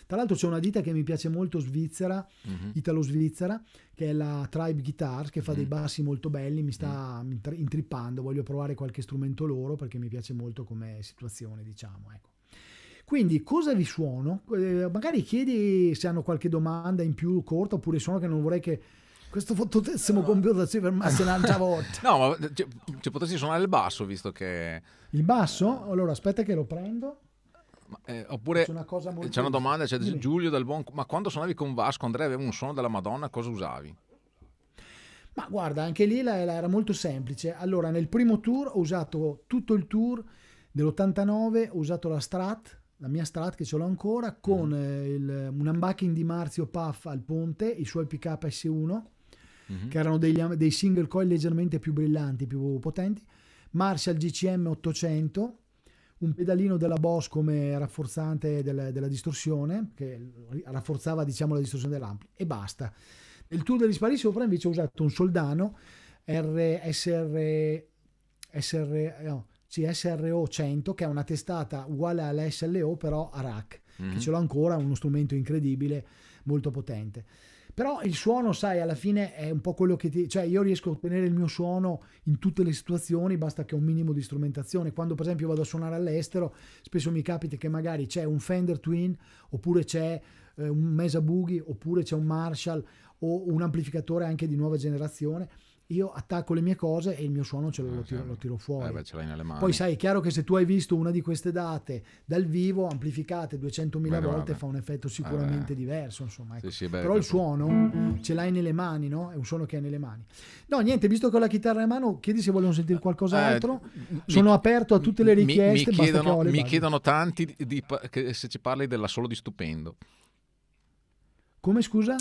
Tra l'altro c'è una ditta che mi piace molto svizzera, mm-hmm. italo-svizzera, che è la Tribe Guitar, che fa mm-hmm. dei mhm. bassi molto belli, mi sta mm-hmm. intrippando, voglio provare qualche strumento loro perché mi piace molto come situazione, diciamo, ecco. Quindi cosa vi suono? Eh, magari chiedi se hanno qualche domanda in più corta oppure suono che non vorrei che questo fottutissimo no. computer si fermasse un'altra volta. [laughs] no, ma eh, ci, ci potresti suonare il basso visto che... Il basso? Allora aspetta che lo prendo. Ma, eh, oppure c'è una, c'è una domanda, c'è Dimmi. Giulio dal Buon... Ma quando suonavi con Vasco, Andrea aveva un suono della Madonna, cosa usavi? Ma guarda, anche lì la, la, era molto semplice. Allora, nel primo tour ho usato tutto il tour dell'89, ho usato la Strat, la mia Strat che ce l'ho ancora, con mm. eh, il, un unboxing di Marzio Puff al ponte, i suoi PK S1, mm-hmm. che erano degli, dei single coil leggermente più brillanti, più potenti, Marshall GCM 800, un pedalino della Boss come rafforzante del, della distorsione, che rafforzava diciamo la distorsione dell'ampli, e basta. Nel Tour degli Spari sopra invece ho usato un Soldano RSR... SR, no, CSRO 100 che è una testata uguale all'SLO però a rack mm-hmm. che mhm. ce l'ho ancora, uno strumento incredibile, molto potente. Però il suono, sai, alla fine è un po' quello che ti... cioè io riesco a ottenere il mio suono in tutte le situazioni, basta che ho un minimo di strumentazione. Quando per esempio vado a suonare all'estero, spesso mi capita che magari c'è un Fender Twin, oppure c'è eh, un Mesa Boogie, oppure c'è un Marshall o un amplificatore anche di nuova generazione io attacco le mie cose e il mio suono ce lo, lo, ah, tiro, lo tiro, fuori. Eh beh, ce l'hai nelle mani. Poi sai, è chiaro che se tu hai visto una di queste date dal vivo, amplificate 200.000 beh, volte, vabbè. fa un effetto eh, sicuramente eh diverso, insomma. Ecco. Sì, sì, beh, Però il suono ce l'hai nelle mani, no? È un suono che hai nelle mani. No, niente, visto che ho la chitarra in mano, chiedi se vogliono sentire eh, qualcos'altro. Eh, Sono mi, aperto a tutte le richieste. Mi, mi chiedono, mi chiedono tanti di, di, di, se ci parli della solo di stupendo. Come scusa?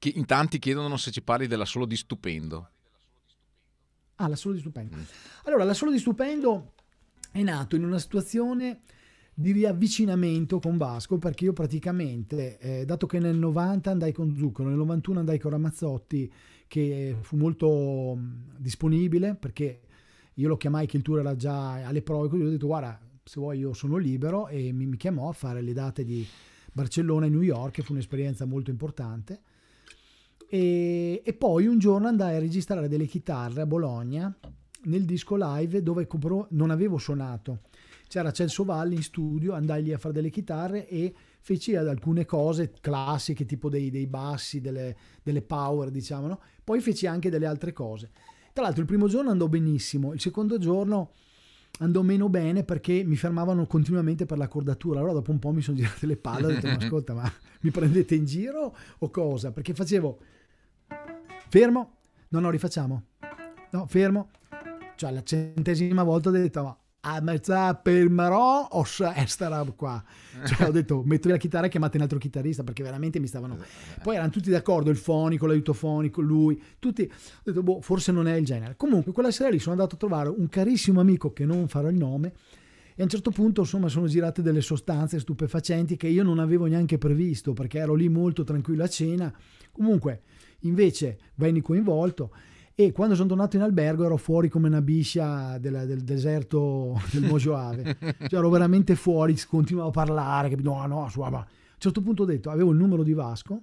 in tanti chiedono se ci parli della solo di stupendo. Ah, l'assolo di Stupendo. Mm. Allora, l'assolo di Stupendo è nato in una situazione di riavvicinamento con Vasco perché io praticamente, eh, dato che nel 90 andai con Zucchero, nel 91 andai con Ramazzotti, che fu molto mm, disponibile perché io lo chiamai che il tour era già alle prove, quindi ho detto guarda, se vuoi io sono libero e mi, mi chiamò a fare le date di Barcellona e New York, che fu un'esperienza molto importante e, e, poi un giorno andai a registrare delle chitarre a Bologna nel disco live dove compro, non avevo suonato. C'era Celso Valli in studio, andai lì a fare delle chitarre e feci alcune cose classiche, tipo dei, dei bassi, delle, delle, power, diciamo, no? poi feci anche delle altre cose. Tra l'altro il primo giorno andò benissimo, il secondo giorno andò meno bene perché mi fermavano continuamente per la cordatura. Allora dopo un po' mi sono girate le palle, ho detto ma [laughs] ascolta ma mi prendete in giro o cosa? Perché facevo fermo, no, no, rifacciamo, no, fermo. Cioè, la centesima volta ho detto, ma ah, ma per marò o eh, sta roba qua? Cioè, ho detto, metto la chitarra e chiamate un altro chitarrista, perché veramente mi stavano... Eh. Poi erano tutti d'accordo, il fonico, l'aiuto fonico, lui, tutti... Ho detto, boh, forse non è il genere. Comunque, quella sera lì sono andato a trovare un carissimo amico, che non farò il nome, e a un certo punto insomma sono girate delle sostanze stupefacenti che io non avevo neanche previsto perché ero lì molto tranquillo a cena comunque Invece venni coinvolto e quando sono tornato in albergo ero fuori come una biscia del, del deserto [laughs] del Mojoave. [laughs] cioè ero veramente fuori, continuavo a parlare, capito? no, no, su, A un certo punto ho detto, avevo il numero di Vasco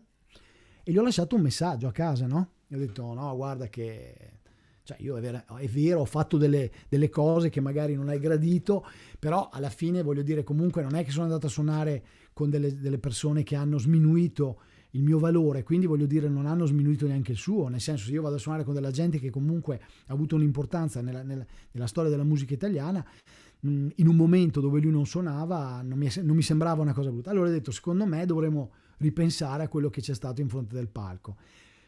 e gli ho lasciato un messaggio a casa, no? E ho detto, no, guarda che... Cioè io è vero, è vero ho fatto delle, delle, cose che magari non hai gradito, però alla fine voglio dire comunque non è che sono andato a suonare con delle, delle persone che hanno sminuito il mio valore, quindi voglio dire non hanno sminuito neanche il suo, nel senso se io vado a suonare con della gente che comunque ha avuto un'importanza nella, nella, nella storia della musica italiana, mh, in un momento dove lui non suonava non mi, non mi sembrava una cosa brutta. Allora ho detto secondo me dovremmo ripensare a quello che c'è stato in fronte del palco.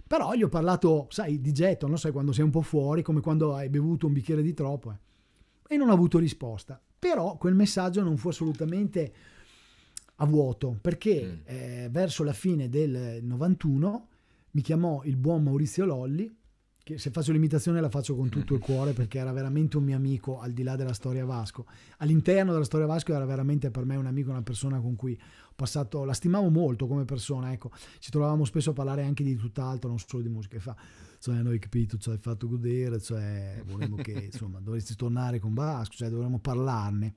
Però gli ho parlato, sai, di getto, no? sai, quando sei un po' fuori, come quando hai bevuto un bicchiere di troppo. Eh. E non ho avuto risposta. Però quel messaggio non fu assolutamente a vuoto, perché mm. eh, verso la fine del 91 mi chiamò il buon Maurizio Lolli, che se faccio l'imitazione la faccio con tutto il mm. cuore perché era veramente un mio amico al di là della storia Vasco. All'interno della storia Vasco era veramente per me un amico, una persona con cui ho passato, la stimavo molto come persona, ecco, ci trovavamo spesso a parlare anche di tutt'altro, non solo di musica, fa, cioè noi capito, ci hai fatto godere, cioè volevamo che [laughs] insomma dovresti tornare con Vasco, cioè dovremmo parlarne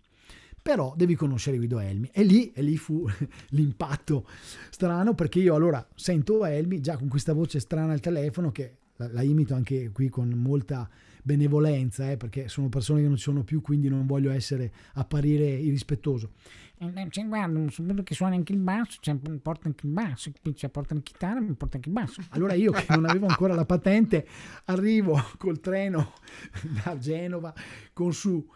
però devi conoscere Guido Elmi. E lì, e lì fu [laughs] l'impatto strano, perché io allora sento Elmi già con questa voce strana al telefono, che la, la imito anche qui con molta benevolenza, eh, perché sono persone che non ci sono più, quindi non voglio essere, apparire irrispettoso. Cioè, guarda, sapendo che suona anche il basso, cioè, porta anche il basso, qui cioè, porta la chitarra, mi porta anche il basso. Allora io che non avevo ancora la patente, arrivo col treno [laughs] da Genova con su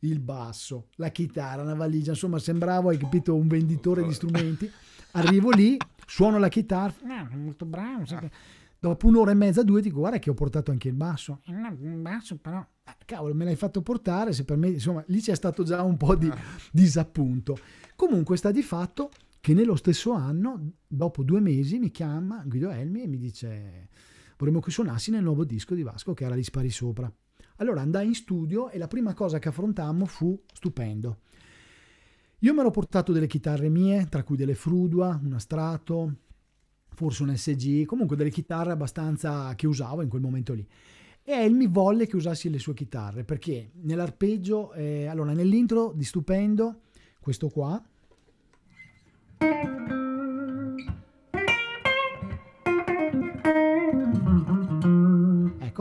il basso, la chitarra, una valigia, insomma sembravo, hai capito, un venditore di strumenti. Arrivo lì, suono la chitarra, ah, molto bravo. Sempre. Dopo un'ora e mezza, due, dico guarda che ho portato anche il basso. Eh, il basso però... Eh, cavolo, me l'hai fatto portare, se per me, insomma, lì c'è stato già un po' di ah. disappunto. Comunque sta di fatto che nello stesso anno, dopo due mesi, mi chiama Guido Elmi e mi dice vorremmo che suonassi nel nuovo disco di Vasco che era di Spari Sopra. Allora andai in studio e la prima cosa che affrontammo fu stupendo. Io mi ero portato delle chitarre mie, tra cui delle Frudua, una Strato, forse un SG, comunque delle chitarre abbastanza che usavo in quel momento lì. E El mi volle che usassi le sue chitarre perché nell'arpeggio, eh, allora nell'intro di Stupendo, questo qua.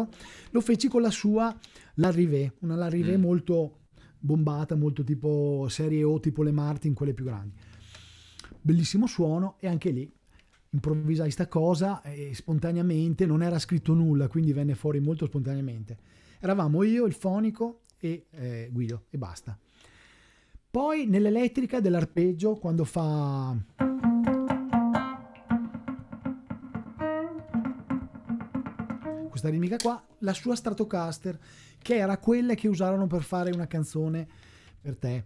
ecco, lo feci con la sua Larrivé, una Larrivé mm. molto bombata, molto tipo serie O, tipo le Martin, quelle più grandi. Bellissimo suono e anche lì improvvisai sta cosa e eh, spontaneamente, non era scritto nulla, quindi venne fuori molto spontaneamente. Eravamo io, il fonico e eh, Guido e basta. Poi nell'elettrica dell'arpeggio, quando fa questa nemica qua, la sua Stratocaster, che era quella che usarono per fare una canzone per te.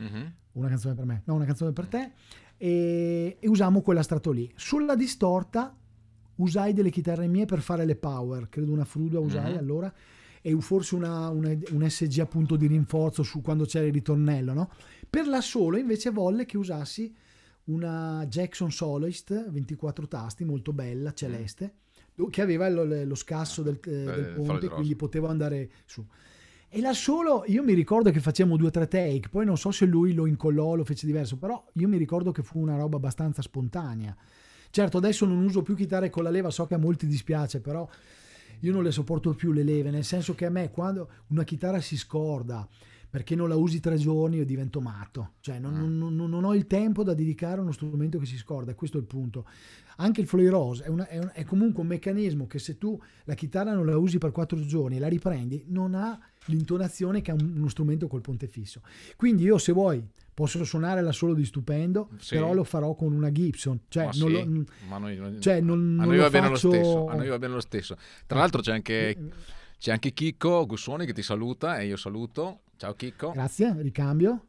Mm-hmm. Una canzone per me, no, una canzone per te. E, e usammo quella strato lì. Sulla distorta usai delle chitarre mie per fare le power, credo una Fruda usai mm-hmm. allora, e forse una, una, un SG appunto di rinforzo su quando c'era il ritornello, no? Per la solo invece volle che usassi una Jackson Soloist 24 tasti molto bella, mm. celeste, che aveva lo, lo scasso del, eh, eh del ponte, quindi potevo andare su. E là solo, io mi ricordo che facciamo due o tre take, poi non so se lui lo incollò, o lo fece diverso, però io mi ricordo che fu una roba abbastanza spontanea. Certo, adesso non uso più chitarre con la leva, so che a molti dispiace, però io non le sopporto più le leve, nel senso che a me quando una chitarra si scorda, perché non la usi tre giorni e divento matto, cioè non, mm. non, non, non, ho il tempo da dedicare a uno strumento che si scorda, questo è il punto. Anche il Floyrose è, una, è, un, è comunque un meccanismo che se tu la chitarra non la usi per quattro giorni e la riprendi, non ha l'intonazione che ha un, uno strumento col ponte fisso. Quindi io se vuoi posso suonare la solo di stupendo, sì. però lo farò con una Gibson. Cioè, ma non sì, lo, ma noi, cioè non, a noi va bene faccio... lo stesso. A noi va bene lo stesso. Tra l'altro c'è anche, mm. c'è anche Chicco Gussoni che ti saluta e io saluto. Ciao Chicco. Grazie, ricambio.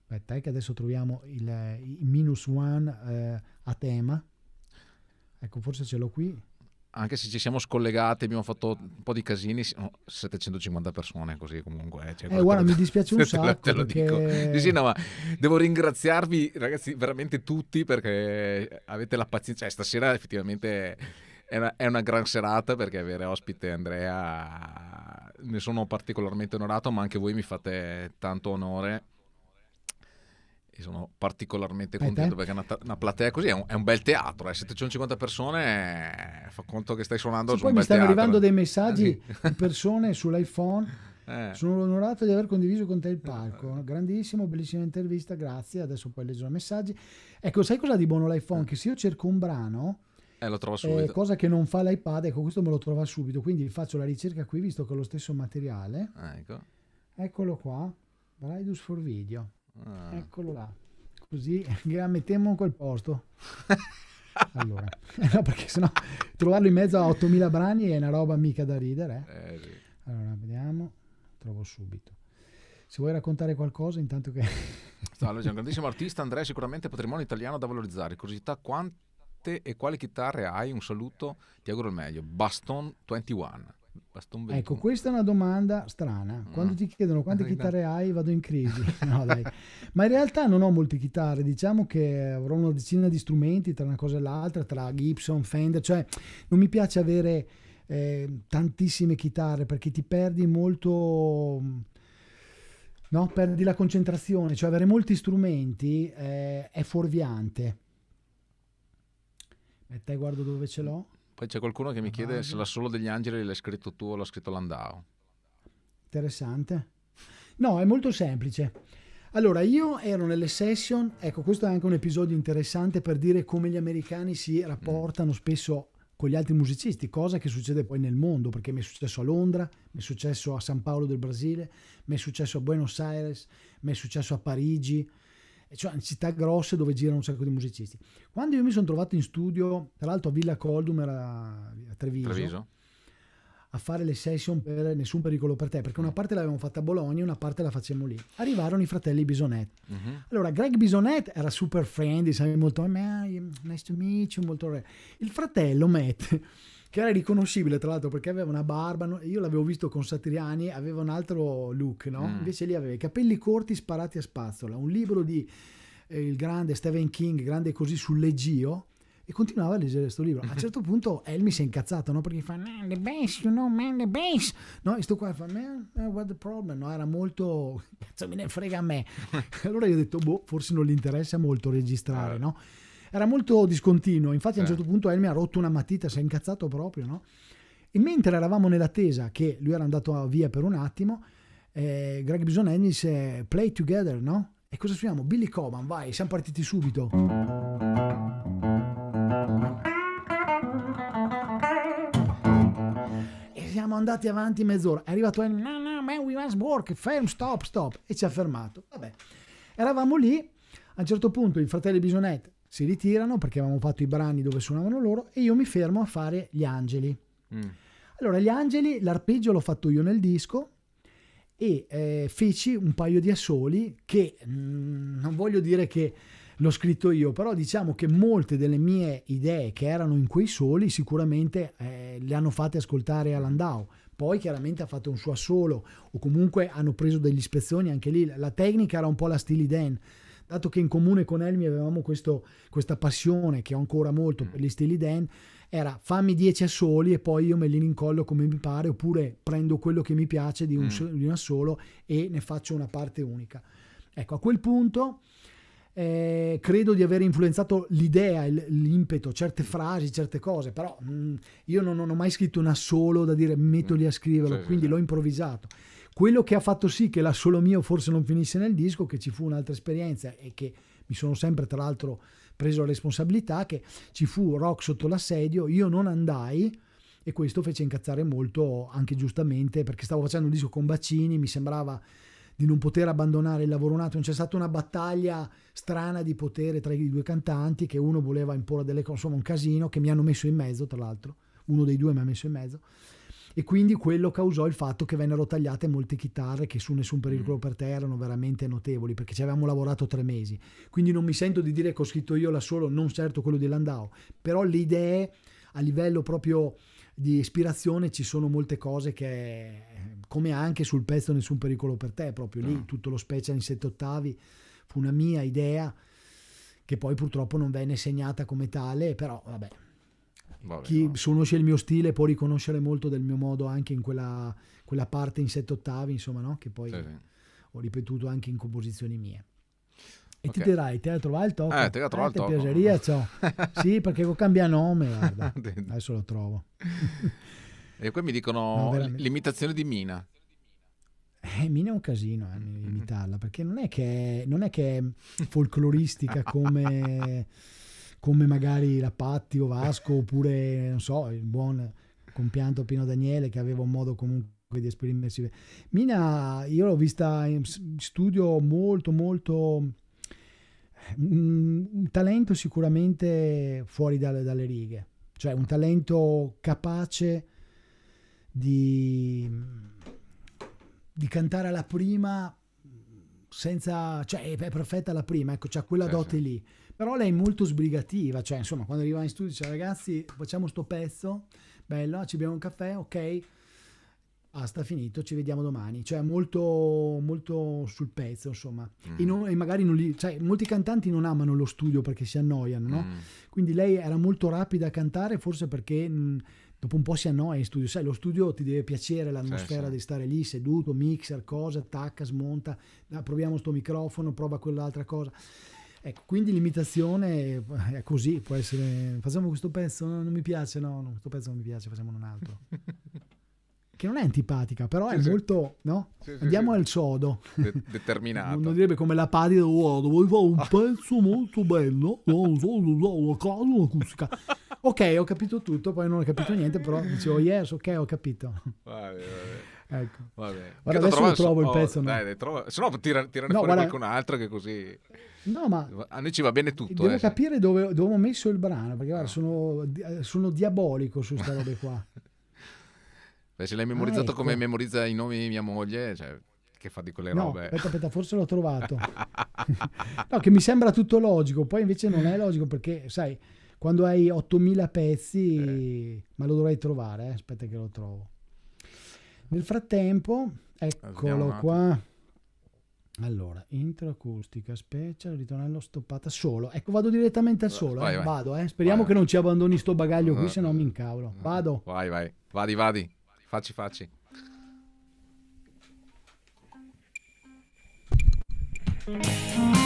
Aspetta, che adesso troviamo il, il minus one eh, a tema. Ecco, forse ce l'ho qui. Anche se ci siamo scollegati, abbiamo fatto un po' di casini, 750 persone così comunque. Eh, cioè, eh, guarda, mi dispiace un [laughs] sacco. Te lo, te lo perché... dico. Sì, no, ma devo ringraziarvi ragazzi veramente tutti perché avete la pazienza. Cioè, stasera effettivamente è una, è una, gran serata perché avere ospite Andrea ne sono particolarmente onorato, ma anche voi mi fate tanto onore. E sono particolarmente Beh, contento perché una, una, platea così è un, è un bel teatro. Eh. 750 persone fa conto che stai suonando sì, su poi mi stanno teatro. arrivando dei messaggi eh, di persone sull'iPhone. [laughs] Eh. Sono onorato di aver condiviso con te il palco. Grandissimo, bellissima intervista, grazie. Adesso poi i messaggi. Ecco, sai cosa di buono l'iPhone? Eh. Che se io cerco un brano, eh, lo trovo eh, subito. Eh, cosa che non fa l'iPad, ecco, questo me lo trova subito. Quindi faccio la ricerca qui, visto che è lo stesso materiale. Ah, ecco. Eccolo qua, Braidus for Video. Ah. Eccolo là. Così [laughs] la mettiamo in quel posto. [laughs] allora, [laughs] no, perché sennò trovarlo in mezzo a 8000 brani è una roba mica da ridere. Eh. Eh, sì. Allora, vediamo. Trovo subito. Se vuoi raccontare qualcosa, intanto che... Salve, è un grandissimo artista, Andrea è sicuramente patrimonio italiano da valorizzare. Curiosità, quanto sette e quale chitarre hai? Un saluto, ti auguro il meglio. Baston 21. Baston 21. Ecco, questa è una domanda strana. Quando mm. ti chiedono quante chitarre hai, vado in crisi. [laughs] No, Ma in realtà non ho molte chitarre, diciamo che avrò una decina di strumenti tra una cosa e l'altra, tra Gibson, Fender, cioè non mi piace avere eh, tantissime chitarre perché ti perdi molto no? perdi la concentrazione, cioè avere molti strumenti eh, è fuorviante. E te guardo dove ce l'ho. Poi c'è qualcuno che mi chiede se la solo degli angeli l'hai scritto tu o l'ha scritto Landau. Interessante. No, è molto semplice. Allora, io ero nelle session, ecco, questo è anche un episodio interessante per dire come gli americani si mm. rapportano mm. spesso con gli altri musicisti, cosa che succede poi nel mondo, perché mi è successo a Londra, mi è successo a San Paolo del Brasile, mi è successo a Buenos Aires, mi è successo a Parigi, cioè in città grosse dove girano un sacco di musicisti. Quando io mi sono trovato in studio, tra l'altro a Villa Coldum era a Treviso, Treviso, a fare le session per Nessun pericolo per te, perché una parte l'avevamo fatta a Bologna, e una parte la facciamo lì. Arrivarono i fratelli Bisonet. Mm-hmm. Allora, Greg Bisonet era super friendly, sai molto, eh, nice to meet you, molto... Il fratello Matt che era riconoscibile tra l'altro perché aveva una barba, no? io l'avevo visto con Satriani, aveva un altro look, no? mm. invece lì aveva i capelli corti sparati a spazzola, un libro di eh, il grande Stephen King, grande così sul e continuava a leggere questo libro. A un [laughs] certo punto Elmi si è incazzato, no? Perché fa man the bass, you know, man the bass. No, e sto qua fa man, eh, what the problem? No, era molto cazzo me ne frega a me. [laughs] allora io ho detto "Boh, forse non gli interessa molto registrare, eh. no?" era molto discontinuo. Infatti, a un certo punto Elmi ha rotto una matita, si è incazzato proprio, no? E mentre eravamo nell'attesa che lui era andato via per un attimo, eh, Greg Bisonelli disse play together, no? E cosa suoniamo? Billy Coban, vai, siamo partiti subito. E siamo andati avanti mezz'ora. È arrivato Elmi, no, no, man, we must work, ferm, stop, stop. E ci ha fermato. Vabbè, eravamo lì. A un certo punto il fratello Bisonet si ritirano perché avevamo fatto i brani dove suonavano loro e io mi fermo a fare gli angeli. Mm. Allora, gli angeli, l'arpeggio l'ho fatto io nel disco e eh, feci un paio di assoli che mh, mm, non voglio dire che l'ho scritto io, però diciamo che molte delle mie idee che erano in quei soli sicuramente eh, le hanno fatte ascoltare a Landau. Poi chiaramente ha fatto un suo assolo o comunque hanno preso degli spezzoni anche lì. La tecnica era un po' la Steely Dan dato che in comune con Elmi avevamo questo, questa passione che ho ancora molto mm. per gli stili Dan, era fammi 10 assoli e poi io me li incollo come mi pare, oppure prendo quello che mi piace di un, mm. di un assolo e ne faccio una parte unica. Ecco, a quel punto... Eh, credo di aver influenzato l'idea, l'impeto, certe frasi, certe cose, però mh, mm, io non, non, ho mai scritto un assolo da dire metto a scriverlo, sì, quindi sì. l'ho improvvisato. Quello che ha fatto sì che la solo mio forse non finisse nel disco, che ci fu un'altra esperienza e che mi sono sempre tra l'altro preso la responsabilità, che ci fu rock sotto l'assedio, io non andai e questo fece incazzare molto anche giustamente perché stavo facendo un disco con Baccini, mi sembrava di non poter abbandonare il lavoro nato, non c'è stata una battaglia strana di potere tra i due cantanti che uno voleva imporre delle cose, insomma un casino che mi hanno messo in mezzo tra l'altro, uno dei due mi ha messo in mezzo e quindi quello causò il fatto che vennero tagliate molte chitarre che su nessun pericolo mm. per te erano veramente notevoli perché ci avevamo lavorato tre mesi quindi non mi sento di dire che ho scritto io da solo non certo quello di Landau però le idee a livello proprio di ispirazione ci sono molte cose che come anche sul pezzo nessun pericolo per te proprio lì mm. tutto lo special in sette ottavi fu una mia idea che poi purtroppo non venne segnata come tale però vabbè Vabbè, Chi no. conosce il mio stile può riconoscere molto del mio modo anche in quella, quella parte in sette ottavi, insomma, no? che poi sì, sì. ho ripetuto anche in composizioni mie. E okay. ti dirai, teatro alto? Eh, teatro alto. Eh, te eh, piaceria, ciò. [laughs] sì, perché cambia nome, guarda. [laughs] Adesso lo trovo. [laughs] e qui mi dicono no, l'imitazione di Mina. Eh, Mina è un casino eh, mm-hmm. imitarla, perché non è che è, non è che è folcloristica come come magari la Patti o Vasco oppure, non so, il buon compianto Pino Daniele che aveva un modo comunque di esprimersi. Mina, io l'ho vista in studio molto, molto mm, un talento sicuramente fuori dalle, dalle, righe, cioè un talento capace di, di cantare alla prima mm, senza, cioè è perfetta alla prima, ecco, c'ha quella dote lì. Però lei è molto sbrigativa, cioè insomma quando arriva in studio dice ragazzi facciamo sto pezzo, bello, ci beviamo un caffè, ok, basta finito, ci vediamo domani. Cioè molto, molto sul pezzo insomma. Mm. E, non, e, magari non li, cioè, molti cantanti non amano lo studio perché si annoiano, no? Mm. Quindi lei era molto rapida a cantare forse perché... Mh, mm, dopo un po' si annoia in studio, sai, lo studio ti deve piacere l'atmosfera sì, sì. di stare lì seduto, mixer, cosa, attacca, smonta, ah, proviamo sto microfono, prova quell'altra cosa. Ecco, quindi l'imitazione è così, può essere facciamo questo pezzo, no, non mi piace, no, no, questo pezzo non mi piace, facciamone un altro. [laughs] che non è antipatica, però sì, è sì. molto, no? Sì, Andiamo al sodo. De- determinato. non direbbe come la patita, oh, vuoi fare un ah. pezzo molto bello, No, no, no, so, una cosa, una musica. Ok, ho capito tutto, poi non ho capito niente, però dicevo yes, ok, ho capito. Vabbè, vabbè ecco. Vabbè. Guarda, adesso lo trovo il pezzo. Oh, Dai, trova... Se no tira, tirane no, fuori guarda... qualcun altro che così... No, ma... A noi ci va bene tutto. Devo eh, capire dove, dove, ho messo il brano, perché guarda, ah. sono, eh, sono diabolico su queste robe qua. [laughs] Beh, se l'hai memorizzato ah, ecco. come memorizza i nomi mia moglie, cioè, che fa di quelle no, robe? Aspetta, aspetta, forse l'ho trovato. [laughs] no, che mi sembra tutto logico, poi invece non è logico perché, sai, quando hai 8000 pezzi, eh. ma lo dovrei trovare, eh? aspetta che lo trovo. Nel frattempo, eccolo qua. Allora, intro acustica, special, ritornello stoppata, solo. Ecco, vado direttamente al eh, solo. Eh. Vai, eh. vai. Vado, eh. Speriamo vai, che non ci abbandoni sto bagaglio qui, eh. se no mi incavolo. Vado. Vai, vai. Vadi, vadi. Facci, facci. Mm.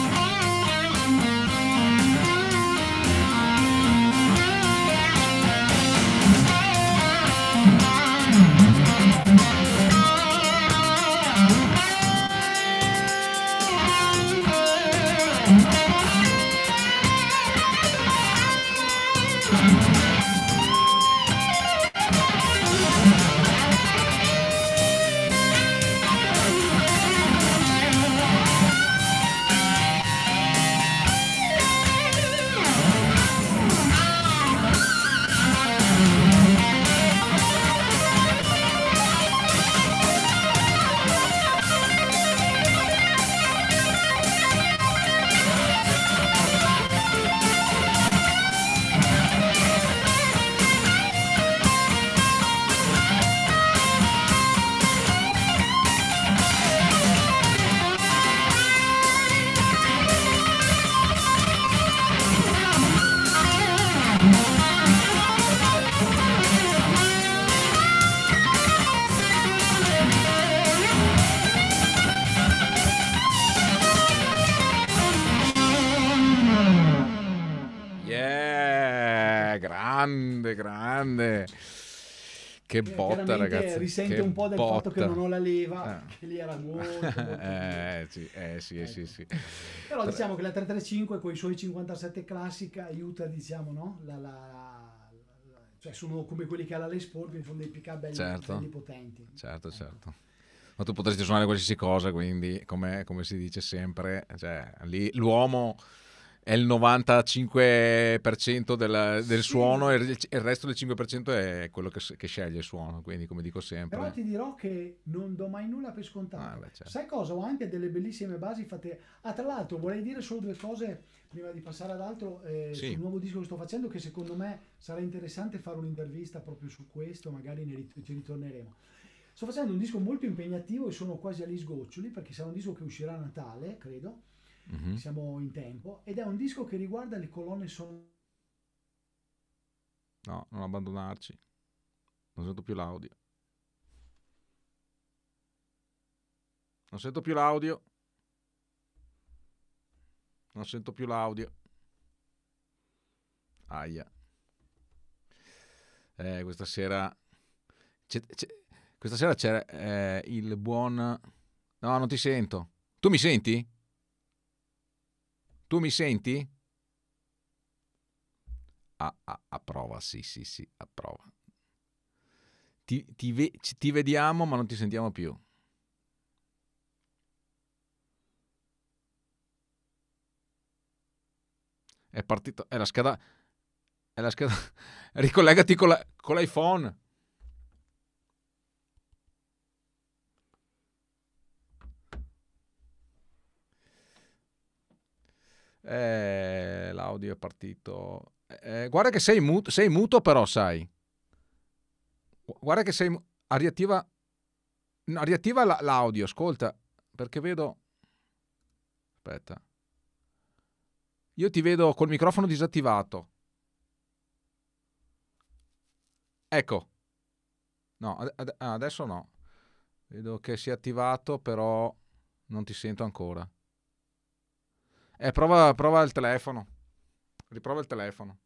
grande, grande. Che eh, botta, ragazzi. Risente che un po' del botta. fatto che non ho la leva, ah. che lì era molto. molto [laughs] eh, eh, sì, eh, sì, ecco. sì, sì, Però diciamo che la 335 con i suoi 57 classica aiuta, diciamo, no? La, la, la, cioè sono come quelli che ha la Les Paul, in fondo i pick-up belli, certo. belli potenti. Certo, ecco. certo ma tu potresti suonare qualsiasi cosa, quindi come, come si dice sempre, cioè, lì l'uomo è il 95% del, del sì. suono e il, resto del 5% è quello che, che, sceglie il suono, quindi come dico sempre. Però ti dirò che non do mai nulla per scontato. Ah, beh, certo. Sai cosa? Ho anche delle bellissime basi fatte. Ah, tra l'altro vorrei dire solo due cose prima di passare ad altro eh, sì. sul nuovo disco che sto facendo che secondo me sarà interessante fare un'intervista proprio su questo, magari ne rit- ci ritorneremo. Sto facendo un disco molto impegnativo e sono quasi agli sgoccioli perché sarà un disco che uscirà a Natale, credo mm-hmm. siamo in tempo, ed è un disco che riguarda le colonne sonore. No, non abbandonarci. Non sento più l'audio. Non sento più l'audio. Non sento più l'audio. Aia. Eh, questa sera... C'è, c'è... Questa sera c'era eh, il buon... No, non ti sento. Tu mi senti? Tu mi senti? Ah, ah, approva, sì, sì, sì, approva. Ti, ti, ve, ti vediamo ma non ti sentiamo più. È partito, è la scheda, è la scheda. [laughs] Ricollegati con, la, con l'iPhone. Eh, l'audio è partito. Eh, guarda che sei, mut- sei muto, però, sai. Guarda che sei... Mu- riattiva... No, riattiva la- l'audio, ascolta, perché vedo... Aspetta. Io ti vedo col microfono disattivato. Ecco. No, ad- ah, adesso no. Vedo che si è attivato, però non ti sento ancora. Eh, prova, prova il telefono. Riprova il telefono.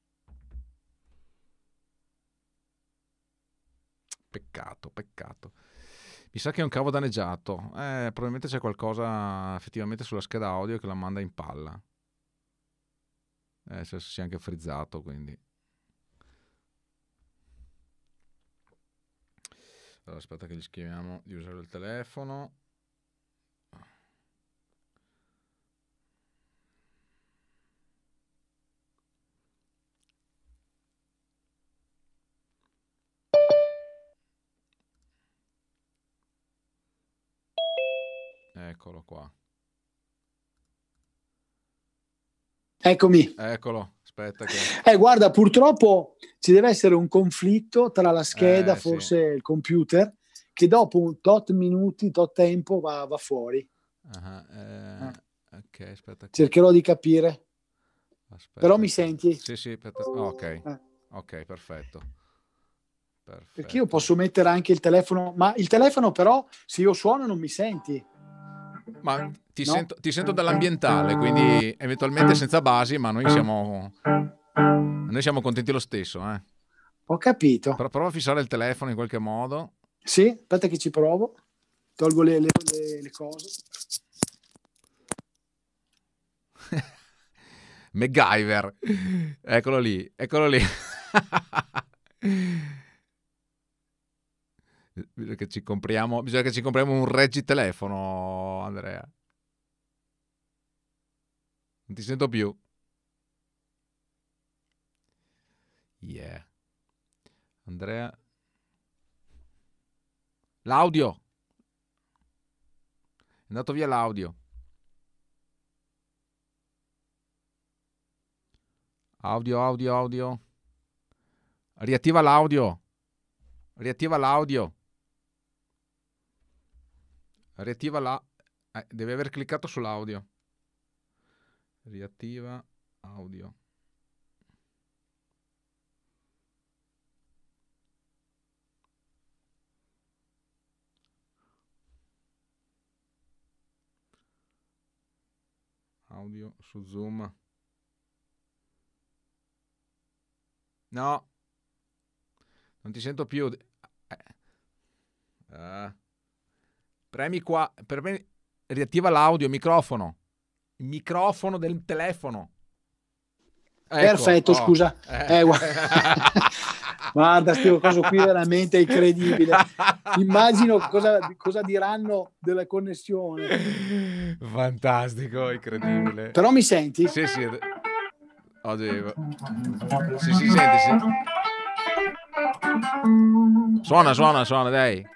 Peccato, peccato. Mi sa che è un cavo danneggiato. Eh, probabilmente c'è qualcosa effettivamente sulla scheda audio che la manda in palla. Eh, se si è anche frizzato, quindi. Allora, aspetta che gli scriviamo di usare il telefono. Eccolo qua. Eccomi. Eccolo. Aspetta che... Eh, guarda, purtroppo ci deve essere un conflitto tra la scheda, eh, forse sì. il computer, che dopo un tot minuti, tot tempo va, va fuori. Ah, eh, eh. Okay, aspetta. Cercherò di capire. Aspetta. Però mi senti? Sì, sì, aspetta. Oh, okay. perfetto. Eh. Perfetto. Perché io posso mettere anche il telefono, ma il telefono però se io suono non mi senti. Ma esatto. ti, no? sento, ti sento eh, dall'ambientale, eh. quindi eventualmente senza basi, ma noi siamo, noi siamo contenti lo stesso. Eh. Ho capito. Però prova a fissare il telefono in qualche modo. Sì, aspetta che ci provo. Tolgo le, le, le, le cose. [laughs] MacGyver. Eccolo lì, eccolo lì. [laughs] che ci compriamo, bisogna che ci compriamo un reggitelefono, Andrea. Non ti sento più. Yeah. Andrea. L'audio. È andato via l'audio. Audio, audio, audio. Riattiva l'audio. Riattiva l'audio riattiva la... Eh, deve aver cliccato sull'audio. Riattiva audio. Audio su Zoom. No. Non ti sento più. Eh. eh premi qua, per me riattiva l'audio, microfono, il microfono del telefono. Ecco, Perfetto, oh, scusa. Eh. Eh, guarda, questo [laughs] caso qui veramente incredibile. Immagino cosa, cosa, diranno della connessione. Fantastico, incredibile. Però mi senti? Sì, sì. Oggi... Sì, sì, senti, sì. Suona, suona, suona, dai.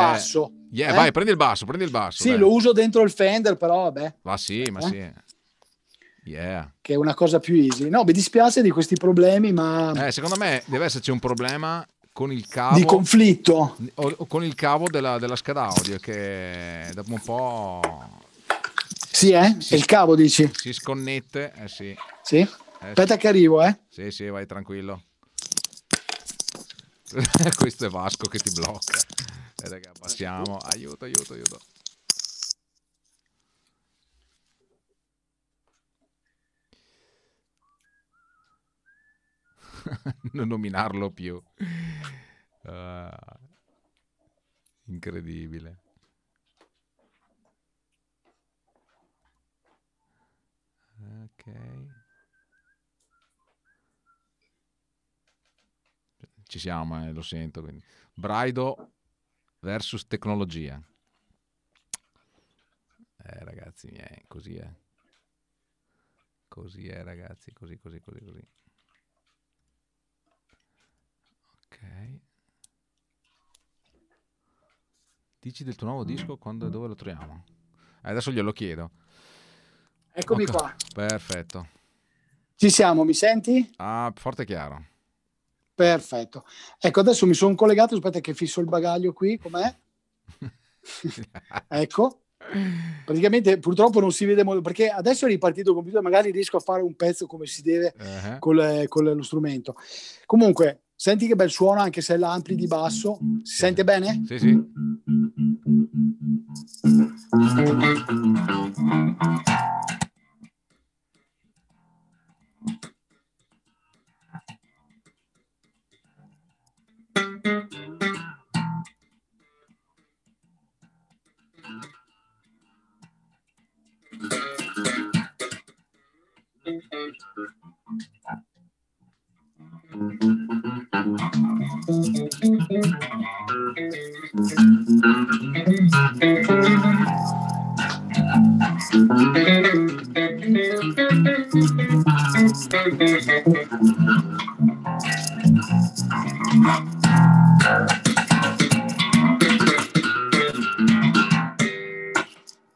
basso. Yeah, eh? vai, prendi il basso, prendi il basso. Sì, dai. lo uso dentro il Fender, però vabbè. Ma sì, ma eh? sì. Yeah. Che è una cosa più easy. No, mi dispiace di questi problemi, ma... Eh, secondo me deve esserci un problema con il cavo... Di conflitto. O, o con il cavo della, della scheda audio, che dopo un po'... Sì, eh? Si, è il cavo, dici? Si sconnette, eh sì. Sì? Eh, Aspetta sì. che arrivo, eh? Sì, sì, vai tranquillo. [laughs] Questo è Vasco che ti blocca. E eh, raga, passiamo. Aiuto, aiuto, aiuto. [laughs] non nominarlo più. Uh, incredibile. Ok. Ci siamo, eh, lo sento. Quindi. Braido versus tecnologia. Eh, ragazzi miei, così è. Così è, ragazzi, così, così, così, così. Ok. Dici del tuo nuovo disco quando e dove lo troviamo? Eh, adesso glielo chiedo. Eccomi okay. qua. Perfetto. Ci siamo, mi senti? Ah, forte e chiaro. Perfetto. Ecco, adesso mi sono collegato, aspetta che fisso il bagaglio qui, com'è? [laughs] ecco. Praticamente purtroppo non si vede molto perché adesso è ripartito il computer, magari riesco a fare un pezzo come si deve uh-huh. con lo strumento. Comunque, senti che bel suono anche se l'ampli di basso. Si sente bene? Sì, sì.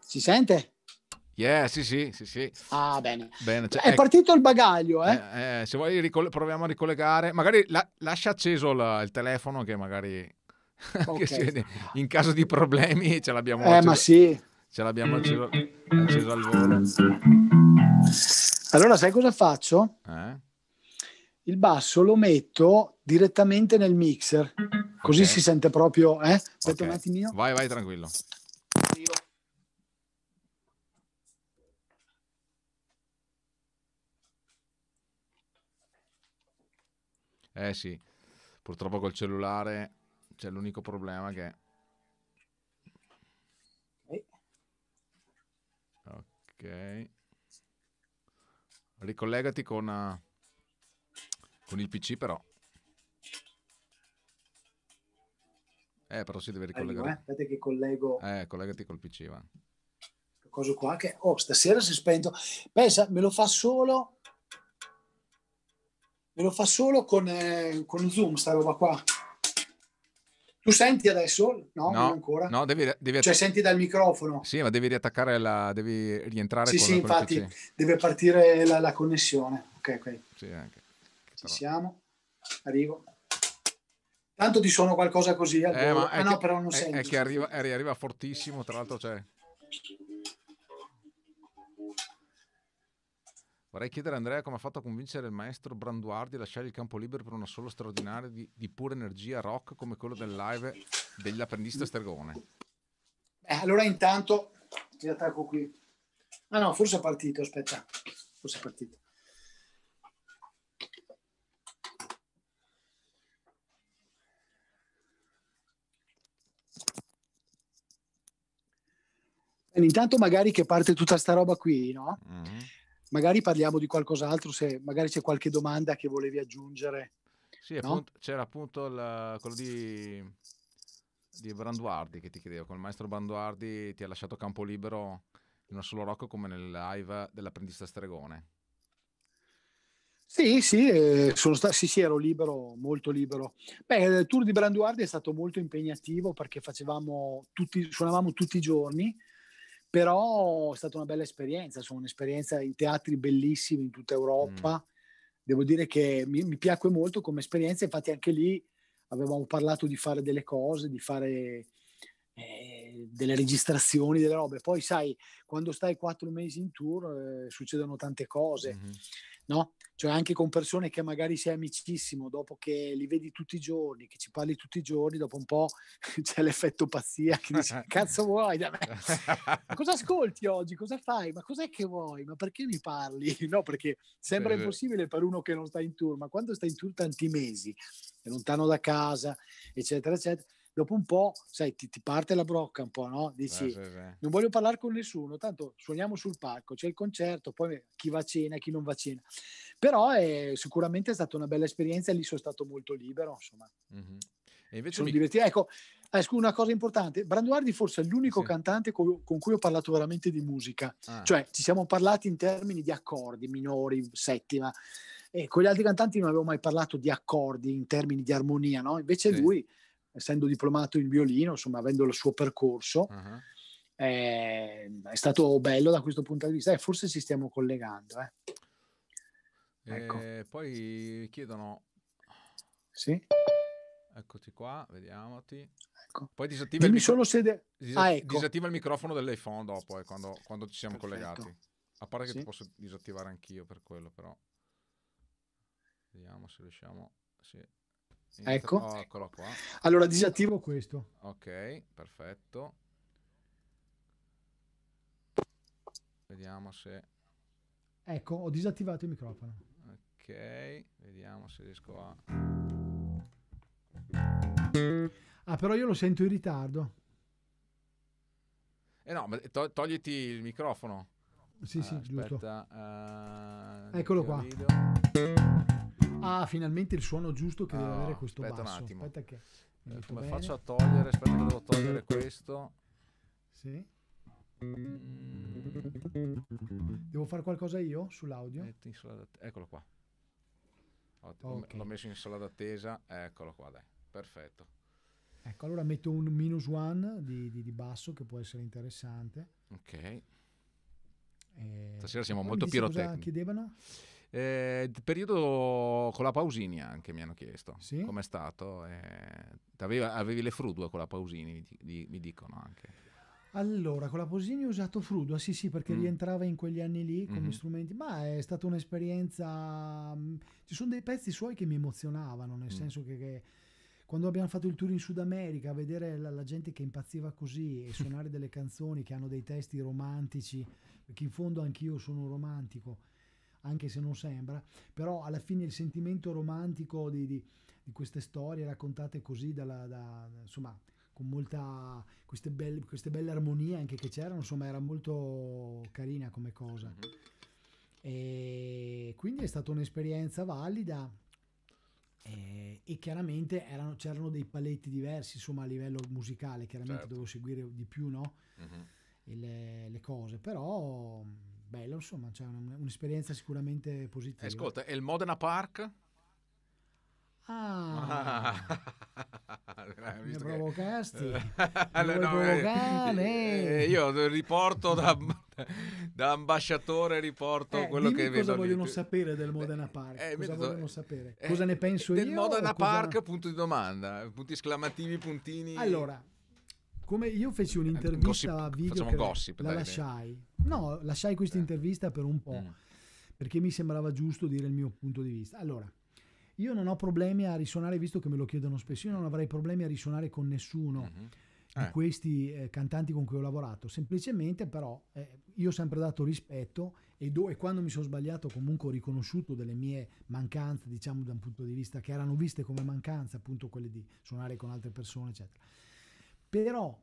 Si sente? Yeah, sì, sì, sì, sì. Ah, bene. bene cioè, è ecco, partito il bagaglio, eh? eh, eh se vuoi ricoll- proviamo a ricollegare. Magari la- lascia acceso la- il telefono che magari [laughs] okay. che in caso di problemi ce l'abbiamo. Eh, acceso. ma sì. Ce l'abbiamo acceso, acceso al volo. Allora, sai cosa faccio? Eh? Il basso lo metto direttamente nel mixer, così okay. si sente proprio, eh? Aspetta okay. un attimino. Vai, vai, tranquillo. Eh sì, purtroppo col cellulare c'è l'unico problema che... Ok. Ricollegati con, eh, con il PC però. Eh, però si deve ricollegare. Arrivo, eh? Aspetta che collego. Eh, collegati col PC, va. Coso qua che... Oh, stasera si è spento. Pensa, me lo fa solo me lo fa solo con, eh, con Zoom, sta roba qua. Tu senti adesso? No, no non ancora. No, devi, devi cioè senti dal microfono. Sì, ma devi riattaccare la... devi rientrare Sì, sì, infatti deve partire la, la, connessione. Ok, ok. Sì, anche. Ci siamo. Arrivo. Tanto ti suono qualcosa così, eh, ma ah, no, che, però non è, senti. È che arriva, arriva fortissimo, tra l'altro c'è... Cioè... Vorrei chiedere a Andrea come ha fatto a convincere il maestro Branduardi a lasciare il campo libero per una solo straordinaria di, di pura energia rock come quello del live dell'apprendista Stergone. Eh, allora intanto ti attacco qui. Ah no, forse è partito, aspetta, forse è partito. Intanto magari che parte tutta sta roba qui, no? Mm-hmm magari parliamo di qualcos'altro, se magari c'è qualche domanda che volevi aggiungere. Sì, no? c'era appunto la, quello di, di, Branduardi che ti chiedevo, con il maestro Branduardi ti ha lasciato campo libero in una solo rock come nel live dell'apprendista stregone. Sì, sì, eh, sono sta- sì, sì, ero libero, molto libero. Beh, il tour di Branduardi è stato molto impegnativo perché facevamo tutti, suonavamo tutti i giorni, però è stata una bella esperienza, insomma, un'esperienza in teatri bellissimi in tutta mm. Europa. Mm. Devo dire che mi, mi piacque molto come esperienza, infatti anche lì avevamo parlato di fare delle cose, di fare eh, delle registrazioni, delle robe. Poi sai, quando stai quattro mesi in tour eh, succedono tante cose. Mm-hmm no? Cioè anche con persone che magari sei amicissimo, dopo che li vedi tutti i giorni, che ci parli tutti i giorni, dopo un po' [laughs] c'è l'effetto pazzia che dici cazzo [laughs] vuoi da me? cosa ascolti oggi? Cosa fai? Ma cos'è che vuoi? Ma perché mi parli? [laughs] No, perché sembra beh, impossibile per uno che non sta in tour, ma quando sta in tour tanti mesi, è lontano da casa, eccetera, eccetera dopo un po', sai, ti, ti parte la brocca un po', no? Dici, eh, sì, sì. non voglio parlare con nessuno, tanto suoniamo sul palco, c'è il concerto, poi chi va a cena, chi non va a cena. Però è, eh, sicuramente è stata una bella esperienza e lì sono stato molto libero, insomma. Mm-hmm. E invece sono mi... divertito. Ecco, eh, una cosa importante, Branduardi forse è l'unico sì. cantante co- con cui ho parlato veramente di musica, ah. cioè ci siamo parlati in termini di accordi minori, settima, e eh, con gli altri cantanti non avevo mai parlato di accordi in termini di armonia, no? Invece sì. lui essendo diplomato in violino, insomma avendo il suo percorso. Uh-huh. Mhm. Ehm, è, è stato bello da questo punto di vista e eh, forse ci stiamo collegando. Eh. Ecco. Eh, poi chiedono... Sì? Eccoti qua, vediamoti. Ecco. Poi disattiva, il, micro... de... ah, ecco. disattiva il microfono dell'iPhone dopo, eh, quando, quando, ci siamo Perfetto. collegati. A parte che sì. posso disattivare anch'io per quello, però. Vediamo se riusciamo. Sì. Ecco. Oh, eccolo qua. Allora disattivo questo. Ok, perfetto. Vediamo se... Ecco, ho disattivato il microfono. Ok, vediamo se riesco a... Ah, però io lo sento in ritardo. Eh no, ma to- togliti il microfono. Sì, sì, allora, ah, giusto. uh, Eccolo qua. Video. Ah, finalmente il suono giusto che ah, deve avere questo aspetta basso. Un attimo. Aspetta che eh, come bene. faccio a togliere? Aspetta che devo togliere questo. Sì. Devo fare qualcosa io sull'audio? Eccolo qua. Okay. L'ho messo in sala d'attesa, eccolo qua, dai. Perfetto. Ecco, allora metto un minus one di, di, di basso che può essere interessante. Ok. E... Eh, Stasera siamo molto pirotecnici. Cosa chiedevano? Eh, periodo con la Pausini anche mi hanno chiesto sì? com'è stato. Eh, avevi le frudue con la Pausini, mi, mi dicono anche. Allora, con la Pausini ho usato Frudua, sì sì, perché mm. rientrava in quegli anni lì come mm-hmm. strumenti, ma è stata un'esperienza... Mm, ci sono dei pezzi suoi che mi emozionavano, nel mm. senso che, che, quando abbiamo fatto il tour in Sud America, vedere la, la gente che impazziva così e [laughs] suonare delle canzoni che hanno dei testi romantici, perché in fondo anch'io sono romantico, anche se non sembra, però alla fine il sentimento romantico di, di, di queste storie raccontate così, dalla, da, insomma, con molta, queste belle, queste belle armonie anche che c'erano, insomma era molto carina come cosa. Mm-hmm. E quindi è stata un'esperienza valida. Eh, e chiaramente erano, c'erano dei paletti diversi insomma a livello musicale chiaramente certo. dovevo seguire di più no? uh-huh. le, le, cose però bello, insomma, cioè un'esperienza sicuramente positiva. Ascolta, e il Modena Park? Ah, ah mi [laughs] provocasti. [laughs] no, no, eh, eh, io riporto da, da ambasciatore, riporto eh, quello che cosa vedo. vogliono lì. sapere del Modena eh, Park? Eh, cosa vogliono sapere? Eh, cosa ne penso del io? Del Modena Park, cosa... punto di domanda, punti esclamativi, puntini. Allora, come io feci eh, un'intervista gossip, video che gossip, la dai, lasciai. No, lasciai questa eh. intervista per un po', mm. perché mi sembrava giusto dire il mio punto di vista. Allora, io non ho problemi a risuonare, visto che me lo chiedono spesso, io non avrei problemi a risuonare con nessuno mm-hmm. di eh. questi eh, cantanti con cui ho lavorato. Semplicemente però eh, io ho sempre dato rispetto e, do, e quando mi sono sbagliato comunque ho riconosciuto delle mie mancanze, diciamo da un punto di vista che erano viste come mancanze, appunto quelle di suonare con altre persone, eccetera però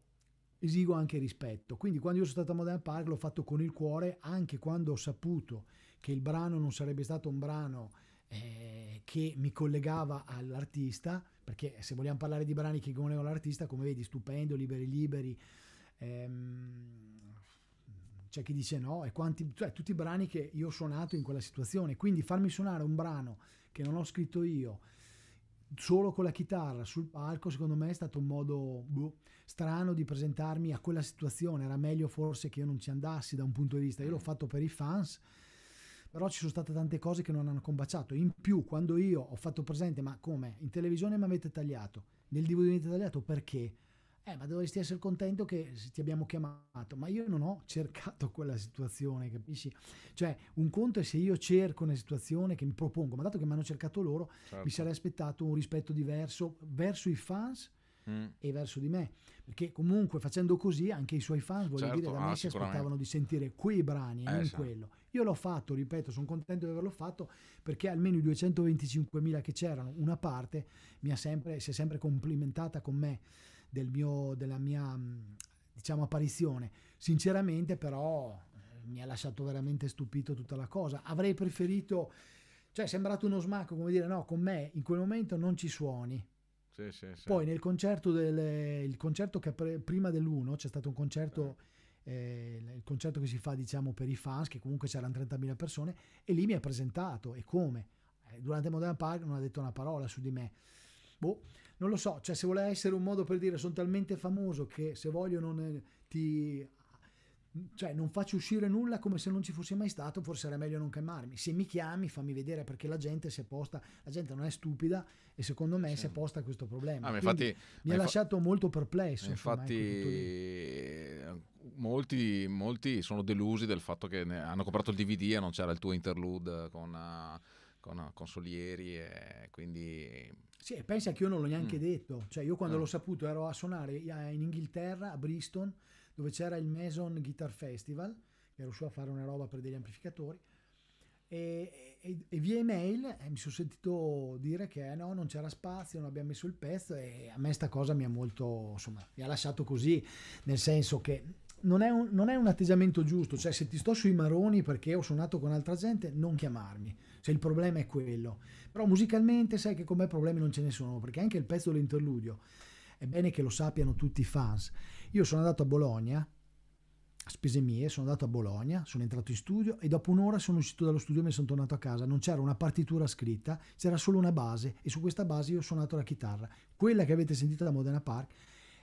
esigo anche rispetto. Quindi quando io sono stato a Modern Park l'ho fatto con il cuore, anche quando ho saputo che il brano non sarebbe stato un brano eh, che mi collegava all'artista, perché se vogliamo parlare di brani che collegano l'artista, come vedi, stupendo, liberi liberi. Ehm, c'è chi dice no, e quanti, cioè tutti i brani che io ho suonato in quella situazione. Quindi farmi suonare un brano che non ho scritto io, solo con la chitarra sul palco, secondo me è stato un modo boh, strano di presentarmi a quella situazione. Era meglio forse che io non ci andassi da un punto di vista. Io l'ho mm. fatto per i fans, però ci sono state tante cose che non hanno combaciato. In più, quando io ho fatto presente, ma come? In televisione mi avete tagliato, nel DVD mi avete tagliato perché? eh, ma dovresti essere contento che ti abbiamo chiamato, ma io non ho cercato quella situazione, capisci? Cioè, un conto è se io cerco una situazione che mi propongo, ma dato che mi hanno cercato loro, certo. mi sarei aspettato un rispetto diverso verso i fans mm. e verso di me, perché comunque facendo così anche i suoi fans, voglio certo, dire, da ah, me si aspettavano di sentire quei brani e eh, non sì. quello. Io l'ho fatto, ripeto, sono contento di averlo fatto perché almeno i 225.000 che c'erano, una parte mi ha sempre, si è sempre complimentata con me del mio, della mia mm, diciamo, apparizione. Sinceramente però eh, mi ha lasciato veramente stupito tutta la cosa. Avrei preferito, cioè è sembrato uno smacco, come dire, no, con me in quel momento non ci suoni. Sì, sì, sì. Poi nel concerto, del, concerto che pre, prima dell'1 c'è stato un concerto... Eh. eh, il concerto che si fa diciamo per i fans che comunque c'erano 30.000 persone e lì mi ha presentato e come eh, durante Modern Park non ha detto una parola su di me boh non lo so, cioè se vuole essere un modo per dire sono talmente famoso che se voglio non eh, ti cioè non faccio uscire nulla come se non ci fossi mai stato, forse era meglio non chiamarmi. Se mi chiami, fammi vedere perché la gente si è posta, la gente non è stupida e secondo me sì. si è posta a questo problema. Ah, infatti, mi ha lasciato molto perplesso. Infatti, insomma, ecco, molti, molti, sono delusi del fatto che hanno comprato il DVD e non c'era il tuo interlude con, eh, con, eh, con Solieri, quindi sì, pensa che io non l'ho neanche mm. detto, cioè io quando eh. l'ho saputo ero a suonare eh, in Inghilterra, a Bristol, dove c'era il Mason Guitar Festival, ero su a fare una roba per degli amplificatori, e, e, e via email eh, mi sono sentito dire che eh, no, non c'era spazio, non abbiamo messo il pezzo e a me sta cosa mi ha molto, insomma, mi ha lasciato così, nel senso che non è, un, non è un atteggiamento giusto, cioè se ti sto sui maroni perché ho suonato con altra gente, non chiamarmi cioè il problema è quello. Però musicalmente sai che con me problemi non ce ne sono, perché anche il pezzo dell'interludio, è bene che lo sappiano tutti i fans. Io sono andato a Bologna, a spese mie, sono andato a Bologna, sono entrato in studio e dopo un'ora sono uscito dallo studio e mi sono tornato a casa. Non c'era una partitura scritta, c'era solo una base e su questa base io ho suonato la chitarra. Quella che avete sentito da Modena Park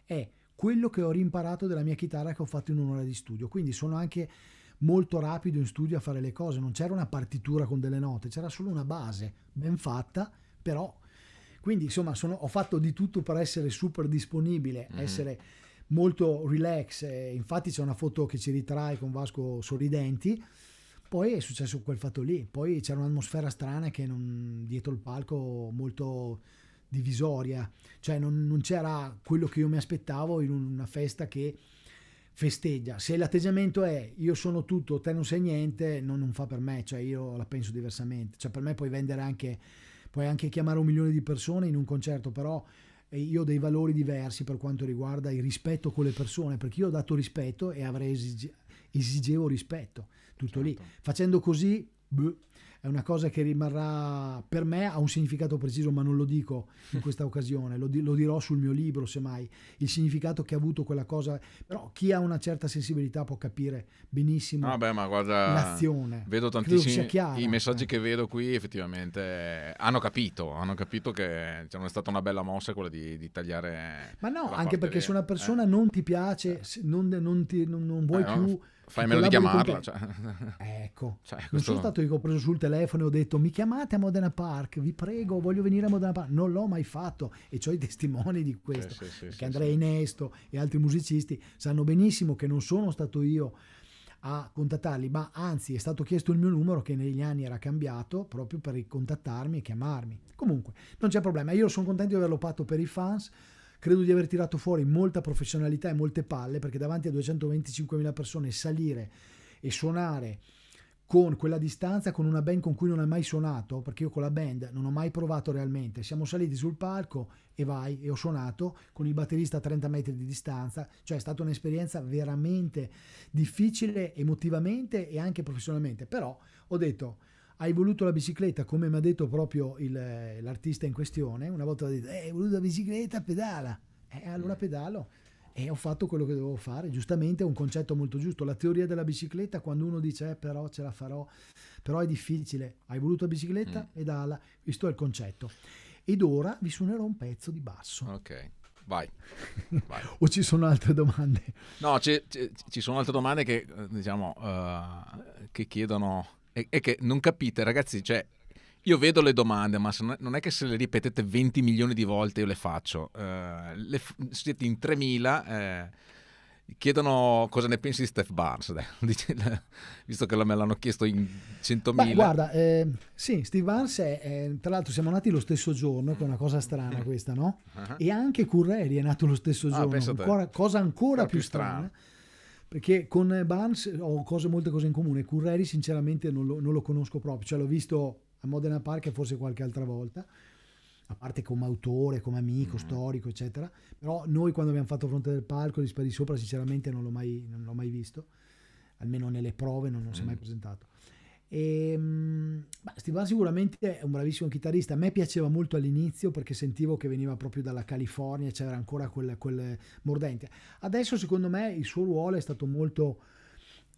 è quello che ho rimparato della mia chitarra che ho fatto in un'ora di studio. Quindi sono anche molto rapido in studio a fare le cose, non c'era una partitura con delle note, c'era solo una base ben fatta, però... Quindi insomma sono, ho fatto di tutto per essere super disponibile, mm-hmm. essere molto relax, eh, infatti c'è una foto che ci ritrae con Vasco sorridenti, poi è successo quel fatto lì, poi c'era un'atmosfera strana che non, dietro il palco molto divisoria, cioè non, non c'era quello che io mi aspettavo in una festa che festeggia. Se l'atteggiamento è io sono tutto, te non sei niente, no, non fa per me, cioè io la penso diversamente. Cioè per me puoi vendere anche, puoi anche chiamare un milione di persone in un concerto, però eh, io ho dei valori diversi per quanto riguarda il rispetto con le persone, perché io ho dato rispetto e avrei esige, esigevo rispetto, tutto certo. lì. Facendo così, beh, è una cosa che rimarrà per me, ha un significato preciso, ma non lo dico in questa occasione, lo, di, lo dirò sul mio libro semmai, il significato che ha avuto quella cosa, però chi ha una certa sensibilità può capire benissimo ah beh, ma guarda, l'azione. Vedo tantissimi i messaggi eh. che vedo qui effettivamente hanno capito, hanno capito che cioè, non è stata una bella mossa quella di, di tagliare. Ma no, anche perché lì. se una persona eh. non ti piace, non, non, ti, non, non vuoi eh, più... No fai meno di chiamarla. Cioè. [laughs] Ecco, cioè, questo... non sono stato io che ho preso sul telefono e ho detto mi chiamate a Modena Park, vi prego, voglio venire a Modena Park. Non l'ho mai fatto e ho i testimoni di questo, sì, sì, perché Andrea Inesto e altri musicisti sanno benissimo che non sono stato io a contattarli, ma anzi è stato chiesto il mio numero che negli anni era cambiato proprio per contattarmi e chiamarmi. Comunque, non c'è problema, io sono contento di averlo fatto per i fans Credo di aver tirato fuori molta professionalità e molte palle perché davanti a 225.000 persone salire e suonare con quella distanza, con una band con cui non hai mai suonato, perché io con la band non ho mai provato realmente. Siamo saliti sul palco e vai, e ho suonato con il batterista a 30 metri di distanza, cioè è stata un'esperienza veramente difficile emotivamente e anche professionalmente, però ho detto hai voluto la bicicletta, come mi ha detto proprio il, eh, l'artista in questione, una volta ha detto, eh, hai voluto la bicicletta, pedala. E eh, allora mm. pedalo. E ho fatto quello che dovevo fare, giustamente è un concetto molto giusto. La teoria della bicicletta, quando uno dice, eh, però ce la farò, però è difficile, hai voluto la bicicletta mm. ed questo è il concetto. Ed ora vi suonerò un pezzo di basso. Ok. Vai. [laughs] Vai. o ci sono altre domande? No, ci, ci, ci sono altre domande che, eh, diciamo, uh, che chiedono è, è che non capite, ragazzi, cioè, io vedo le domande, ma non è che se le ripetete 20 milioni di volte io le faccio. Eh, le, siete in 3.000, eh, chiedono cosa ne pensi di Steph Barnes, [laughs] visto che me l'hanno chiesto in 100.000. Beh, guarda, eh, sì, Steve Barnes, è, è, tra l'altro siamo nati lo stesso giorno, che è una cosa strana questa, no? Uh-huh. E anche Curreri è nato lo stesso ah, giorno, ah, cosa ancora, ancora più, più strana. strana perché con Barnes ho cose, molte cose in comune, Curreri sinceramente non lo, non lo, conosco proprio, cioè l'ho visto a Modena Park e forse qualche altra volta, a parte come autore, come amico, mm. storico, eccetera, però noi quando abbiamo fatto fronte del palco, gli spari sopra, sinceramente non l'ho mai, non l'ho mai visto, almeno nelle prove non, non mm. si è mai presentato. E, ehm, bah, Steve sicuramente è un bravissimo chitarrista. A me piaceva molto all'inizio perché sentivo che veniva proprio dalla California, c'era ancora quel, quel mordente. Adesso, secondo me, il suo ruolo è stato molto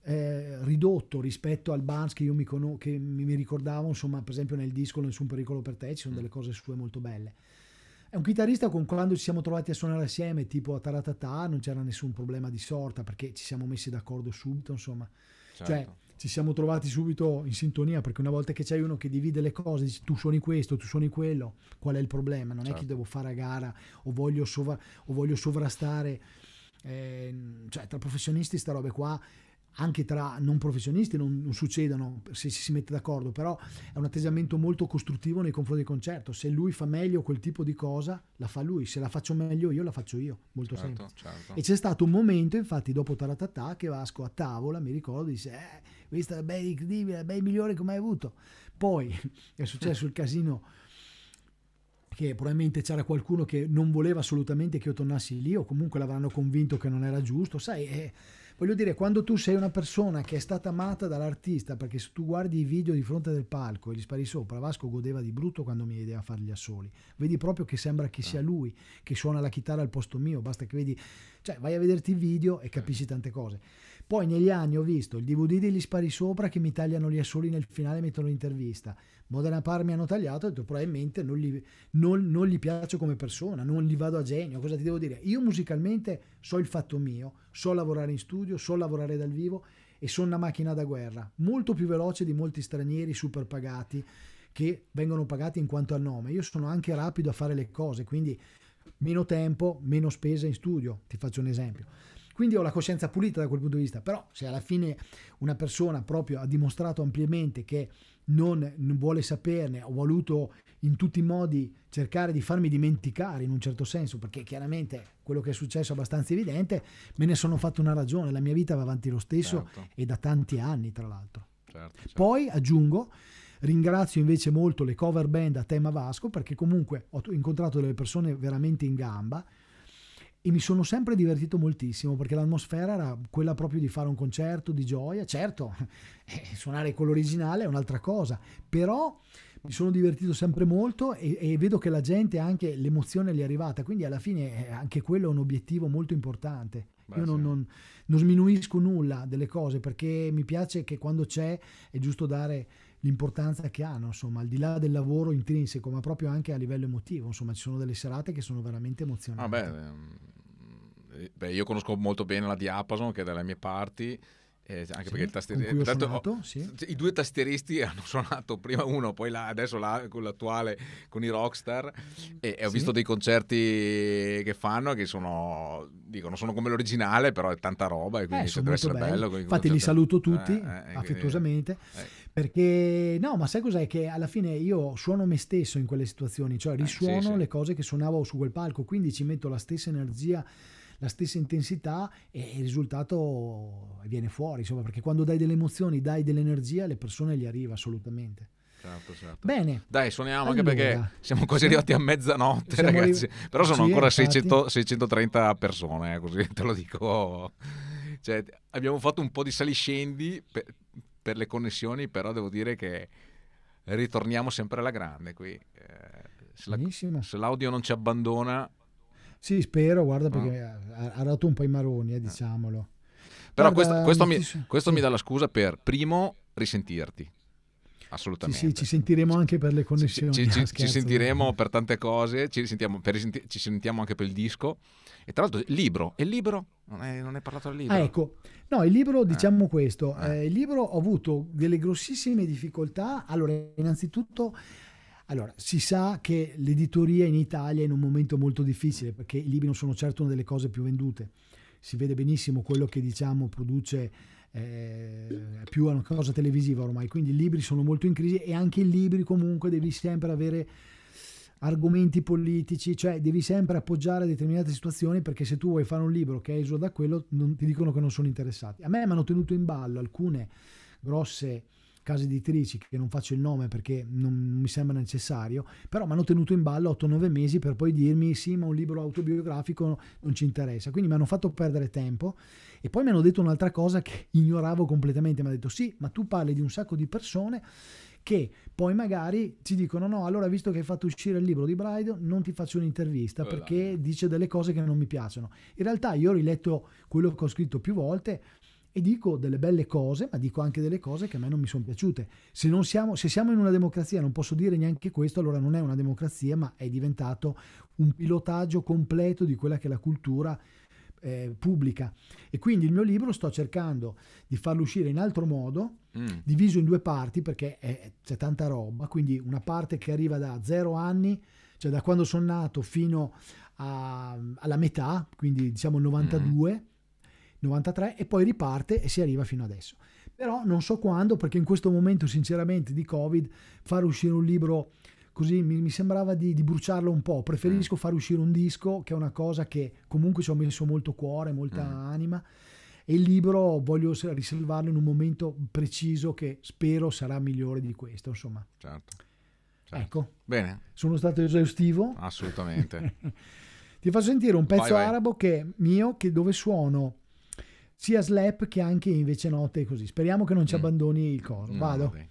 eh, ridotto rispetto al Barnes che io mi, con- che mi ricordavo, insomma, per esempio nel disco Nessun pericolo per te, ci sono mm. delle cose sue molto belle. È un chitarrista con quando ci siamo trovati a suonare assieme, tipo a Taratata, non c'era nessun problema di sorta perché ci siamo messi d'accordo subito, insomma. Cioè, certo. Cioè, ci siamo trovati subito in sintonia perché una volta che c'è uno che divide le cose, dice tu suoni questo, tu suoni quello, qual è il problema? Non certo. è che certo. devo fare a gara o voglio, sovra- o voglio sovrastare. Eh, cioè, tra professionisti, sta roba qua anche tra non professionisti non, non succedano se si, si mette d'accordo, però è un atteggiamento molto costruttivo nei confronti del concerto. Se lui fa meglio quel tipo di cosa, la fa lui, se la faccio meglio io, la faccio io, molto certo, semplice. Certo. E c'è stato un momento, infatti, dopo Taratatà, che Vasco a tavola, mi ricordo, disse, eh, questa è bella incredibile, è bella migliore che mai avuto. Poi [laughs] è successo il casino che probabilmente c'era qualcuno che non voleva assolutamente che io tornassi lì o comunque l'avranno convinto che non era giusto, sai... Eh, voglio dire, quando tu sei una persona che è stata amata dall'artista, perché se tu guardi i video di fronte del palco e gli spari sopra, Vasco godeva di brutto quando mi vedeva fare gli assoli. Vedi proprio che sembra che sia ah. lui che suona la chitarra al posto mio, basta che vedi, cioè vai a vederti il video e capisci tante cose. Poi negli anni ho visto il DVD degli Spari Sopra che mi tagliano gli assoli nel finale e mettono l'intervista. Modena Parmi hanno tagliato e ho detto probabilmente non gli, non, non gli piaccio come persona, non gli vado a genio, cosa ti devo dire? Io musicalmente so il fatto mio, so lavorare in studio, so lavorare dal vivo e sono una macchina da guerra, molto più veloce di molti stranieri super pagati che vengono pagati in quanto al nome. Io sono anche rapido a fare le cose, quindi meno tempo, meno spesa in studio, ti faccio un esempio. Quindi ho la coscienza pulita da quel punto di vista, però se alla fine una persona proprio ha dimostrato ampiamente che non, non vuole saperne, ho voluto in tutti i modi cercare di farmi dimenticare in un certo senso, perché chiaramente quello che è successo è abbastanza evidente, me ne sono fatto una ragione, la mia vita va avanti lo stesso certo. e da tanti anni tra l'altro. Certo, certo. Poi aggiungo, ringrazio invece molto le cover band a tema Vasco perché comunque ho incontrato delle persone veramente in gamba e mi sono sempre divertito moltissimo perché l'atmosfera era quella proprio di fare un concerto di gioia, certo, [laughs] eh, suonare con l'originale è un'altra cosa, però mi sono divertito sempre molto e, e vedo che la gente anche l'emozione gli è arrivata, quindi alla fine eh, anche quello è un obiettivo molto importante. Beh, Io non, sì. non, non sminuisco nulla delle cose perché mi piace che quando c'è è giusto dare l'importanza che hanno, insomma, al di là del lavoro intrinseco, ma proprio anche a livello emotivo, insomma, ci sono delle serate che sono veramente ah, emozionanti. Ah beh, ehm, eh, beh, io conosco molto bene la Diapason che è dalle mie parti. Eh, anche sì, perché il tastier... tanto, suonato, oh, sì. i due tastieristi [laughs] hanno suonato prima uno, poi là, adesso là, con l'attuale con i rockstar. E, e ho sì. visto dei concerti che fanno che sono, dico, sono come l'originale, però è tanta roba. E quindi eh, deve essere bello. Infatti, li saluto tutti eh, eh affettuosamente. Eh. Perché no, ma sai cos'è? Che alla fine io suono me stesso in quelle situazioni, cioè risuono eh, sì, sì. le cose che suonavo su quel palco, quindi ci metto la stessa energia la stessa intensità e il risultato viene fuori, insomma, perché quando dai delle emozioni, dai dell'energia, alle persone gli arriva assolutamente. Certo, certo. Bene. Dai, suoniamo allora, anche perché siamo quasi arrivati a mezzanotte, ragazzi. Arri- Però sono ancora 600, 630 persone, eh, così [laughs] te lo dico. Cioè, abbiamo fatto un po' di saliscendi, per le connessioni, però devo dire che ritorniamo sempre alla grande qui. Eh, se, la, se l'audio non ci abbandona... Sì, spero, guarda, ah. perché ha, ha dato un po' i maroni, eh, ah. diciamolo. Però guarda, questo, questo, mi, questo sì. mi dà la scusa per, primo, risentirti assolutamente. Sì, sì, ci sentiremo anche per le connessioni. Ci, ci, ci, sentiremo per tante cose, ci, risentiamo, per, ci sentiamo anche per il disco. E tra l'altro, libro, il libro? Non è, non è parlato al libro. Ah, ecco, no, il libro, eh. diciamo eh. questo, eh. il libro ho avuto delle grossissime difficoltà. Allora, innanzitutto... Allora, si sa che l'editoria in Italia è in un momento molto difficile perché i libri non sono certo una delle cose più vendute. Si vede benissimo quello che diciamo produce eh, più una cosa televisiva ormai, quindi i libri sono molto in crisi e anche i libri comunque devi sempre avere argomenti politici, cioè devi sempre appoggiare determinate situazioni perché se tu vuoi fare un libro che esula da quello non, ti dicono che non sono interessati. A me mi hanno tenuto in ballo alcune grosse case editrici che non faccio il nome perché non mi sembra necessario, però mi hanno tenuto in ballo 8-9 mesi per poi dirmi sì ma un libro autobiografico non ci interessa, quindi mi hanno fatto perdere tempo e poi mi hanno detto un'altra cosa che [laughs] ignoravo completamente, mi hanno detto sì ma tu parli di un sacco di persone che poi magari ci dicono no, allora visto che hai fatto uscire il libro di Braido non ti faccio un'intervista perché dice delle cose che non mi piacciono. In realtà io ho riletto quello che ho scritto più volte e dico delle belle cose, ma dico anche delle cose che a me non mi sono piaciute. Se, siamo, se siamo in una democrazia, non posso dire neanche questo, allora non è una democrazia, ma è diventato un pilotaggio completo di quella che è la cultura eh, pubblica e quindi il mio libro sto cercando di farlo uscire in altro modo, mm. diviso in due parti perché c'è tanta roba, quindi una parte che arriva da zero anni, cioè da quando sono nato fino a, alla metà, quindi diciamo 92, mm. 93 e poi riparte e si arriva fino adesso. Però non so quando perché in questo momento sinceramente di Covid far uscire un libro così mi, mi sembrava di, di, bruciarlo un po'. Preferisco mm. far uscire un disco che è una cosa che comunque ci ho messo molto cuore, molta mm. anima. E il libro voglio riservarlo in un momento preciso che spero sarà migliore di questo. Insomma, certo. certo. Ecco, bene. Sono stato esaustivo. Assolutamente. [laughs] Ti faccio sentire un pezzo vai, arabo che è mio, che dove suono sia slap che anche invece note così. Speriamo che non ci mm. abbandoni il coro. Vado. No,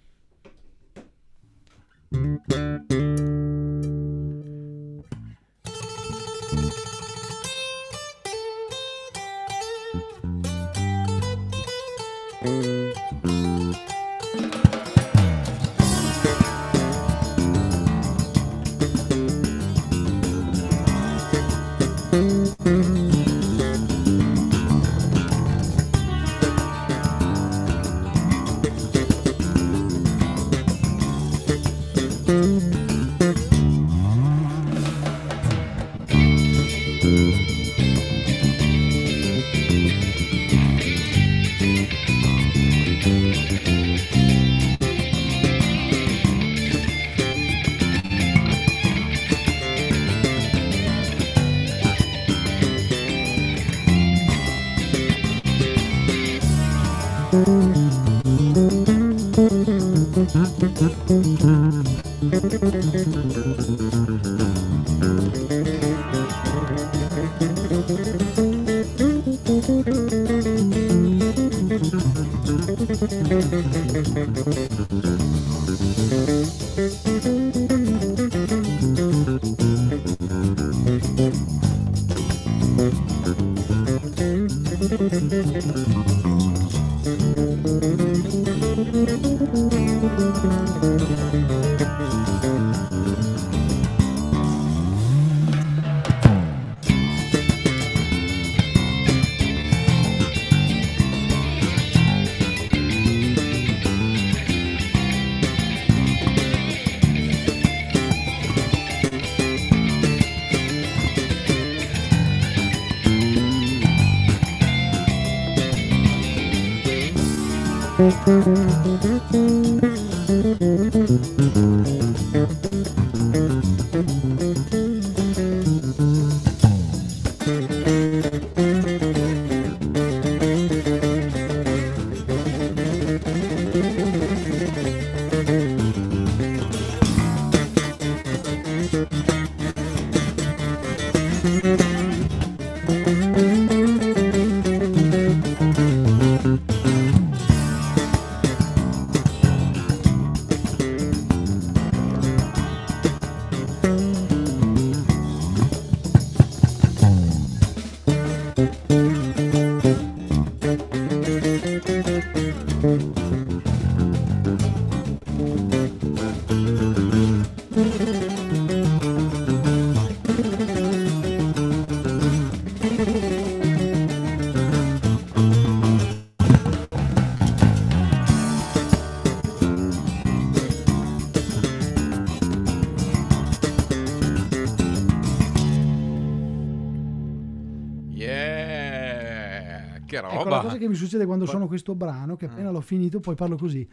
Thank you. Mm-hmm. succede quando Qua... sono questo brano che appena ah. l'ho finito poi parlo così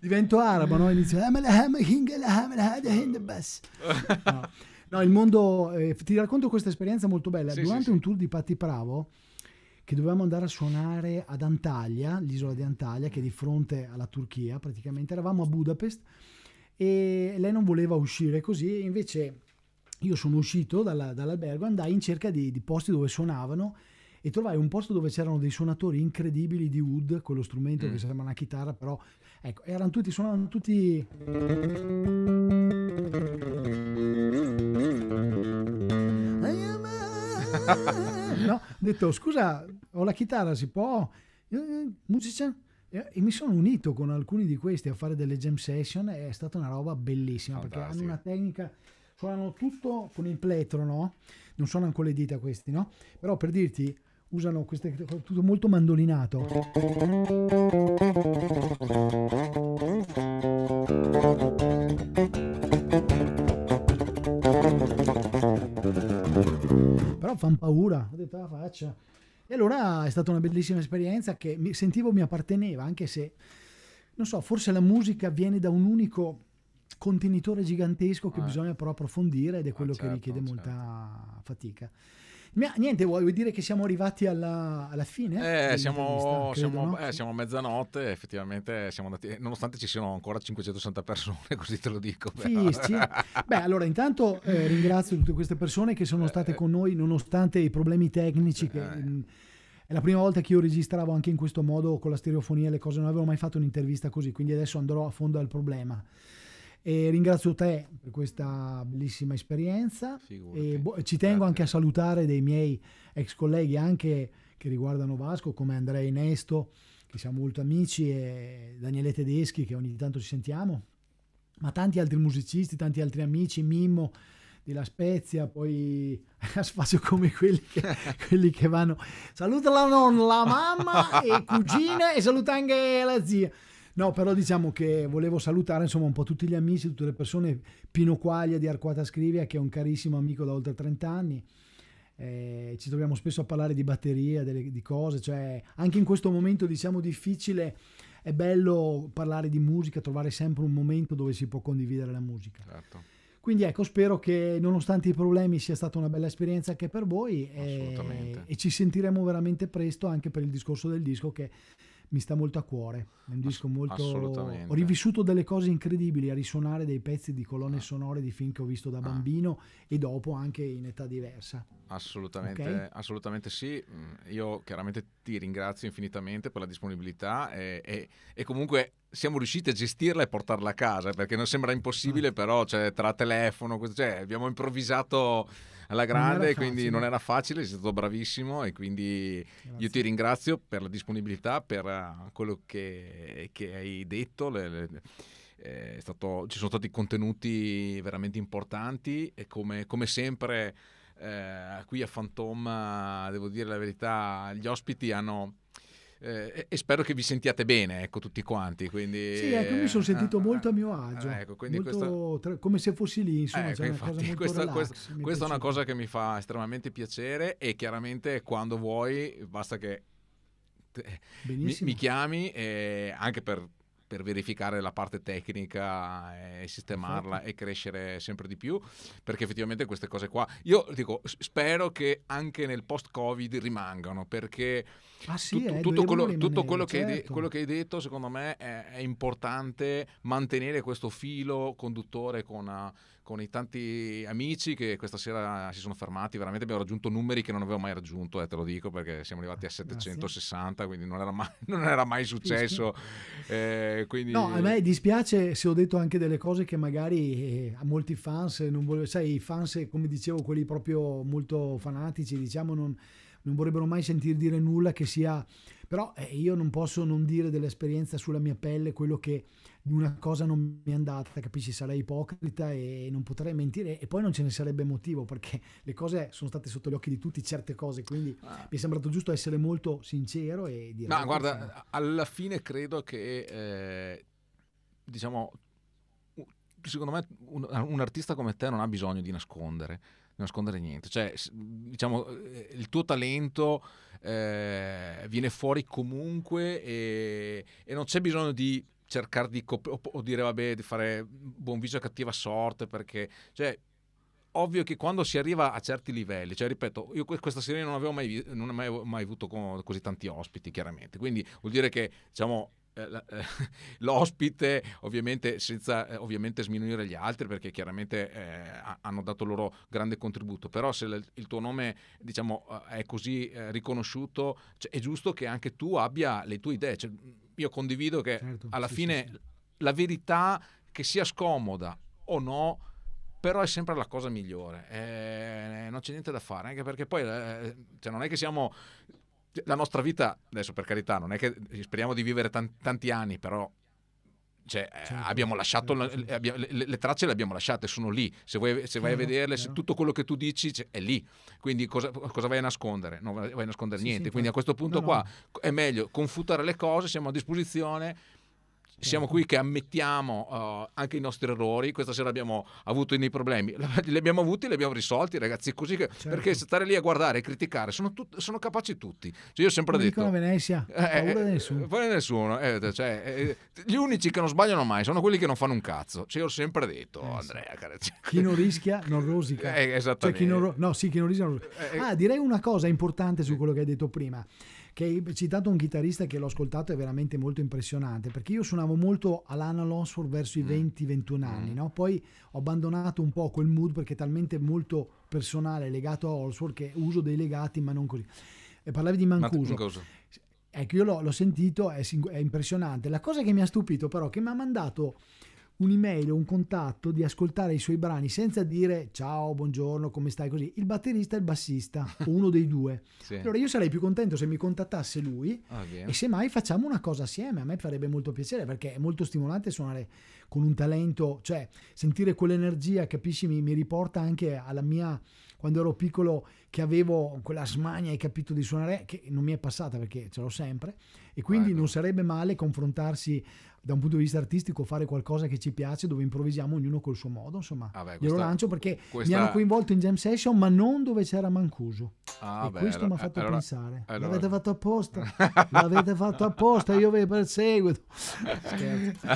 divento arabo no? inizio no. no il mondo eh, ti racconto questa esperienza molto bella sì, durante sì, un tour di Patti Pravo che dovevamo andare a suonare ad Antalya, l'isola di Antalya che è di fronte alla Turchia praticamente, eravamo a Budapest e lei non voleva uscire così, invece io sono uscito dalla, dall'albergo, andai in cerca di, di, posti dove suonavano e trovai un posto dove c'erano dei suonatori incredibili di wood, quello strumento mm. che sembra una chitarra, però ecco, erano tutti, suonavano tutti... [laughs] no, ho detto scusa, ho la chitarra, si può? Eh, eh, musician? E mi sono unito con alcuni di questi a fare delle jam session, è stata una roba bellissima Fantastico. perché hanno una tecnica suonano tutto con il pletro, no? Non suonano con le dita questi, no? Però per dirti, usano queste, tutto molto mandolinato. Però fanno paura, ho detto la ah, faccia. E allora è stata una bellissima esperienza che mi sentivo mi apparteneva, anche se, non so, forse la musica viene da un unico contenitore gigantesco che eh. bisogna però approfondire ed è quello eh, certo, che richiede certo. molta fatica. Ma niente, vuoi dire che siamo arrivati alla, alla fine? Eh, siamo, credo, siamo, no? eh, siamo, a mezzanotte, effettivamente siamo andati, nonostante ci siano ancora 560 persone, [laughs] così te lo dico. Sì, Beh, allora intanto eh, ringrazio tutte queste persone che sono state eh. con noi nonostante i problemi tecnici che... Mh, eh. mm, è la prima volta che io registravo anche in questo modo con la stereofonia le cose, non avevo mai fatto un'intervista così, quindi adesso andrò a fondo al problema. E ringrazio te per questa bellissima esperienza. E bo- ci tengo Grazie. anche a salutare dei miei ex colleghi, anche che riguardano Vasco, come Andrea Inesto, che siamo molto amici, e Daniele Tedeschi, che ogni tanto ci sentiamo, ma tanti altri musicisti, tanti altri amici, Mimmo di La Spezia, poi a [laughs] spazio come quelli che, [laughs] quelli che vanno. Saluta la nonna, la mamma e cugina e saluta anche la zia. No, però diciamo che volevo salutare insomma un po' tutti gli amici, tutte le persone, Pino Quaglia di Arquata Scrivia che è un carissimo amico da oltre 30 anni. Eh, ci troviamo spesso a parlare di batteria, delle, di cose, cioè anche in questo momento diciamo difficile è bello parlare di musica, trovare sempre un momento dove si può condividere la musica. Certo. Quindi ecco, spero che nonostante i problemi sia stata una bella esperienza anche per voi eh, e, e ci sentiremo veramente presto anche per il discorso del disco che mi sta molto a cuore. È un disco molto. Ho rivissuto delle cose incredibili a risuonare dei pezzi di colonne ah. sonore di film che ho visto da ah. bambino ah. e dopo anche in età diversa. Assolutamente, okay? assolutamente sì. Mm, io chiaramente ti ringrazio infinitamente per la disponibilità e, e, e comunque siamo riusciti a gestirla e portarla a casa perché non sembra impossibile, ah. però cioè, tra telefono, cioè, abbiamo improvvisato alla grande, non quindi non era facile, sei stato bravissimo e quindi Grazie. io ti ringrazio per la disponibilità, per eh, quello che, che hai detto. Le, le, eh, stato, ci sono stati contenuti veramente importanti e come, come sempre eh, qui a Fantom, eh, devo dire la verità, gli ospiti hanno eh, e spero che vi sentiate bene, ecco, tutti quanti. Quindi, sì, ecco, mi sono eh, sentito eh, eh. molto a mio agio, ah, ecco, molto questo... tra... come se fossi lì, insomma, ecco, cioè infatti, questa, relax, questa, è una cosa che mi fa estremamente piacere e chiaramente quando vuoi basta che mi, mi chiami anche per per verificare la parte tecnica e sistemarla sì. e crescere sempre di più, perché effettivamente queste cose qua, io dico, spero che anche nel post-Covid rimangano, perché ah, sì, tutto, eh, tutto, quello, rimanere, tutto quello, certo. che de- quello, che hai detto, secondo me, è, è importante mantenere questo filo conduttore con... Uh, con i tanti amici che questa sera si sono fermati, veramente abbiamo raggiunto numeri che non avevo mai raggiunto, eh, te lo dico perché siamo arrivati a 760, ah, Grazie. quindi non era mai, [laughs] non era mai successo. Eh, quindi... No, a me dispiace se ho detto anche delle cose che magari eh, a molti fans non volevo, sai, i fans come dicevo quelli proprio molto fanatici, diciamo, non, non vorrebbero mai sentire dire nulla che sia... però eh, io non posso non dire dell'esperienza sulla mia pelle quello che una cosa non mi è andata, capisci? Sarei ipocrita e non potrei mentire e poi non ce ne sarebbe motivo perché le cose sono state sotto gli occhi di tutti, certe cose, quindi ah. mi è sembrato giusto essere molto sincero e dire... Ma guarda, sono... alla fine credo che, eh, diciamo, secondo me un, un, artista come te non ha bisogno di nascondere, nascondere niente. Cioè, diciamo, eh, il tuo talento eh, viene fuori comunque e, e non c'è bisogno di cercare di cop- o, dire vabbè di fare buon viso a cattiva sorte perché cioè ovvio che quando si arriva a certi livelli, cioè ripeto, io questa serie non avevo mai, non mai, mai avuto così tanti ospiti, chiaramente, quindi vuol dire che diciamo eh, eh, [laughs] l'ospite, ovviamente senza eh, ovviamente sminuire gli altri perché chiaramente eh, hanno dato il loro grande contributo, però se il tuo nome diciamo, è così riconosciuto cioè, è giusto che anche tu abbia le tue idee. Cioè, io condivido che certo, alla sì, fine sì. la verità che sia scomoda o no, però è sempre la cosa migliore, eh, non c'è niente da fare, anche perché poi eh, cioè non è che siamo la nostra vita, adesso per carità, non è che eh, speriamo di vivere tanti, tanti anni, però cioè, eh, certo, abbiamo lasciato certo. le, le, le, tracce le abbiamo lasciate, sono lì. Se, vuoi, se vai a certo, vederle, se tutto quello che tu dici cioè, è lì. Quindi cosa, cosa vai a nascondere? Non vai a nascondere sì, niente. Sì, Quindi a questo punto no, qua no. è meglio confutare le cose, siamo a disposizione siamo qui che ammettiamo uh, anche i nostri errori. Questa sera abbiamo avuto dei problemi, li abbiamo avuti, li abbiamo risolti, ragazzi. Così che, certo. perché stare lì a guardare e criticare sono, tut- sono, capaci tutti. Cioè, io ho sempre Come detto: dicono Venezia, eh, eh, paura di nessuno. Eh, paura di nessuno. Eh, cioè, eh, gli unici che non sbagliano mai sono quelli che non fanno un cazzo. Cioè, io ho sempre detto, Andrea, cara, cioè... chi non rischia non rosica. Cioè, esattamente. Cioè, non ro- no, sì, chi non rischia non rosica. ah, direi una cosa importante su quello che hai detto prima che hai citato un chitarrista che l'ho ascoltato è veramente molto impressionante, perché io suonavo molto Alana Lonsford verso i 20-21 mm. anni, mm. no? poi ho abbandonato un po' quel mood perché è talmente molto personale legato a Allsworth che uso dei legati ma non così. E parlavi di Mancuso. Mancuso. Ecco, io l'ho, l'ho sentito, è, è, impressionante. La cosa che mi ha stupito però è che mi ha mandato un'email o un contatto di ascoltare i suoi brani senza dire ciao, buongiorno, come stai così, il batterista e il bassista, o [laughs] uno dei due. Sì. Allora io sarei più contento se mi contattasse lui ah, okay. e semmai facciamo una cosa assieme, a me farebbe molto piacere perché è molto stimolante suonare con un talento, cioè sentire quell'energia, capisci, mi, mi riporta anche alla mia quando ero piccolo che avevo quella smania, hai capito, di suonare, che non mi è passata perché ce l'ho sempre, e quindi ah, non sarebbe male confrontarsi da un punto di vista artistico fare qualcosa che ci piace dove improvvisiamo ognuno col suo modo insomma ah beh, questa, glielo lancio perché questa... mi hanno coinvolto in jam session ma non dove c'era Mancuso ah, e beh, questo allora, mi ha fatto allora, pensare allora. l'avete fatto apposta [laughs] l'avete fatto apposta io vi perseguito scherzo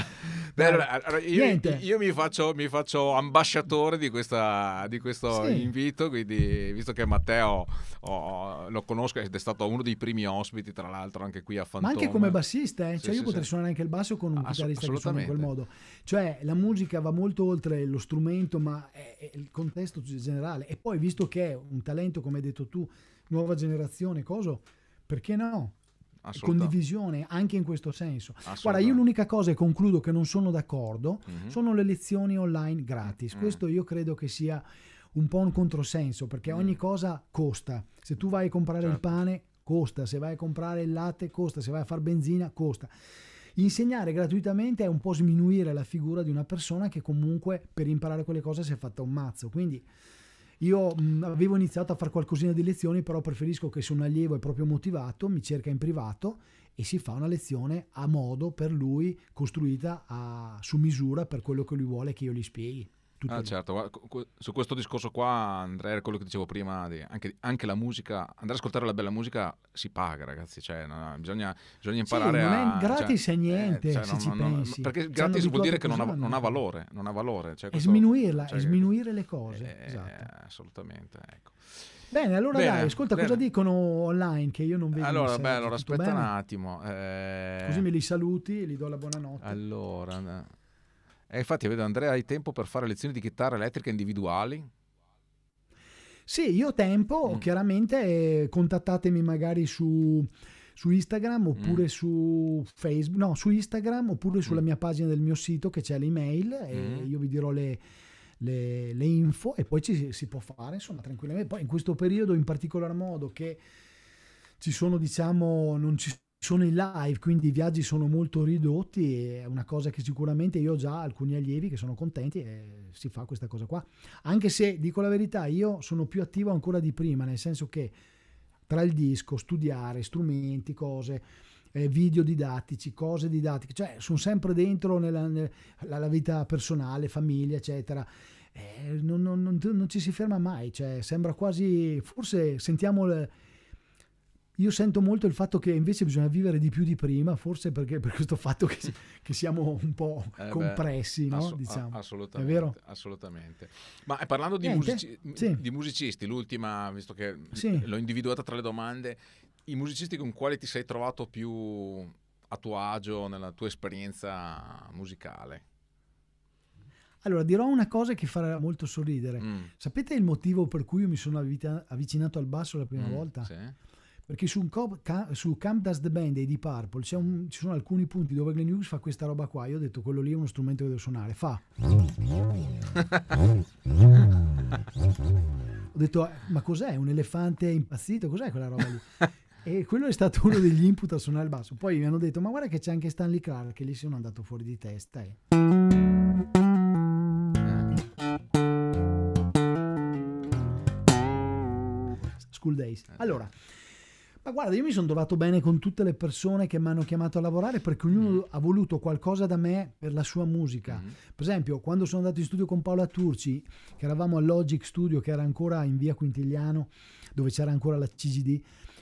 [laughs] beh, io, io mi, faccio, mi, faccio, ambasciatore di, questa, di questo sì. invito quindi visto che Matteo oh, lo conosco ed è stato uno dei primi ospiti tra l'altro anche qui a Fantoma ma anche come bassista eh? cioè sì, io sì, potrei suonare anche il basso con un chitarrista Ass- che suona in quel modo. Cioè la musica va molto oltre lo strumento, ma è, è il contesto generale. E poi, visto che è un talento, come hai detto tu, nuova generazione, coso, perché no? condivisione anche in questo senso. Guarda, io l'unica cosa e concludo che non sono d'accordo mm-hmm. sono le lezioni online gratis. Mm. Questo io credo che sia un po' un controsenso perché mm. ogni cosa costa. Se tu vai a comprare certo. il pane costa, se vai a comprare il latte costa, se vai a fare benzina costa. Insegnare gratuitamente è un po' sminuire la figura di una persona che comunque per imparare quelle cose si è fatta un mazzo. Quindi io mh, avevo iniziato a fare qualcosina di lezioni, però preferisco che se un allievo è proprio motivato, mi cerca in privato e si fa una lezione a modo per lui, costruita a, su misura per quello che lui vuole che io gli spieghi. Tutto ah, lì. certo, su questo discorso qua Andrea, era quello che dicevo prima, anche, anche, la musica, andare ad ascoltare la bella musica si paga ragazzi, cioè, no, bisogna, bisogna, imparare sì, non è gratis cioè, è niente, eh, cioè, se non, ci non, pensi. perché gratis vuol dire che non ha, non ha, valore, non ha valore. Cioè, questo, è sminuirla, è cioè, sminuire le cose. Eh, esatto. Assolutamente, ecco. Bene, allora bene, dai, ascolta bene. cosa dicono online che io non vedo. Allora, beh, allora aspetta bene? un attimo. Eh... Così me li saluti e gli do la buonanotte. Allora, e eh, infatti vedo Andrea, hai tempo per fare lezioni di chitarra elettrica individuali? Sì, io ho tempo, mm. chiaramente contattatemi magari su, su Instagram mm. oppure mm. su Facebook, no, su Instagram oppure sulla mm. mia pagina del mio sito che c'è l'email e mm. io vi dirò le, le, le info e poi ci, si può fare, insomma, tranquillamente. Poi in questo periodo in particolar modo che ci sono, diciamo, non ci sono sono in live, quindi i viaggi sono molto ridotti è una cosa che sicuramente io ho già alcuni allievi che sono contenti e si fa questa cosa qua. Anche se, dico la verità, io sono più attivo ancora di prima, nel senso che tra il disco, studiare, strumenti, cose, eh, video didattici, cose didattiche, cioè sono sempre dentro nella, nella vita personale, famiglia, eccetera. Eh, non, non, non, non, ci si ferma mai, cioè sembra quasi, forse sentiamo... Le, io sento molto il fatto che invece bisogna vivere di più di prima, forse perché per questo fatto che, che siamo un po' eh compressi, no? ass- diciamo. a- assolutamente, assolutamente, Ma eh, parlando di, musici- sì. di, musicisti, l'ultima, visto che sì. l'ho individuata tra le domande, i musicisti con quali ti sei trovato più a tuo agio nella tua esperienza musicale? Allora, dirò una cosa che farà molto sorridere. Mm. Sapete il motivo per cui io mi sono avvita- avvicinato al basso la prima mm, volta? Sì perché sul, co- ca- su Camp Does the Band e di Purple un, ci sono alcuni punti dove Glenn Hughes fa questa roba qua. Io ho detto quello lì è uno strumento che devo suonare. Fa. [laughs] ho detto, eh, ma cos'è? Un elefante impazzito? Cos'è quella roba lì? E quello è stato uno degli input a suonare il basso. Poi mi hanno detto, ma guarda che c'è anche Stanley Clark, che lì sono andato fuori di testa. Eh. eh. School Days. Allora, ma guarda, io mi sono trovato bene con tutte le persone che mi hanno chiamato a lavorare perché ognuno mm. ha voluto qualcosa da me per la sua musica. Mm. Per esempio, quando sono andato in studio con Paola Turci, che eravamo al Logic Studio, che era ancora in via Quintigliano, dove c'era ancora la CGD,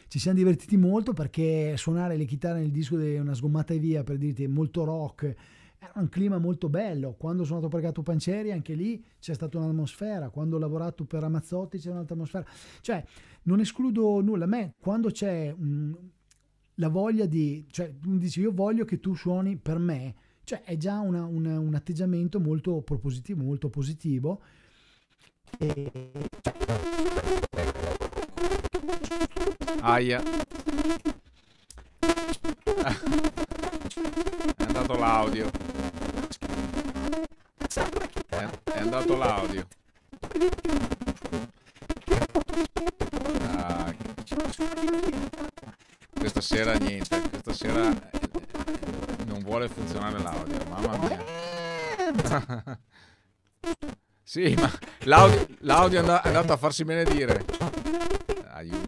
ci siamo divertiti molto perché suonare le chitarre nel disco di Una sgommata e via, per dirti, è molto rock era un clima molto bello. Quando sono andato per Gatto Pancieri, anche lì c'è stata un'atmosfera. Quando ho lavorato per Ramazzotti c'è un'altra atmosfera. Cioè, non escludo nulla. A me, quando c'è um, la voglia di... Cioè, mi dici, io voglio che tu suoni per me. Cioè, è già una, una, un atteggiamento molto propositivo, molto positivo. E... Cioè, Aia. È andato l'audio. È, è andato l'audio. Ah, questa sera niente, questa sera eh, non vuole funzionare l'audio, mamma mia. [laughs] sì, ma l'audio, l'audio è andato a farsi benedire. Aiuto.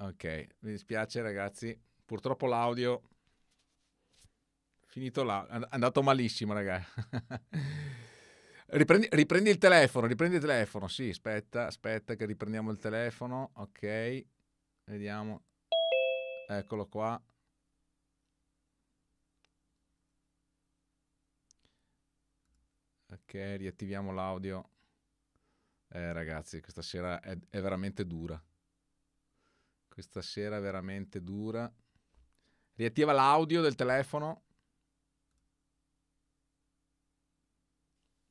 Ok, mi dispiace ragazzi, purtroppo l'audio finito là, è andato malissimo ragazzi. [laughs] riprendi, riprendi, il telefono, riprendi il telefono, sì, aspetta, aspetta che riprendiamo il telefono, ok, vediamo, eccolo qua. Ok, riattiviamo l'audio. Eh, ragazzi, questa sera è, è, veramente dura. Questa sera è veramente dura. Riattiva l'audio del telefono.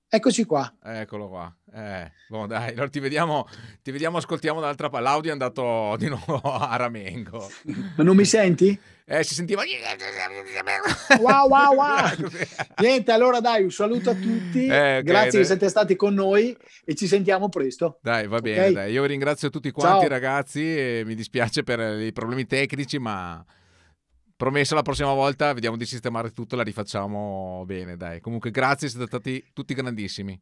Eccoci qua. Eccolo qua. Eh, boh, dai, allora ti vediamo, ti vediamo, ascoltiamo dall'altra parte. L'audio è andato di nuovo [laughs] a Ramengo. Ma non mi senti? Eh, si sentiva... Wow, wow, wow. [laughs] Niente, allora dai, un saluto a tutti. Eh, okay, Grazie dai. che siete stati con noi e ci sentiamo presto. Dai, va bene. Okay? Dai. Io ringrazio tutti quanti Ciao. ragazzi mi dispiace per i problemi tecnici, ma... Promesso la prossima volta, vediamo di sistemare tutto la rifacciamo bene, dai. Comunque grazie, siete stati tutti grandissimi.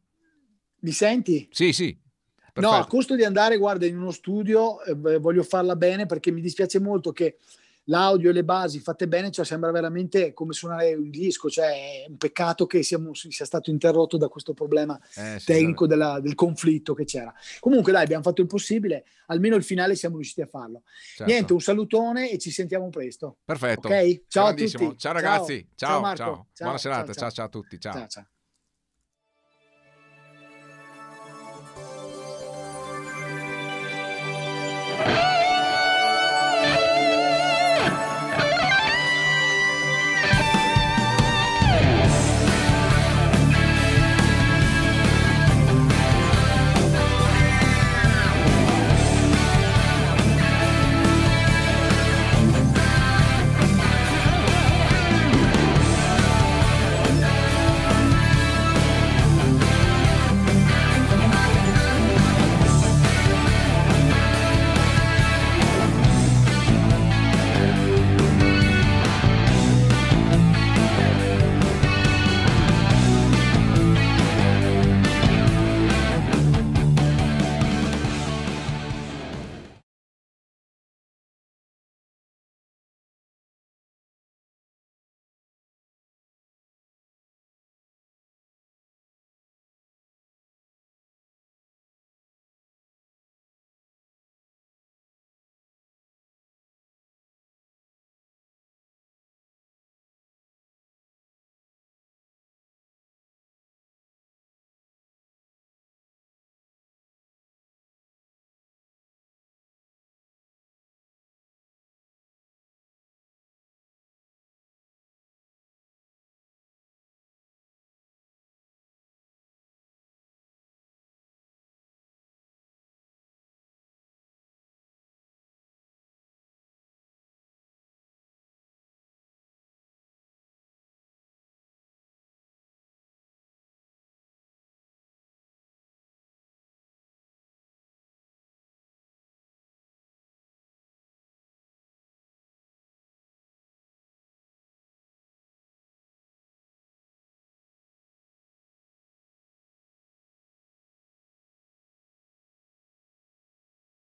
Mi senti? Sì, sì. Perfetto. No, a costo di andare, guarda, in uno studio, eh, voglio farla bene perché mi dispiace molto che l'audio e le basi fatte bene, cioè sembra veramente come suonare un disco, cioè è un peccato che siamo, sia stato interrotto da questo problema eh, sì, esatto. tecnico della, del conflitto che c'era. Comunque dai, abbiamo fatto il possibile, almeno il finale siamo riusciti a farlo. Certo. Niente, un salutone e ci sentiamo presto. Perfetto. Ok? Ciao a tutti. Ciao ragazzi. Ciao, ciao, ciao. Buona serata. Ciao, ciao, ciao a tutti. ciao. ciao.